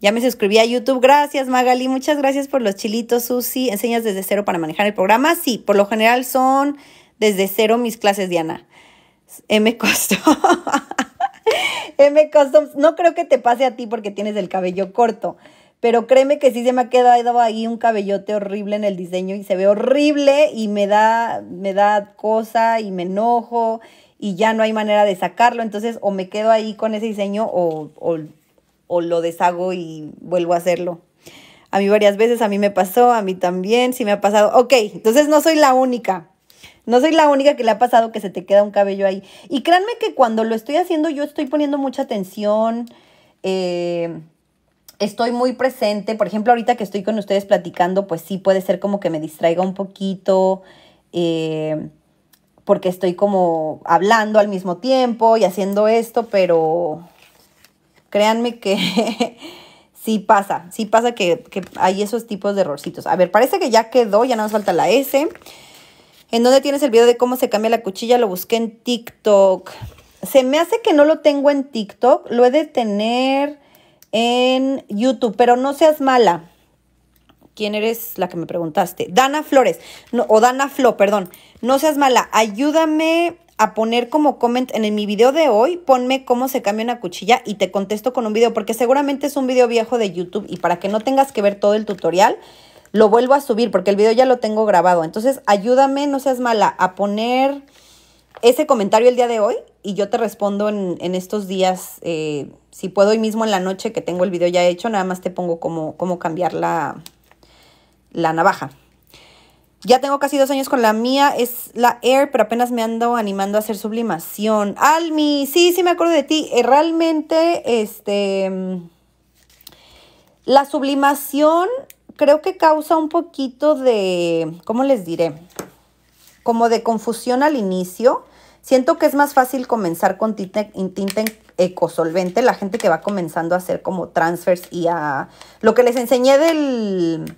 Ya me suscribí a YouTube. Gracias, Magali. Muchas gracias por los chilitos, Susi. ¿Enseñas desde cero para manejar el programa? Sí, por lo general son desde cero mis clases, Diana. M costó. (laughs) M costó. No creo que te pase a ti porque tienes el cabello corto pero créeme que sí se me ha quedado ahí un cabellote horrible en el diseño y se ve horrible y me da, me da cosa y me enojo y ya no hay manera de sacarlo, entonces o me quedo ahí con ese diseño o, lo deshago y vuelvo a hacerlo. A mí varias veces, a mí me pasó, a mí también, sí me ha pasado. Ok, entonces no soy la única. No soy la única que le ha pasado que se te queda un cabello ahí. Y créanme que cuando lo estoy haciendo yo estoy poniendo mucha atención. Eh, estoy muy presente. Por ejemplo, ahorita que estoy con ustedes platicando, pues sí puede ser como que me distraiga un poquito. Eh, porque estoy como hablando al mismo tiempo y haciendo esto, pero créanme que (laughs) sí pasa, sí pasa que, que, hay esos tipos de errorcitos. A ver, parece que ya quedó, ya no nos falta la S. ¿En dónde tienes el video de cómo se cambia la cuchilla? Lo busqué en TikTok. Se me hace que no lo tengo en TikTok, lo he de tener en YouTube, pero no seas mala. ¿Quién eres la que me preguntaste? Dana Flores, o Dana Flo, perdón. No seas mala, ayúdame a poner como comment en, mi video de hoy, ponme cómo se cambia una cuchilla y te contesto con un video, porque seguramente es un video viejo de YouTube y para que no tengas que ver todo el tutorial, lo vuelvo a subir porque el video ya lo tengo grabado. Entonces, ayúdame, no seas mala, a poner ese comentario el día de hoy y yo te respondo en, estos días, eh, si puedo hoy mismo en la noche que tengo el video ya hecho, nada más te pongo cómo, cómo cambiar la, la navaja. Ya tengo casi dos años con la mía, es la Air, pero apenas me ando animando a hacer sublimación. Almi, sí, sí me acuerdo de ti. Eh, realmente, este, mm, la sublimación creo que causa un poquito de, ¿cómo les diré? como de confusión al inicio. Siento que es más fácil comenzar con tinta, ecosolvente, la gente que va comenzando a hacer como transfers y a... Lo que les enseñé del,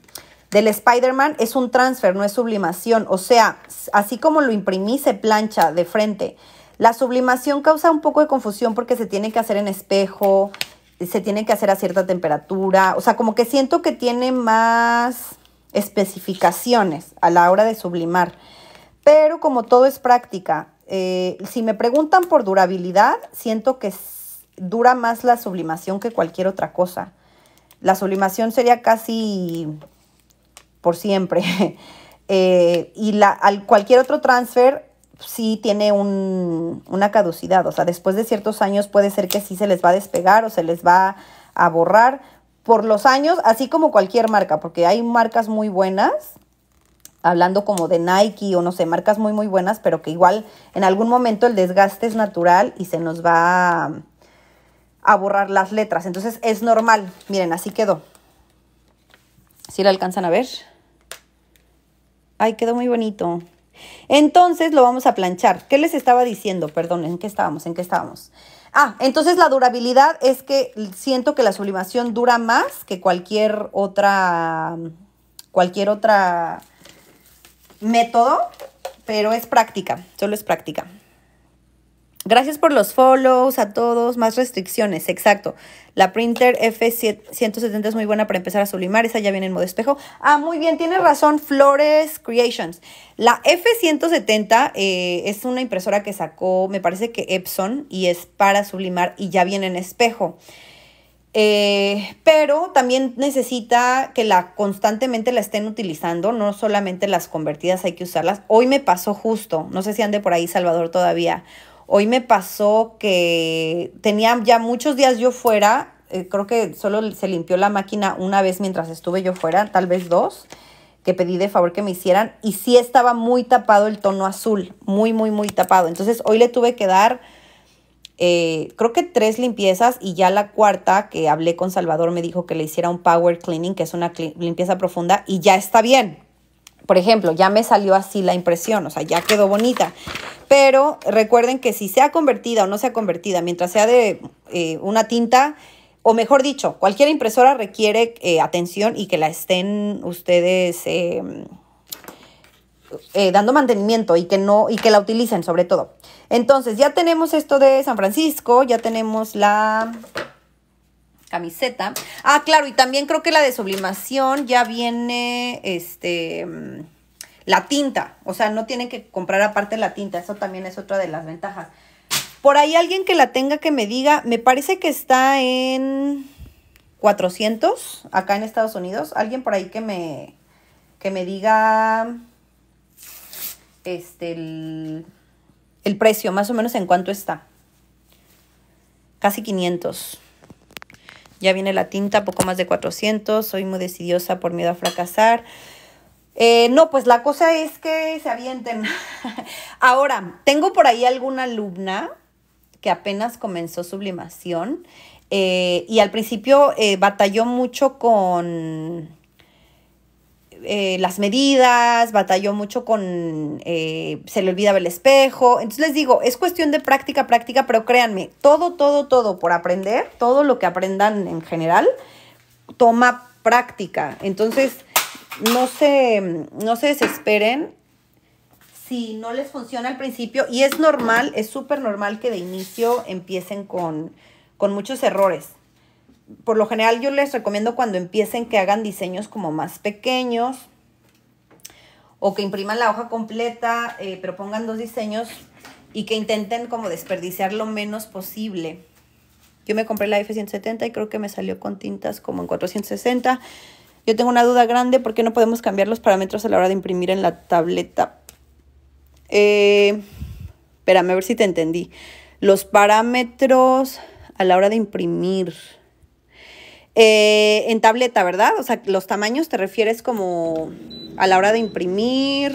del Spider-Man es un transfer, no es sublimación. O sea, así como lo imprimí, se plancha de frente. La sublimación causa un poco de confusión porque se tiene que hacer en espejo, se tiene que hacer a cierta temperatura. O sea, como que siento que tiene más especificaciones a la hora de sublimar. Pero como todo es práctica, eh, si me preguntan por durabilidad, siento que dura más la sublimación que cualquier otra cosa. La sublimación sería casi por siempre. (laughs) Eh, y la, al, cualquier otro transfer sí tiene una caducidad. O sea, después de ciertos años puede ser que sí se les va a despegar o se les va a borrar por los años, así como cualquier marca, porque hay marcas muy buenas hablando como de Nike o no sé, marcas muy muy buenas, pero que igual en algún momento el desgaste es natural y se nos va a, borrar las letras. Entonces es normal. Miren, así quedó. Si la alcanzan a ver. Ay, quedó muy bonito. Entonces lo vamos a planchar. ¿Qué les estaba diciendo? Perdón, ¿en qué estábamos? ¿En qué estábamos? Ah, entonces la durabilidad es que siento que la sublimación dura más que cualquier otra, cualquier otra método, pero es práctica, solo es práctica. Gracias por los follows a todos. Más restricciones, exacto. La printer F170 es muy buena para empezar a sublimar. Esa ya viene en modo espejo. Ah, muy bien, tienes razón. Flores Creations. La F170 eh, es una impresora que sacó, me parece que Epson, y es para sublimar y ya viene en espejo. Eh, pero también necesita que la constantemente la estén utilizando, no solamente las convertidas hay que usarlas. Hoy me pasó justo, no sé si ande por ahí Salvador todavía. Hoy me pasó que tenía ya muchos días yo fuera, eh, creo que solo se limpió la máquina una vez mientras estuve yo fuera, tal vez dos, que pedí de favor que me hicieran y sí estaba muy tapado el tono azul, muy, muy, muy tapado. Entonces hoy le tuve que dar eh, creo que tres limpiezas y ya la cuarta que hablé con Salvador me dijo que le hiciera un power cleaning, que es una limpieza profunda y ya está bien. Por ejemplo, ya me salió así la impresión, o sea, ya quedó bonita. Pero recuerden que si sea convertida o no sea convertida, mientras sea de eh, una tinta, o mejor dicho, cualquier impresora requiere eh, atención y que la estén ustedes... Em, dando mantenimiento y que no y que la utilicen sobre todo. Entonces, ya tenemos esto de San Francisco, ya tenemos la camiseta. Ah, claro, y también creo que la de sublimación ya viene, este, mm, la tinta. O sea, no tienen que comprar aparte la tinta. Eso también es otra de las ventajas. Por ahí alguien que la tenga que me diga, me parece que está en 400 acá en Estados Unidos. Alguien por ahí que me, que me diga, este, el, el precio, más o menos en cuánto está. Casi 500. Ya viene la tinta, poco más de 400. Soy muy decidiosa por miedo a fracasar. Eh, no, pues la cosa es que se avienten. (laughs) Ahora, tengo por ahí alguna alumna que apenas comenzó sublimación eh, y al principio eh, batalló mucho con eh, las medidas, batalló mucho con, eh, se le olvidaba el espejo. Entonces les digo, es cuestión de práctica, práctica, pero créanme, todo, todo, todo por aprender, todo lo que aprendan en general, toma práctica. Entonces, no se, no se desesperen si no les funciona al principio y es normal, es súper normal que de inicio empiecen con, con muchos errores por lo general yo les recomiendo cuando empiecen que hagan diseños como más pequeños o que impriman la hoja completa, eh, pero pongan dos diseños y que intenten como desperdiciar lo menos posible. Yo me compré la F170 y creo que me salió con tintas como en 460. Yo tengo una duda grande, ¿por qué no podemos cambiar los parámetros a la hora de imprimir en la tableta? Eh, espérame, a ver si te entendí. Los parámetros a la hora de imprimir. Eh, en tableta, ¿verdad? O sea, los tamaños te refieres como a la hora de imprimir.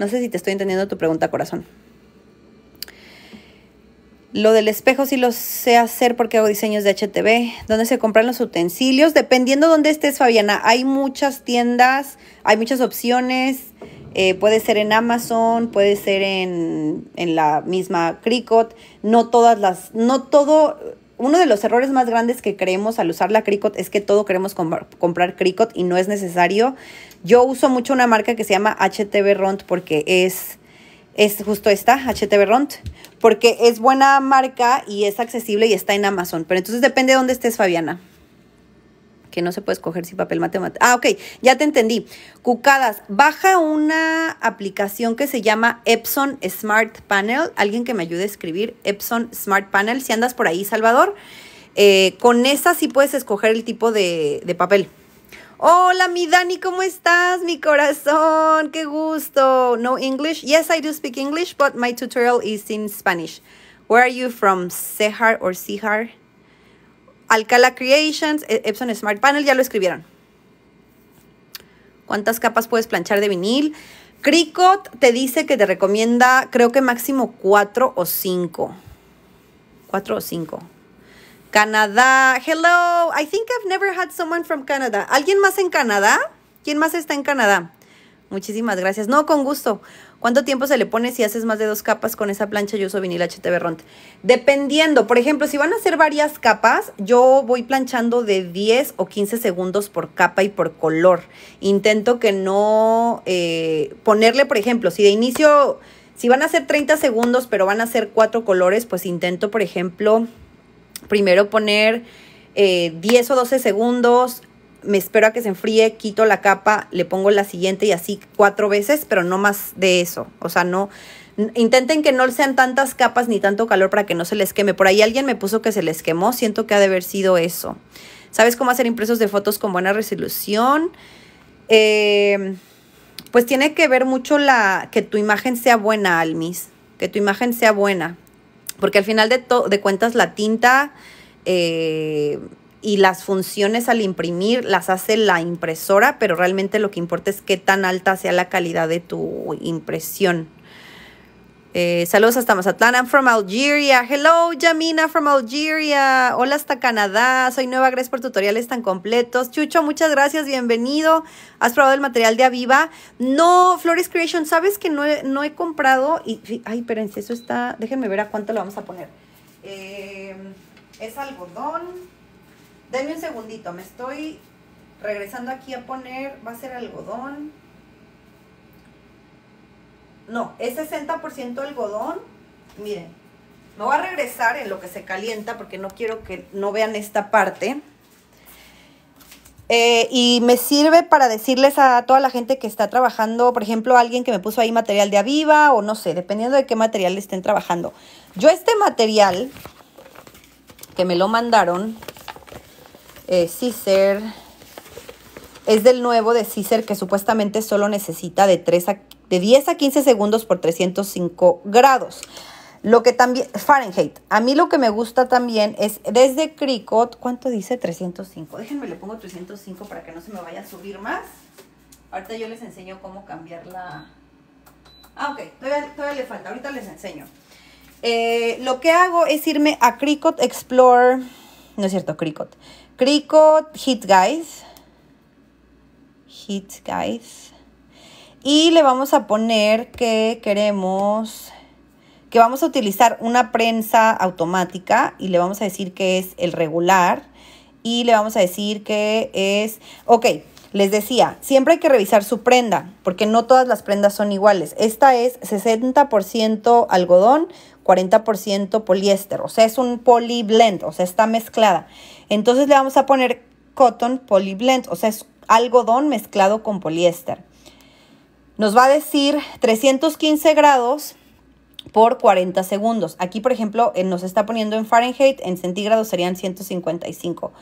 No sé si te estoy entendiendo tu pregunta, corazón. Lo del espejo sí lo sé hacer porque hago diseños de HTV. ¿Dónde se compran los utensilios? Dependiendo dónde estés, Fabiana. Hay muchas tiendas, hay muchas opciones. Eh, puede ser en Amazon, puede ser en, en la misma Cricut. No todas las, no todo uno de los errores más grandes que creemos al usar la Cricut es que todo queremos comprar Cricut y no es necesario. Yo uso mucho una marca que se llama HTV Ront porque es, es justo esta, HTV Ront, porque es buena marca y es accesible y está en Amazon. Pero entonces depende de dónde estés, Fabiana que no se puede escoger si papel matemático. Ah, ok, ya te entendí. Cucadas, baja una aplicación que se llama Epson Smart Panel. Alguien que me ayude a escribir Epson Smart Panel, si andas por ahí, Salvador. Eh, con esa sí puedes escoger el tipo de, papel. Hola, mi Dani, ¿cómo estás? Mi corazón, qué gusto. No English? Yes, I do speak English, but my tutorial is in Spanish. Where are you from? Cejar or sejar? Alcala Creations, e- Epson Smart Panel, ya lo escribieron. ¿Cuántas capas puedes planchar de vinil? Cricot te dice que te recomienda, creo que máximo cuatro o 5. Cuatro o 5. Canadá. Hello. I think I've never had someone from Canada. ¿Alguien más en Canadá? ¿Quién más está en Canadá? Muchísimas gracias. No, con gusto. ¿Cuánto tiempo se le pone si haces más de dos capas con esa plancha? Yo uso vinil HTV Ront. Dependiendo, por ejemplo, si van a hacer varias capas, yo voy planchando de 10 o 15 segundos por capa y por color. Intento que no eh, ponerle, por ejemplo, si de inicio, si van a hacer 30 segundos, pero van a hacer cuatro colores, pues intento, por ejemplo, primero poner... 10 eh, o 12 segundos, me espero a que se enfríe, quito la capa, le pongo la siguiente y así cuatro veces, pero no más de eso. O sea, no intenten que no sean tantas capas ni tanto calor para que no se les queme. Por ahí alguien me puso que se les quemó, siento que ha de haber sido eso. ¿Sabes cómo hacer impresos de fotos con buena resolución? Eh, pues tiene que ver mucho la que tu imagen sea buena, Almis, que tu imagen sea buena, porque al final de, de cuentas la tinta... Eh, y las funciones al imprimir las hace la impresora, pero realmente lo que importa es qué tan alta sea la calidad de tu impresión. Eh, saludos hasta Mazatlán. I'm from Algeria. Hello, Yamina from Algeria. Hola hasta Canadá. Soy nueva. Gracias por tutoriales tan completos. Chucho, muchas gracias. Bienvenido. ¿Has probado el material de Aviva? No, Flores Creation. Sabes que no he, comprado. Y, ay, espérense, eso está. Déjenme ver a cuánto lo vamos a poner. Eh, es algodón. Denme un segundito, me estoy regresando aquí a poner, va a ser algodón. No, es 60% algodón. Miren, me voy a regresar en lo que se calienta porque no quiero que no vean esta parte. Eh, y me sirve para decirles a toda la gente que está trabajando, por ejemplo, alguien que me puso ahí material de aviva o no sé, dependiendo de qué material estén trabajando. Yo este material que me lo mandaron, eh, Es del nuevo de Scissor que supuestamente solo necesita de, 3 a, de 10 a 15 segundos por 305 grados. Lo que también, Fahrenheit, a mí lo que me gusta también es desde Cricot, ¿cuánto dice? 305. Déjenme, le pongo 305 para que no se me vaya a subir más. Ahorita yo les enseño cómo cambiar la... Ah, ok, todavía, le falta, ahorita les enseño. Eh, lo que hago es irme a Cricot Explore, no es cierto, Cricot. Cricut Hit Guys. Hit Guys. Y le vamos a poner que queremos, que vamos a utilizar una prensa automática y le vamos a decir que es el regular y le vamos a decir que es, ok, les decía, siempre hay que revisar su prenda, porque no todas las prendas son iguales. Esta es 60% algodón, 40% poliéster, o sea, es un blend o sea, está mezclada. Entonces le vamos a poner cotton polyblend, o sea, es algodón mezclado con poliéster. Nos va a decir 315 grados por 40 segundos. Aquí, por ejemplo, eh, nos está poniendo en Fahrenheit, en centígrados serían 155.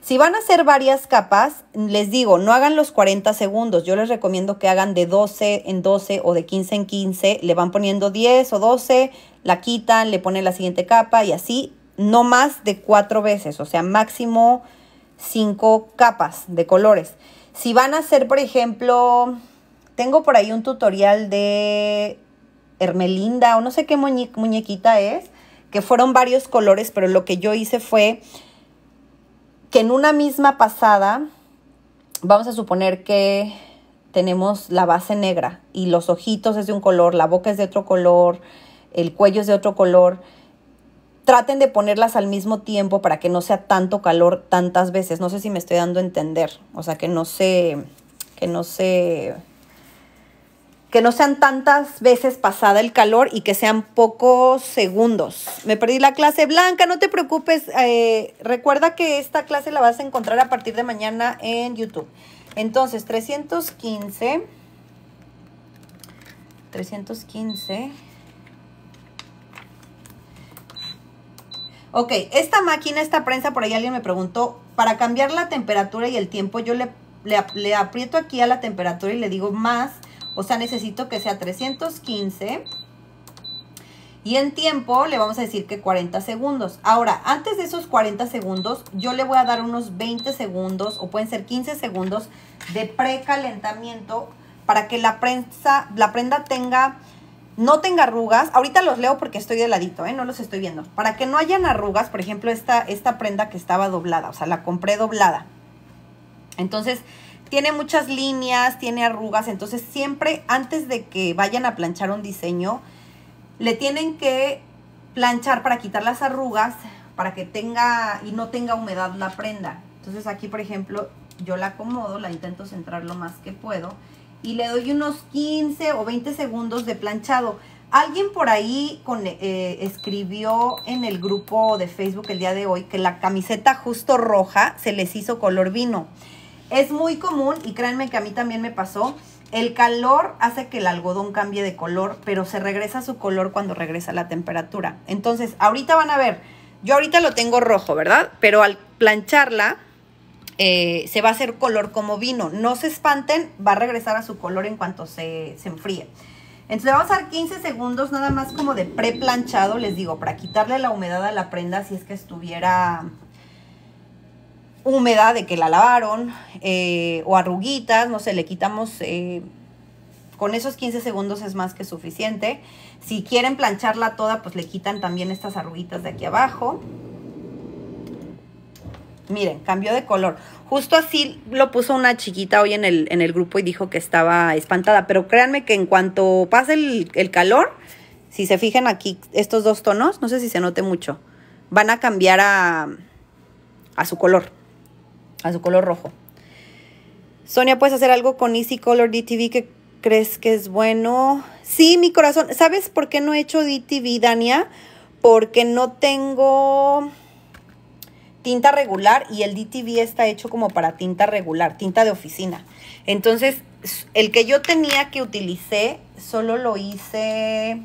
Si van a hacer varias capas, les digo, no hagan los 40 segundos. Yo les recomiendo que hagan de 12 en 12 o de 15 en 15. Le van poniendo 10 o 12, la quitan, le ponen la siguiente capa y así no más de cuatro veces, o sea, máximo cinco capas de colores. Si van a hacer, por ejemplo, tengo por ahí un tutorial de Hermelinda o no sé qué muñequita es, que fueron varios colores, pero lo que yo hice fue que en una misma pasada, vamos a suponer que tenemos la base negra y los ojitos es de un color, la boca es de otro color, el cuello es de otro color traten de ponerlas al mismo tiempo para que no sea tanto calor tantas veces. No sé si me estoy dando a entender. O sea, que no sé que no que no sean tantas veces pasada el calor y que sean pocos segundos. Me perdí la clase blanca, no te preocupes. Eh, recuerda que esta clase la vas a encontrar a partir de mañana en YouTube. Entonces, 315. 315. Ok, esta máquina, esta prensa, por ahí alguien me preguntó, para cambiar la temperatura y el tiempo, yo le, le, aprieto aquí a la temperatura y le digo más, o sea, necesito que sea 315. Y en tiempo le vamos a decir que 40 segundos. Ahora, antes de esos 40 segundos, yo le voy a dar unos 20 segundos o pueden ser 15 segundos de precalentamiento para que la, prensa, la prenda tenga no tenga arrugas. Ahorita los leo porque estoy de ladito, ¿eh? no los estoy viendo. Para que no hayan arrugas, por ejemplo, esta, esta prenda que estaba doblada, o sea, la compré doblada. Entonces, tiene muchas líneas, tiene arrugas, entonces siempre antes de que vayan a planchar un diseño, le tienen que planchar para quitar las arrugas, para que tenga y no tenga humedad la prenda. Entonces aquí, por ejemplo, yo la acomodo, la intento centrar lo más que puedo y le doy unos 15 o 20 segundos de planchado. Alguien por ahí eh, escribió en el grupo de Facebook el día de hoy que la camiseta justo roja se les hizo color vino. Es muy común, y créanme que a mí también me pasó, el calor hace que el algodón cambie de color, pero se regresa a su color cuando regresa la temperatura. Entonces, ahorita van a ver, yo ahorita lo tengo rojo, ¿verdad? Pero al plancharla, eh, se va a hacer color como vino. No se espanten, va a regresar a su color en cuanto se, enfríe. Entonces le vamos a dar 15 segundos nada más como de preplanchado, les digo, para quitarle la humedad a la prenda si es que estuviera húmeda de que la lavaron eh, o arruguitas, no sé, le quitamos... Eh, con esos 15 segundos es más que suficiente. Si quieren plancharla toda, pues le quitan también estas arruguitas de aquí abajo. Miren, cambió de color. Justo así lo puso una chiquita hoy en el, en el grupo y dijo que estaba espantada. Pero créanme que en cuanto pase el, calor, si se fijan aquí, estos dos tonos, no sé si se note mucho, van a cambiar a, a su color, a su color rojo. Sonia, ¿puedes hacer algo con Easy Color DTV que crees que es bueno? Sí, mi corazón. ¿Sabes por qué no he hecho DTV, Dania? Porque no tengo tinta regular y el DTV está hecho como para tinta regular, tinta de oficina. Entonces, el que yo tenía que utilicé, solo lo hice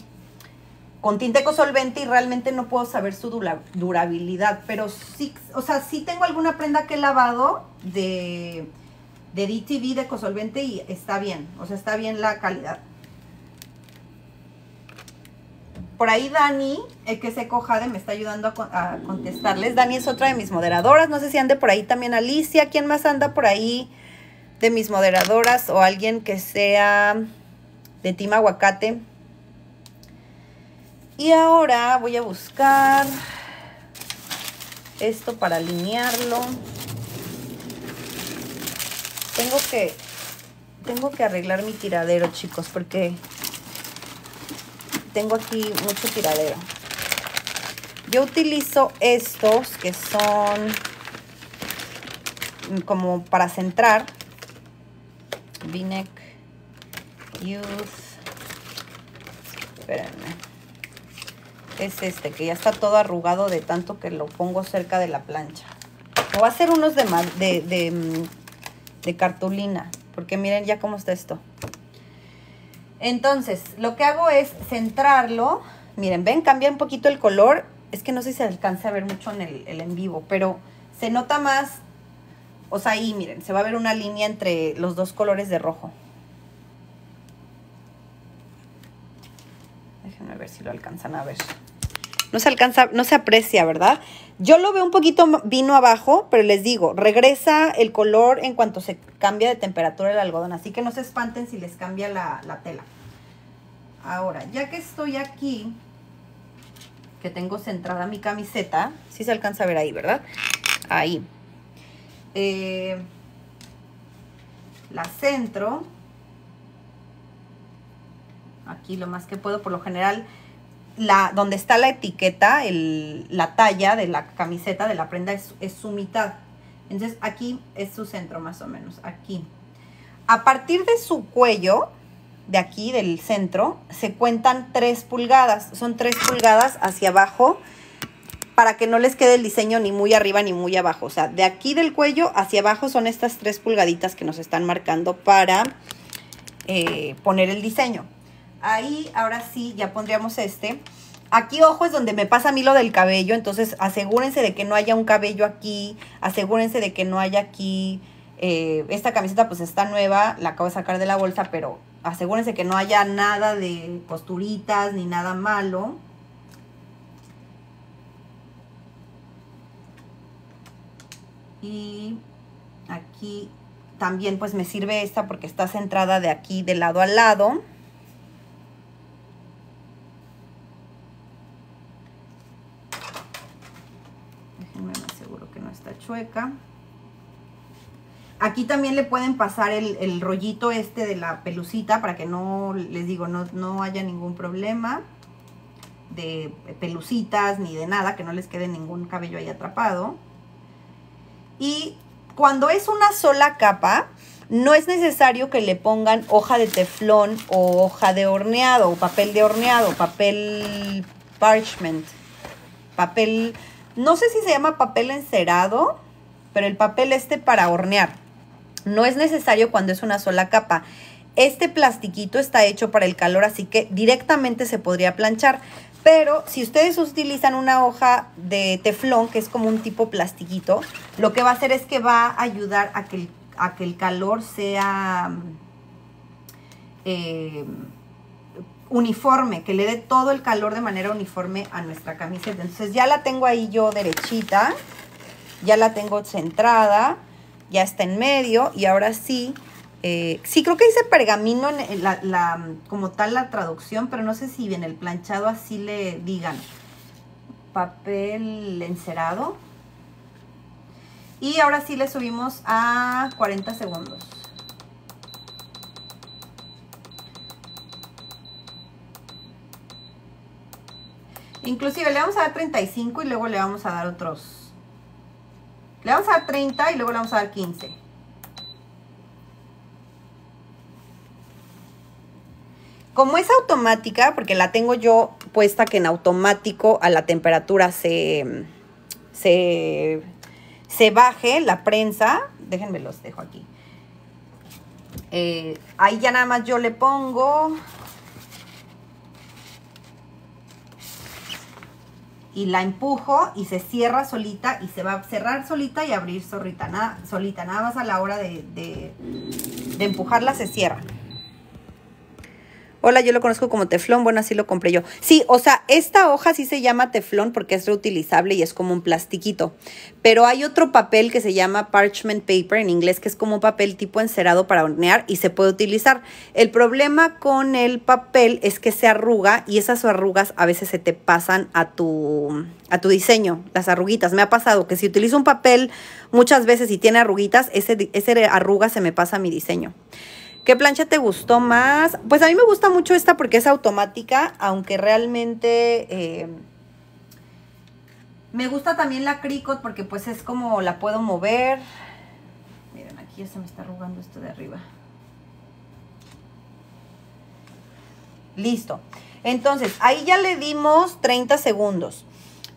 con tinta ecosolvente y realmente no puedo saber su durabilidad, pero sí, o sea, sí tengo alguna prenda que he lavado de, de DTV de ecosolvente y está bien, o sea, está bien la calidad. por ahí Dani, el que se coja de me está ayudando a, contestarles. Dani es otra de mis moderadoras. No sé si ande por ahí también Alicia. ¿Quién más anda por ahí de mis moderadoras o alguien que sea de Team Aguacate? Y ahora voy a buscar esto para alinearlo. Tengo que, tengo que arreglar mi tiradero, chicos, porque tengo aquí mucho tiradero. Yo utilizo estos que son mm, como para centrar. Vinec Youth. Espérenme. Es este que ya está todo arrugado de tanto que lo pongo cerca de la plancha. O a hacer unos de, de, mm, de cartulina. Porque miren ya cómo está esto. Entonces, lo que hago es centrarlo. Miren, ven, cambia un poquito el color. Es que no sé si se alcanza a ver mucho en el, en vivo, pero se nota más. O sea, ahí, miren, se va a ver una línea entre los dos colores de rojo. Déjenme ver si lo alcanzan a ver. No se alcanza, no se aprecia, ¿verdad? Yo lo veo un poquito vino abajo, pero les digo, regresa el color en cuanto se cambia de temperatura el algodón. Así que no se espanten si les cambia la, tela. Ahora, ya que estoy aquí, que tengo centrada mi camiseta, si sí se alcanza a ver ahí, ¿verdad? Ahí. Eh, la centro. Aquí lo más que puedo, por lo general donde está la etiqueta, la talla de la camiseta, de la prenda, es, su mitad. Entonces aquí es su centro más o menos, aquí. A partir de su cuello, de aquí, del centro, se cuentan tres pulgadas. Son tres pulgadas hacia abajo para que no les quede el diseño ni muy arriba ni muy abajo. O sea, de aquí del cuello hacia abajo son estas tres pulgaditas que nos están marcando para eh, poner el diseño. Ahí, ahora sí, ya pondríamos este. Aquí, ojo, es donde me pasa a mí lo del cabello. Entonces, asegúrense de que no haya un cabello aquí. Asegúrense de que no haya aquí... Eh, esta camiseta pues está nueva, la acabo de sacar de la bolsa, pero asegúrense que no haya nada de costuritas ni nada malo. Y aquí también pues me sirve esta porque está centrada de aquí de lado a lado. Aquí también le pueden pasar el, rollito este de la pelucita para que no, les digo, no, no haya ningún problema de pelucitas ni de nada, que no les quede ningún cabello ahí atrapado. Y cuando es una sola capa, no es necesario que le pongan hoja de teflón o hoja de horneado o papel de horneado, papel parchment, papel no sé si se llama papel encerado, pero el papel este para hornear. No es necesario cuando es una sola capa. Este plastiquito está hecho para el calor, así que directamente se podría planchar. Pero si ustedes utilizan una hoja de teflón, que es como un tipo plastiquito, lo que va a hacer es que va a ayudar a que el, que el calor sea... Eh, uniforme, que le dé todo el calor de manera uniforme a nuestra camiseta. Entonces ya la tengo ahí yo derechita, ya la tengo centrada, ya está en medio y ahora sí, eh, sí creo que hice pergamino en la, como tal la traducción, pero no sé si en el planchado así le digan papel encerado. Y ahora sí le subimos a 40 segundos. Inclusive le vamos a dar 35 y luego le vamos a dar otros. Le vamos a dar 30 y luego le vamos a dar 15. Como es automática, porque la tengo yo puesta que en automático a la temperatura se, se, se baje la prensa. Déjenme los dejo aquí. Eh, ahí ya nada más yo le pongo y la empujo y se cierra solita y se va a cerrar solita y abrir solita. Nada, solita, más a la hora de, de empujarla se cierra. Hola, yo lo conozco como teflón, bueno, así lo compré yo. Sí, o sea, esta hoja sí se llama teflón porque es reutilizable y es como un plastiquito. Pero hay otro papel que se llama parchment paper en inglés, que es como un papel tipo encerado para hornear y se puede utilizar. El problema con el papel es que se arruga y esas arrugas a veces se te pasan a tu, a tu diseño, las arruguitas. Me ha pasado que si utilizo un papel muchas veces y tiene arruguitas, ese, ese arruga se me pasa a mi diseño. ¿Qué plancha te gustó más? Pues a mí me gusta mucho esta porque es automática, aunque realmente... Eh, me gusta también la Cricut porque pues es como la puedo mover. Miren, aquí ya se me está arrugando esto de arriba. Listo. Entonces, ahí ya le dimos 30 segundos.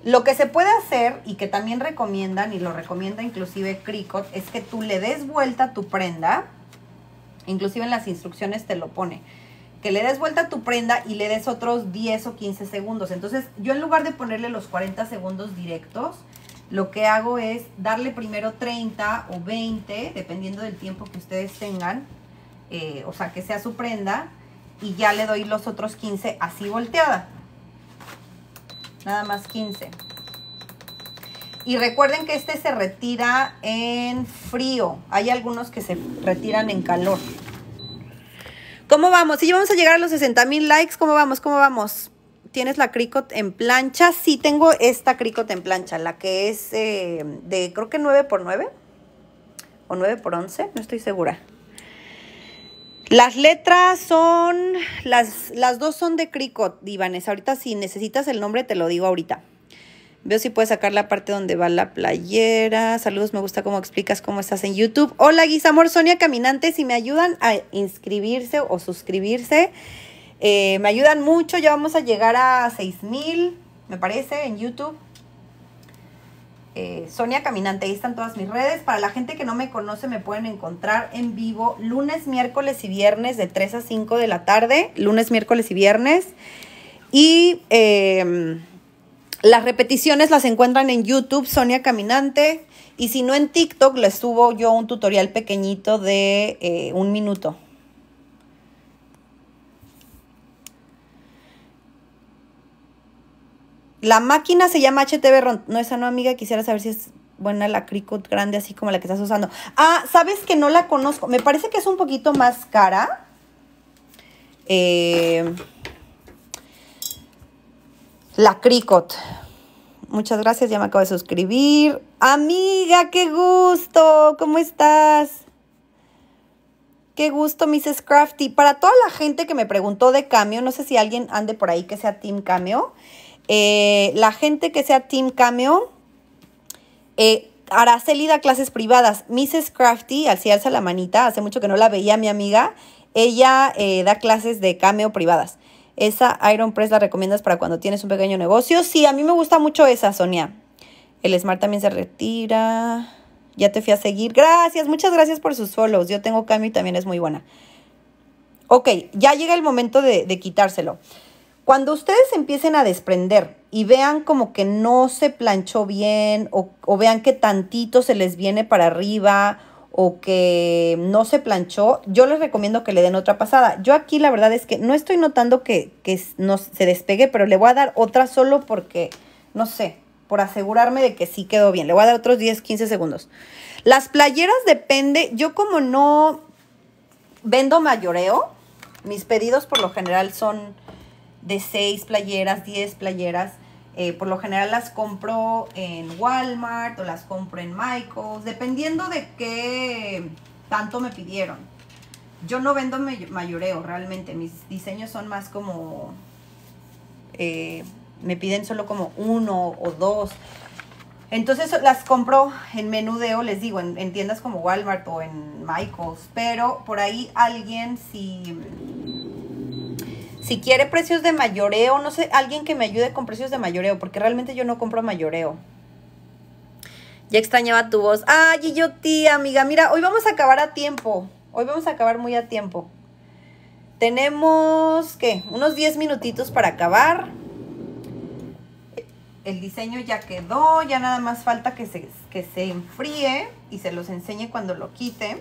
Lo que se puede hacer y que también recomiendan, y lo recomienda inclusive Cricut es que tú le des vuelta a tu prenda Inclusive en las instrucciones te lo pone. Que le des vuelta a tu prenda y le des otros 10 o 15 segundos. Entonces yo en lugar de ponerle los 40 segundos directos, lo que hago es darle primero 30 o 20, dependiendo del tiempo que ustedes tengan, eh, o sea, que sea su prenda, y ya le doy los otros 15 así volteada. Nada más 15. Y recuerden que este se retira en frío. Hay algunos que se retiran en calor. ¿Cómo vamos? Si ya vamos a llegar a los 60 mil likes, ¿cómo vamos? ¿Cómo vamos? ¿Tienes la Cricut en plancha? Sí, tengo esta Cricut en plancha, la que es eh, de creo que 9x9 o 9x11, no estoy segura. Las letras son, las, las dos son de cricot, Ivanes. Ahorita si necesitas el nombre te lo digo ahorita. Veo si puedes sacar la parte donde va la playera. Saludos, me gusta cómo explicas cómo estás en YouTube. Hola, Guisamor, Sonia Caminante. Si me ayudan a inscribirse o suscribirse, eh, me ayudan mucho. Ya vamos a llegar a 6000, me parece, en YouTube. Eh, Sonia Caminante, ahí están todas mis redes. Para la gente que no me conoce, me pueden encontrar en vivo lunes, miércoles y viernes de 3 a 5 de la tarde. Lunes, miércoles y viernes. Y. Em, las repeticiones las encuentran en YouTube, Sonia Caminante. Y si no en TikTok, les subo yo un tutorial pequeñito de eh, un minuto. La máquina se llama HTB No, esa no, amiga. Quisiera saber si es buena la Cricut grande, así como la que estás usando. Ah, sabes que no la conozco. Me parece que es un poquito más cara. Eh, la Cricot. Muchas gracias, ya me acabo de suscribir. Amiga, qué gusto, ¿cómo estás? Qué gusto, Mrs. Crafty. Para toda la gente que me preguntó de Cameo, no sé si alguien ande por ahí que sea Team Cameo. Eh, la gente que sea Team Cameo, eh, Araceli da clases privadas. Mrs. Crafty, al alza la manita, hace mucho que no la veía mi amiga, ella eh, da clases de Cameo privadas. Esa Iron Press la recomiendas para cuando tienes un pequeño negocio. Sí, a mí me gusta mucho esa, Sonia. El Smart también se retira. Ya te fui a seguir. Gracias, muchas gracias por sus follows. Yo tengo cambio y también es muy buena. Ok, ya llega el momento de, quitárselo. Cuando ustedes empiecen a desprender y vean como que no se planchó bien o vean que tantito se les viene para arriba o que no se planchó, yo les recomiendo que le den otra pasada. Yo aquí la verdad es que no estoy notando que, que no se despegue, pero le voy a dar otra solo porque, no sé, por asegurarme de que sí quedó bien. Le voy a dar otros 10, 15 segundos. Las playeras depende, yo como no vendo mayoreo, mis pedidos por lo general son de 6 playeras, 10 playeras. Eh, por lo general las compro en Walmart o las compro en Michaels, dependiendo de qué tanto me pidieron. Yo no vendo mayoreo realmente, mis diseños son más como... Eh, me piden solo como uno o dos. Entonces las compro en menudeo, les digo, en, en tiendas como Walmart o en Michaels. Pero por ahí alguien si si quiere precios de mayoreo, no sé, alguien que me ayude con precios de mayoreo, porque realmente yo no compro mayoreo. Ya extrañaba tu voz. Ay, yo tía, amiga, mira, hoy vamos a acabar a tiempo. Hoy vamos a acabar muy a tiempo. Tenemos, ¿qué? Unos 10 minutitos para acabar. El diseño ya quedó, ya nada más falta que se, que se enfríe y se los enseñe cuando lo quite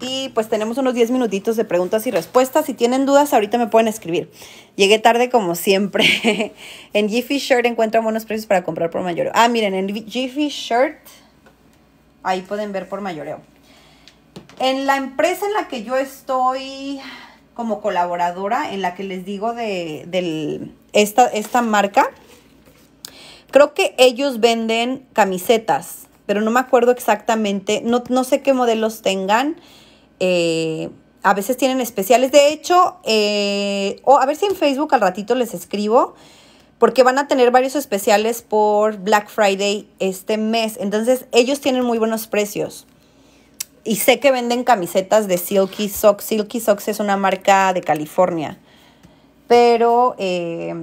y pues tenemos unos 10 minutitos de preguntas y respuestas. Si tienen dudas, ahorita me pueden escribir. Llegué tarde como siempre. (laughs) en Jiffy Shirt encuentran buenos precios para comprar por mayoreo. Ah, miren, en Jiffy Shirt ahí pueden ver por mayoreo. En la empresa en la que yo estoy como colaboradora, en la que les digo de, esta, esta marca, creo que ellos venden camisetas, pero no me acuerdo exactamente, no, no sé qué modelos tengan eh, a veces tienen especiales. De hecho, eh, o a ver si en Facebook al ratito les escribo, porque van a tener varios especiales por Black Friday este mes. Entonces, ellos tienen muy buenos precios. Y sé que venden camisetas de Silky Socks. Silky Socks es una marca de California. Pero eh,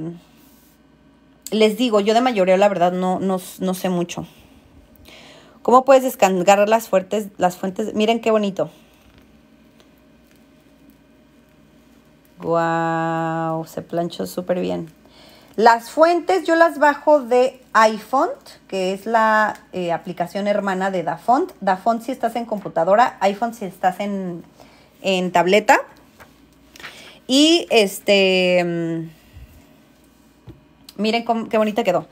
les digo, yo de mayoría, la verdad, no, no, sé mucho. ¿Cómo puedes descargar las fuentes? Las fuentes? Miren qué bonito. Wow, se planchó súper bien. Las fuentes yo las bajo de iFont, que es la eh, aplicación hermana de Dafont. Dafont si estás en computadora, iPhone si estás en, en tableta. Y este, mm, miren qué bonita quedó.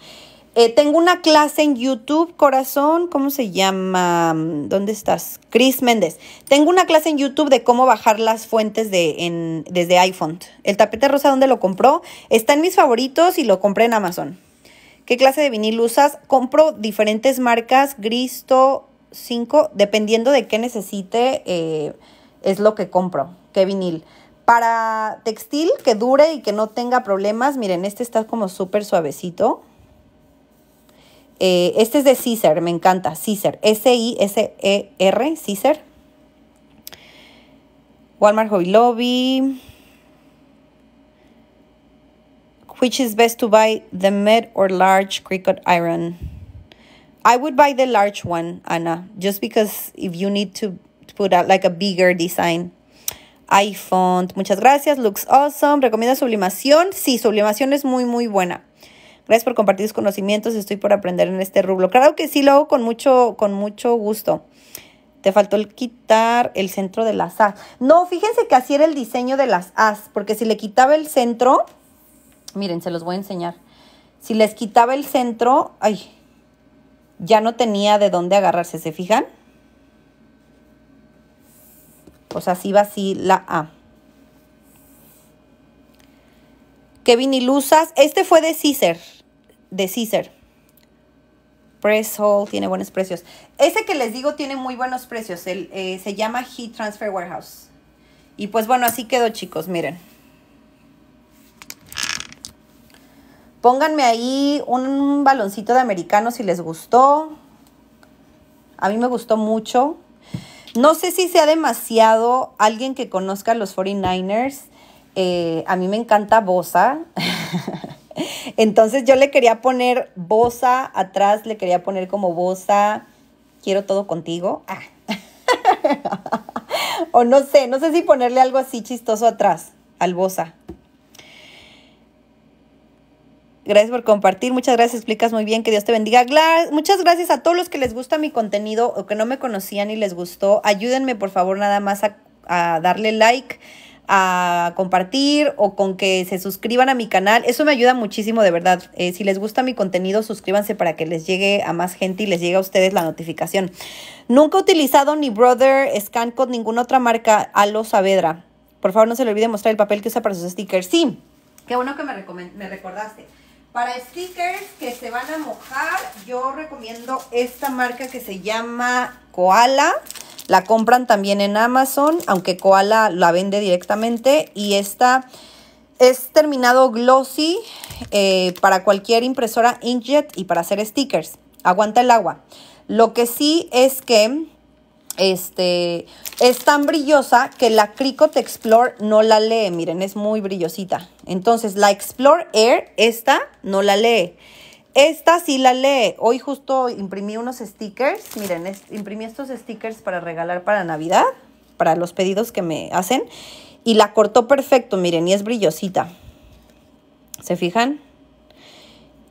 Eh, tengo una clase en YouTube, corazón, ¿cómo se llama? ¿Dónde estás? Chris Méndez. Tengo una clase en YouTube de cómo bajar las fuentes de, en, desde iPhone. El tapete rosa, ¿dónde lo compró? Está en mis favoritos y lo compré en Amazon. ¿Qué clase de vinil usas? Compro diferentes marcas, Gristo 5, dependiendo de qué necesite, eh, es lo que compro, qué vinil. Para textil, que dure y que no tenga problemas, miren, este está como súper suavecito. Eh, este es de Caesar, me encanta, Caesar, S-I-S-E-R, Caesar. Walmart Hobby Lobby. Which is best to buy, the med or large cricket iron? I would buy the large one, Ana. just because if you need to put out like a bigger design. iPhone, muchas gracias, looks awesome. ¿Recomienda sublimación? Sí, sublimación es muy, muy buena. Gracias por compartir sus conocimientos. Estoy por aprender en este rublo. Claro que sí, lo hago con mucho, con mucho gusto. Te faltó el quitar el centro de las A. No, fíjense que así era el diseño de las A. porque si le quitaba el centro, miren, se los voy a enseñar. Si les quitaba el centro, ay, ya no tenía de dónde agarrarse, ¿se fijan? Pues así va así la A. Kevin Luzas. este fue de César de Caesar. Press Hall tiene buenos precios. Ese que les digo tiene muy buenos precios. Eh, se llama Heat Transfer Warehouse. Y pues bueno, así quedó chicos, miren. Pónganme ahí un baloncito de americano si les gustó. A mí me gustó mucho. No sé si sea demasiado alguien que conozca los 49ers. Eh, a mí me encanta Bosa. (laughs) Entonces yo le quería poner Bosa, atrás le quería poner como Bosa, quiero todo contigo. Ah. (laughs) o no sé, no sé si ponerle algo así chistoso atrás al Bosa. Gracias por compartir, muchas gracias, explicas muy bien, que Dios te bendiga. muchas gracias a todos los que les gusta mi contenido o que no me conocían y les gustó. Ayúdenme por favor nada más a darle like a compartir o con que se suscriban a mi canal. Eso me ayuda muchísimo, de verdad. Eh, si les gusta mi contenido, suscríbanse para que les llegue a más gente y les llegue a ustedes la notificación. Nunca he utilizado ni Brother, con ninguna otra marca. Alo Saavedra. Por favor, no se le olvide mostrar el papel que usa para sus stickers. Sí, qué bueno que me, me recordaste. Para stickers que se van a mojar, yo recomiendo esta marca que se llama Koala. La compran también en Amazon, aunque Koala la vende directamente. Y esta es terminado glossy eh, para cualquier impresora inkjet y para hacer stickers. Aguanta el agua. Lo que sí es que este, es tan brillosa que la Cricut Explore no la lee. Miren, es muy brillosita. Entonces, la Explore Air, esta, no la lee. Esta sí la lee. Hoy justo imprimí unos stickers. Miren, imprimí estos stickers para regalar para Navidad, para los pedidos que me hacen. Y la cortó perfecto, miren, y es brillosita. ¿Se fijan?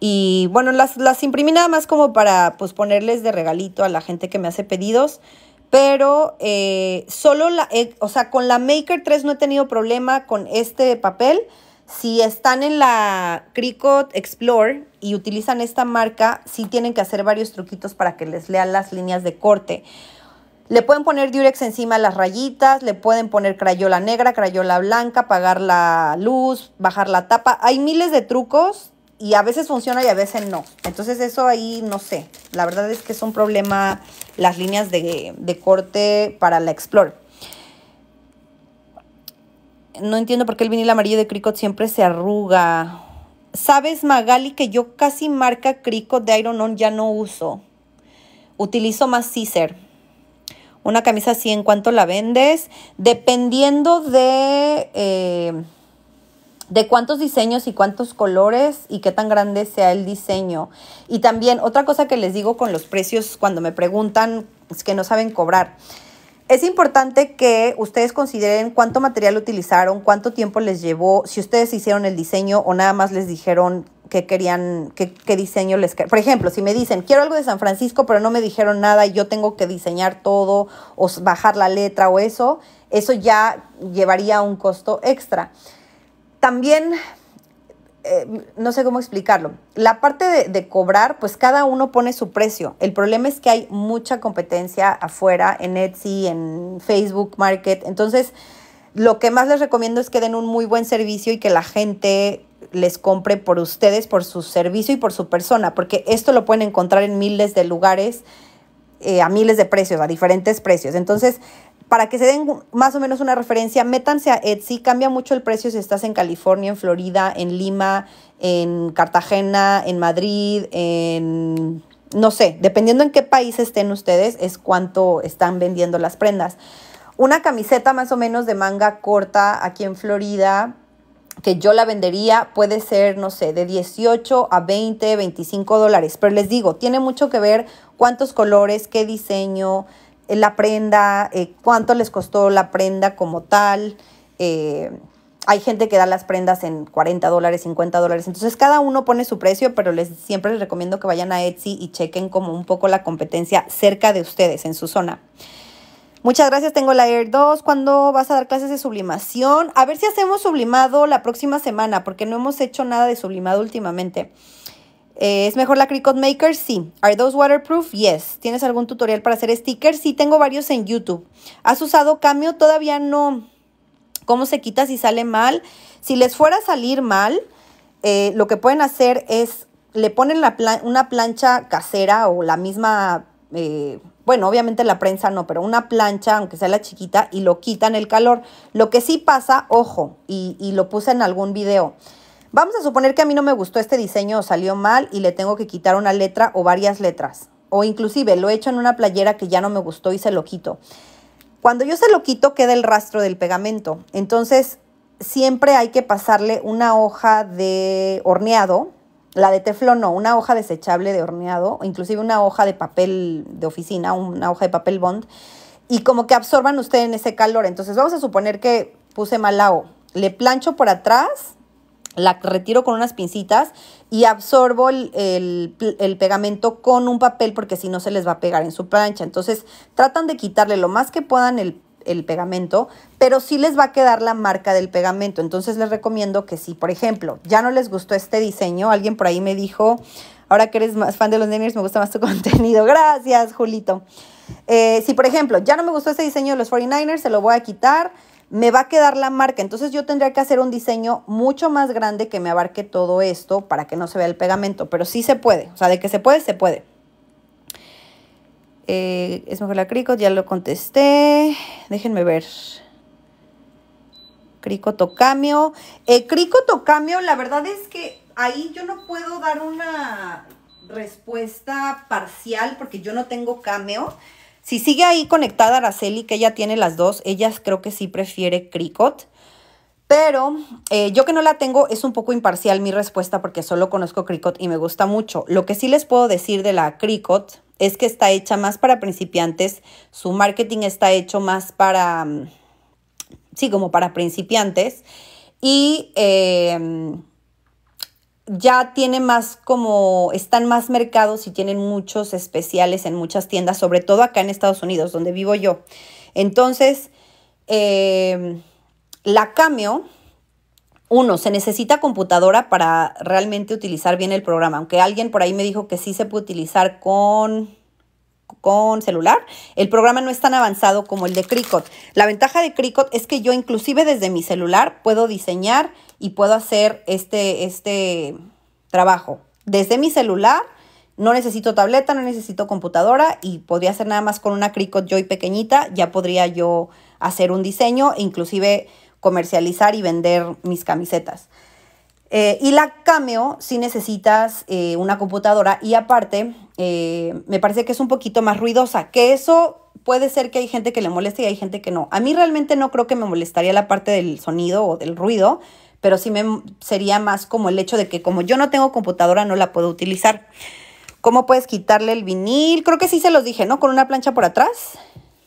Y bueno, las, las imprimí nada más como para pues, ponerles de regalito a la gente que me hace pedidos. Pero eh, solo la, eh, o sea, con la Maker 3 no he tenido problema con este papel. Si están en la Cricut Explore y utilizan esta marca, sí tienen que hacer varios truquitos para que les lean las líneas de corte. Le pueden poner Durex encima las rayitas, le pueden poner crayola negra, crayola blanca, apagar la luz, bajar la tapa. Hay miles de trucos y a veces funciona y a veces no. Entonces eso ahí no sé. La verdad es que es un problema las líneas de, de corte para la Explore. No entiendo por qué el vinil amarillo de Cricot siempre se arruga. Sabes, Magali, que yo casi marca Cricot de Iron On ya no uso. Utilizo más scissor. Una camisa así, ¿en cuánto la vendes? Dependiendo de, eh, de cuántos diseños y cuántos colores y qué tan grande sea el diseño. Y también otra cosa que les digo con los precios cuando me preguntan es que no saben cobrar. Es importante que ustedes consideren cuánto material utilizaron, cuánto tiempo les llevó, si ustedes hicieron el diseño o nada más les dijeron qué querían, qué, diseño les Por ejemplo, si me dicen, quiero algo de San Francisco, pero no me dijeron nada y yo tengo que diseñar todo o bajar la letra o eso, eso ya llevaría un costo extra. También eh, no sé cómo explicarlo. La parte de, cobrar, pues cada uno pone su precio. El problema es que hay mucha competencia afuera, en Etsy, en Facebook Market. Entonces, lo que más les recomiendo es que den un muy buen servicio y que la gente les compre por ustedes, por su servicio y por su persona, porque esto lo pueden encontrar en miles de lugares, eh, a miles de precios, a diferentes precios. Entonces, para que se den más o menos una referencia, métanse a Etsy, cambia mucho el precio si estás en California, en Florida, en Lima, en Cartagena, en Madrid, en no sé, dependiendo en qué país estén ustedes, es cuánto están vendiendo las prendas. Una camiseta más o menos de manga corta aquí en Florida, que yo la vendería, puede ser, no sé, de 18 a 20, 25 dólares. Pero les digo, tiene mucho que ver cuántos colores, qué diseño, eh, la prenda, eh, cuánto les costó la prenda como tal. Eh, hay gente que da las prendas en 40 dólares, 50 dólares. Entonces cada uno pone su precio, pero les siempre les recomiendo que vayan a Etsy y chequen como un poco la competencia cerca de ustedes, en su zona. Muchas gracias, tengo la Air 2. ¿Cuándo vas a dar clases de sublimación? A ver si hacemos sublimado la próxima semana, porque no hemos hecho nada de sublimado últimamente. Eh, ¿Es mejor la Cricut Maker? Sí. ¿Are those waterproof? Yes. ¿Tienes algún tutorial para hacer stickers? Sí, tengo varios en YouTube. ¿Has usado Cameo? Todavía no. ¿Cómo se quita si sale mal? Si les fuera a salir mal, eh, lo que pueden hacer es, le ponen una plancha casera o la misma, eh, bueno, obviamente la prensa no, pero una plancha, aunque sea la chiquita, y lo quitan el calor. Lo que sí pasa, ojo, y, y lo puse en algún video Vamos a suponer que a mí no me gustó este diseño o salió mal y le tengo que quitar una letra o varias letras. O inclusive lo he hecho en una playera que ya no me gustó y se lo quito. Cuando yo se lo quito queda el rastro del pegamento. Entonces siempre hay que pasarle una hoja de horneado, la de teflón no, una hoja desechable de horneado, o inclusive una hoja de papel de oficina, una hoja de papel bond, y como que absorban usted en ese calor. Entonces vamos a suponer que puse mal malao, le plancho por atrás la retiro con unas pincitas y absorbo el, pegamento con un papel porque si no se les va a pegar en su plancha. Entonces tratan de quitarle lo más que puedan el, pegamento, pero sí les va a quedar la marca del pegamento. Entonces les recomiendo que si, por ejemplo, ya no les gustó este diseño, alguien por ahí me dijo, ahora que eres más fan de los Niners, me gusta más tu (laughs) contenido. Gracias, Julito. Eh, si, por ejemplo, ya no me gustó este diseño de los 49ers, se lo voy a quitar me va a quedar la marca. Entonces yo tendría que hacer un diseño mucho más grande que me abarque todo esto para que no se vea el pegamento. Pero sí se puede. O sea, de que se puede, se puede. Eh, es mejor la crico, ya lo contesté. Déjenme ver. Crico Tocamio. Eh, crico Cameo, la verdad es que ahí yo no puedo dar una respuesta parcial porque yo no tengo cameo. Si sigue ahí conectada Araceli, que ella tiene las dos, ella creo que sí prefiere Cricot. Pero eh, yo que no la tengo es un poco imparcial mi respuesta porque solo conozco Cricot y me gusta mucho. Lo que sí les puedo decir de la Cricot es que está hecha más para principiantes, su marketing está hecho más para, mm, sí, como para principiantes. Y em, ya tiene más como, están más mercados y tienen muchos especiales en muchas tiendas, sobre todo acá en Estados Unidos, donde vivo yo. Entonces, em, la Cameo, uno, se necesita computadora para realmente utilizar bien el programa, aunque alguien por ahí me dijo que sí se puede utilizar con con celular. El programa no es tan avanzado como el de Cricut. La ventaja de Cricut es que yo inclusive desde mi celular puedo diseñar y puedo hacer este, este trabajo desde mi celular. No necesito tableta, no necesito computadora y podría hacer nada más con una Cricut Joy pequeñita. Ya podría yo hacer un diseño, inclusive comercializar y vender mis camisetas. Eh, y la Cameo si necesitas eh, una computadora y aparte eh, me parece que es un poquito más ruidosa, que eso puede ser que hay gente que le moleste y hay gente que no. A mí realmente no creo que me molestaría la parte del sonido o del ruido, pero sí me sería más como el hecho de que como yo no tengo computadora no la puedo utilizar. ¿Cómo puedes quitarle el vinil? Creo que sí se los dije, ¿no? Con una plancha por atrás.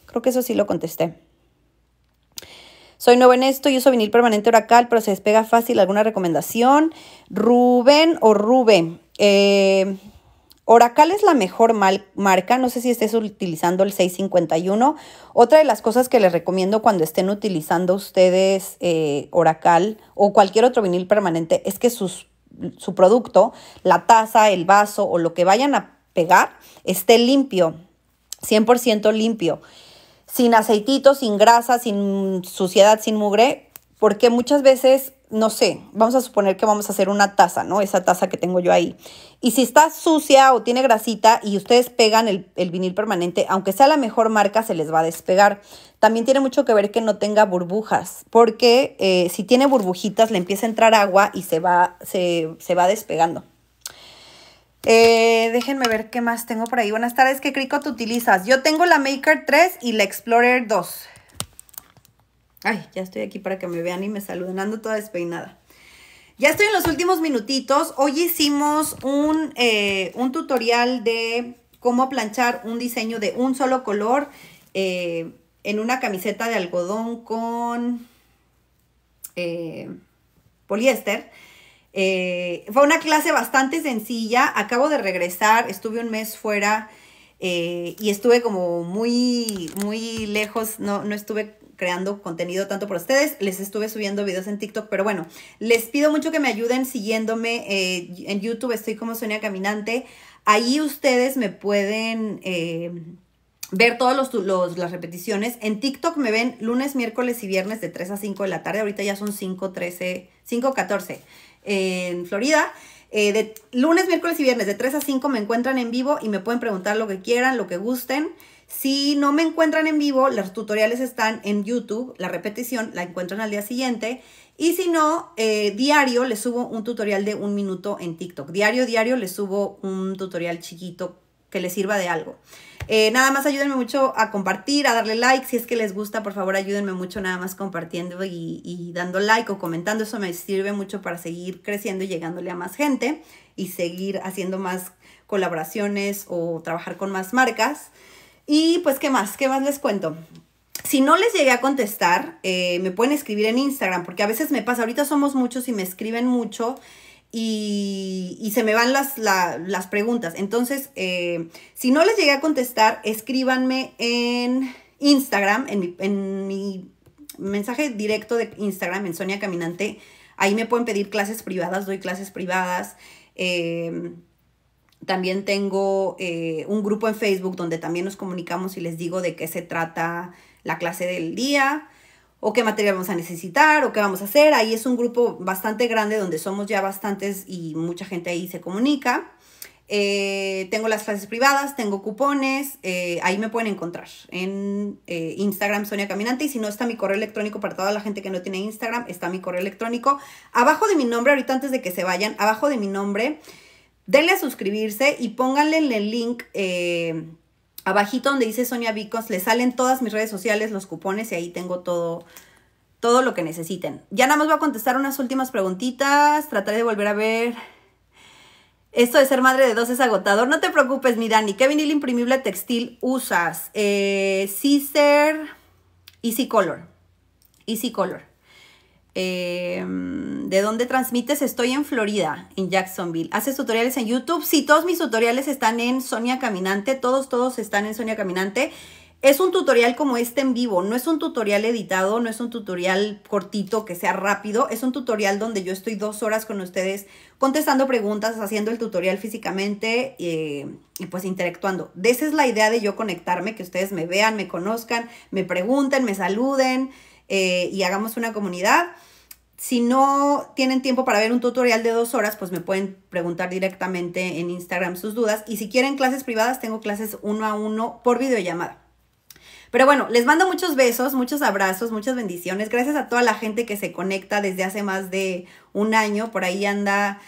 Creo que eso sí lo contesté. Soy nuevo en esto y uso vinil permanente oracal, pero se despega fácil. ¿Alguna recomendación? Rubén o Rube. Eh, Oracal es la mejor marca, no sé si estés utilizando el 651. Otra de las cosas que les recomiendo cuando estén utilizando ustedes eh, Oracal o cualquier otro vinil permanente es que su producto, la taza, el vaso o lo que vayan a pegar esté limpio, 100% limpio, sin aceitito, sin grasa, sin suciedad, sin mugre, porque muchas veces no sé, vamos a suponer que vamos a hacer una taza, ¿no? Esa taza que tengo yo ahí. Y si está sucia o tiene grasita y ustedes pegan el, vinil permanente, aunque sea la mejor marca, se les va a despegar. También tiene mucho que ver que no tenga burbujas, porque eh, si tiene burbujitas le empieza a entrar agua y se va, se, va despegando. Eh, déjenme ver qué más tengo por ahí. Buenas tardes, ¿qué tú utilizas? Yo tengo la Maker 3 y la Explorer 2. Ay, ya estoy aquí para que me vean y me saluden. Ando toda despeinada. Ya estoy en los últimos minutitos. Hoy hicimos un, eh, tutorial de cómo planchar un diseño de un solo color eh, en una camiseta de algodón con eh, poliéster. fue una clase bastante sencilla. Acabo de regresar. Estuve un mes fuera y estuve como muy, muy lejos. No, no estuve creando contenido tanto para ustedes. Les estuve subiendo videos en TikTok, pero bueno, les pido mucho que me ayuden siguiéndome. Eh, en YouTube estoy como Sonia Caminante. Ahí ustedes me pueden... Eh, ver todas los, las repeticiones. En TikTok me ven lunes, miércoles y viernes de 3 a 5 de la tarde. Ahorita ya son 5, 13, 5, 14 en Florida. Eh, de lunes, miércoles y viernes de 3 a 5 me encuentran en vivo y me pueden preguntar lo que quieran, lo que gusten. Si no me encuentran en vivo, los tutoriales están en YouTube, la repetición la encuentran al día siguiente. Y si no, eh, diario les subo un tutorial de un minuto en TikTok. Diario, diario les subo un tutorial chiquito que les sirva de algo. Eh, nada más ayúdenme mucho a compartir, a darle like. Si es que les gusta, por favor ayúdenme mucho nada más compartiendo y, y dando like o comentando. Eso me sirve mucho para seguir creciendo y llegándole a más gente y seguir haciendo más colaboraciones o trabajar con más marcas. Y pues, ¿qué más? ¿Qué más les cuento? Si no les llegué a contestar, eh, me pueden escribir en Instagram, porque a veces me pasa, ahorita somos muchos y me escriben mucho y, y se me van las, las preguntas. Entonces, eh, si no les llegué a contestar, escríbanme en Instagram, en mi, en mi mensaje directo de Instagram, en Sonia Caminante. Ahí me pueden pedir clases privadas, doy clases privadas. Eh, también tengo eh, un grupo en Facebook donde también nos comunicamos y les digo de qué se trata la clase del día o qué materia vamos a necesitar o qué vamos a hacer. Ahí es un grupo bastante grande donde somos ya bastantes y mucha gente ahí se comunica. Eh, tengo las clases privadas, tengo cupones, eh, ahí me pueden encontrar en Instagram Sonia Caminante y si no está mi correo electrónico para toda la gente que no tiene Instagram, está mi correo electrónico. Abajo de mi nombre, ahorita antes de que se vayan, abajo de mi nombre denle a suscribirse y pónganle el link eh, abajito donde dice Sonia Vicos, le salen todas mis redes sociales, los cupones y ahí tengo todo, todo lo que necesiten. Ya nada más voy a contestar unas últimas preguntitas, trataré de volver a ver. Esto de ser madre de dos es agotador. No te preocupes, mi Dani. ¿Qué vinil imprimible textil usas? Eh, y Easy Color. Easy Color. Em, ¿De dónde transmites? Estoy en Florida, en Jacksonville. ¿Haces tutoriales en YouTube? Sí, todos mis tutoriales están en Sonia Caminante. Todos, todos están en Sonia Caminante. Es un tutorial como este en vivo. No es un tutorial editado, no es un tutorial cortito que sea rápido. Es un tutorial donde yo estoy dos horas con ustedes contestando preguntas, haciendo el tutorial físicamente eh, y pues interactuando. De esa es la idea de yo conectarme, que ustedes me vean, me conozcan, me pregunten, me saluden eh, y hagamos una comunidad si no tienen tiempo para ver un tutorial de dos horas, pues me pueden preguntar directamente en Instagram sus dudas. Y si quieren clases privadas, tengo clases uno a uno por videollamada. Pero bueno, les mando muchos besos, muchos abrazos, muchas bendiciones. Gracias a toda la gente que se conecta desde hace más de un año. Por ahí anda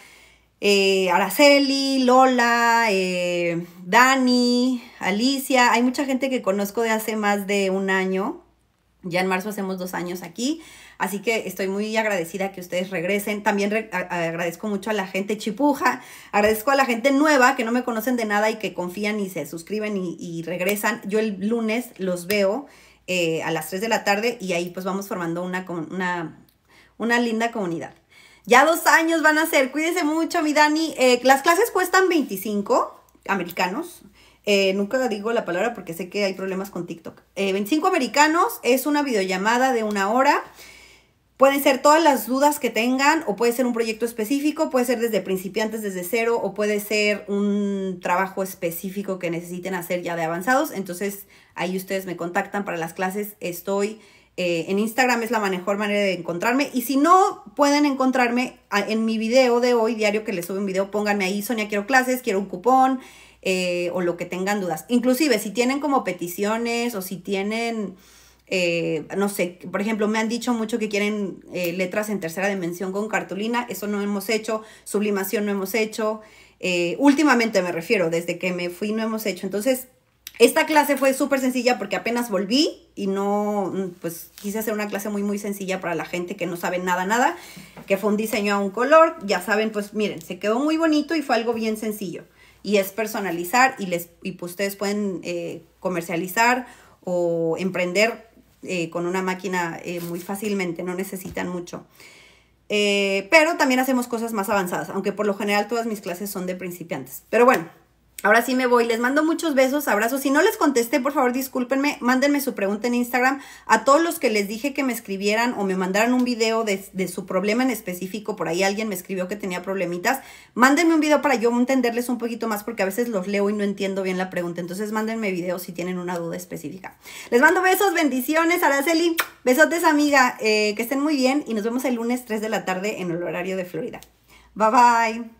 eh, Araceli, Lola, eh, Dani, Alicia. Hay mucha gente que conozco de hace más de un año. Ya en marzo hacemos dos años aquí. Así que estoy muy agradecida que ustedes regresen. También agradezco mucho a la gente chipuja, agradezco a la gente nueva que no me conocen de nada y que confían y se suscriben y, regresan. Yo el lunes los veo eh, a las 3 de la tarde y ahí pues vamos formando una, una, una linda comunidad. Ya dos años van a ser, cuídense mucho mi Dani. Eh, las clases cuestan 25 americanos. Eh, nunca digo la palabra porque sé que hay problemas con TikTok. 25 americanos es una videollamada de una hora. Pueden ser todas las dudas que tengan o puede ser un proyecto específico, puede ser desde principiantes, desde cero o puede ser un trabajo específico que necesiten hacer ya de avanzados. Entonces ahí ustedes me contactan para las clases. Estoy eh, en Instagram, es la mejor manera de encontrarme. Y si no pueden encontrarme en mi video de hoy, diario que les subo un video, pónganme ahí, Sonia, quiero clases, quiero un cupón. Eh, o lo que tengan dudas. Inclusive si tienen como peticiones o si tienen eh, no sé, por ejemplo, me han dicho mucho que quieren eh, letras en tercera dimensión con cartulina, eso no hemos hecho, sublimación no hemos hecho, eh, últimamente me refiero, desde que me fui no hemos hecho. Entonces, esta clase fue súper sencilla porque apenas volví y no, mm, pues quise hacer una clase muy, muy sencilla para la gente que no sabe nada, nada, que fue un diseño a un color, ya saben, pues miren, se quedó muy bonito y fue algo bien sencillo. Y es personalizar y, les, y pues, ustedes pueden comercializar o emprender eh, con una máquina eh, muy fácilmente, no necesitan mucho. Eh, pero también hacemos cosas más avanzadas, aunque por lo general todas mis clases son de principiantes. Pero bueno, Ahora sí me voy. Les mando muchos besos, abrazos. Si no les contesté, por favor, discúlpenme. Mándenme su pregunta en Instagram. A todos los que les dije que me escribieran o me mandaran un video de, su problema en específico, por ahí alguien me escribió que tenía problemitas, mándenme un video para yo entenderles un poquito más porque a veces los leo y no entiendo bien la pregunta. Entonces, mándenme video si tienen una duda específica. Les mando besos, bendiciones, Araceli. Besotes, amiga. Eh, que estén muy bien y nos vemos el lunes 3 de la tarde en el horario de Florida. Bye, bye.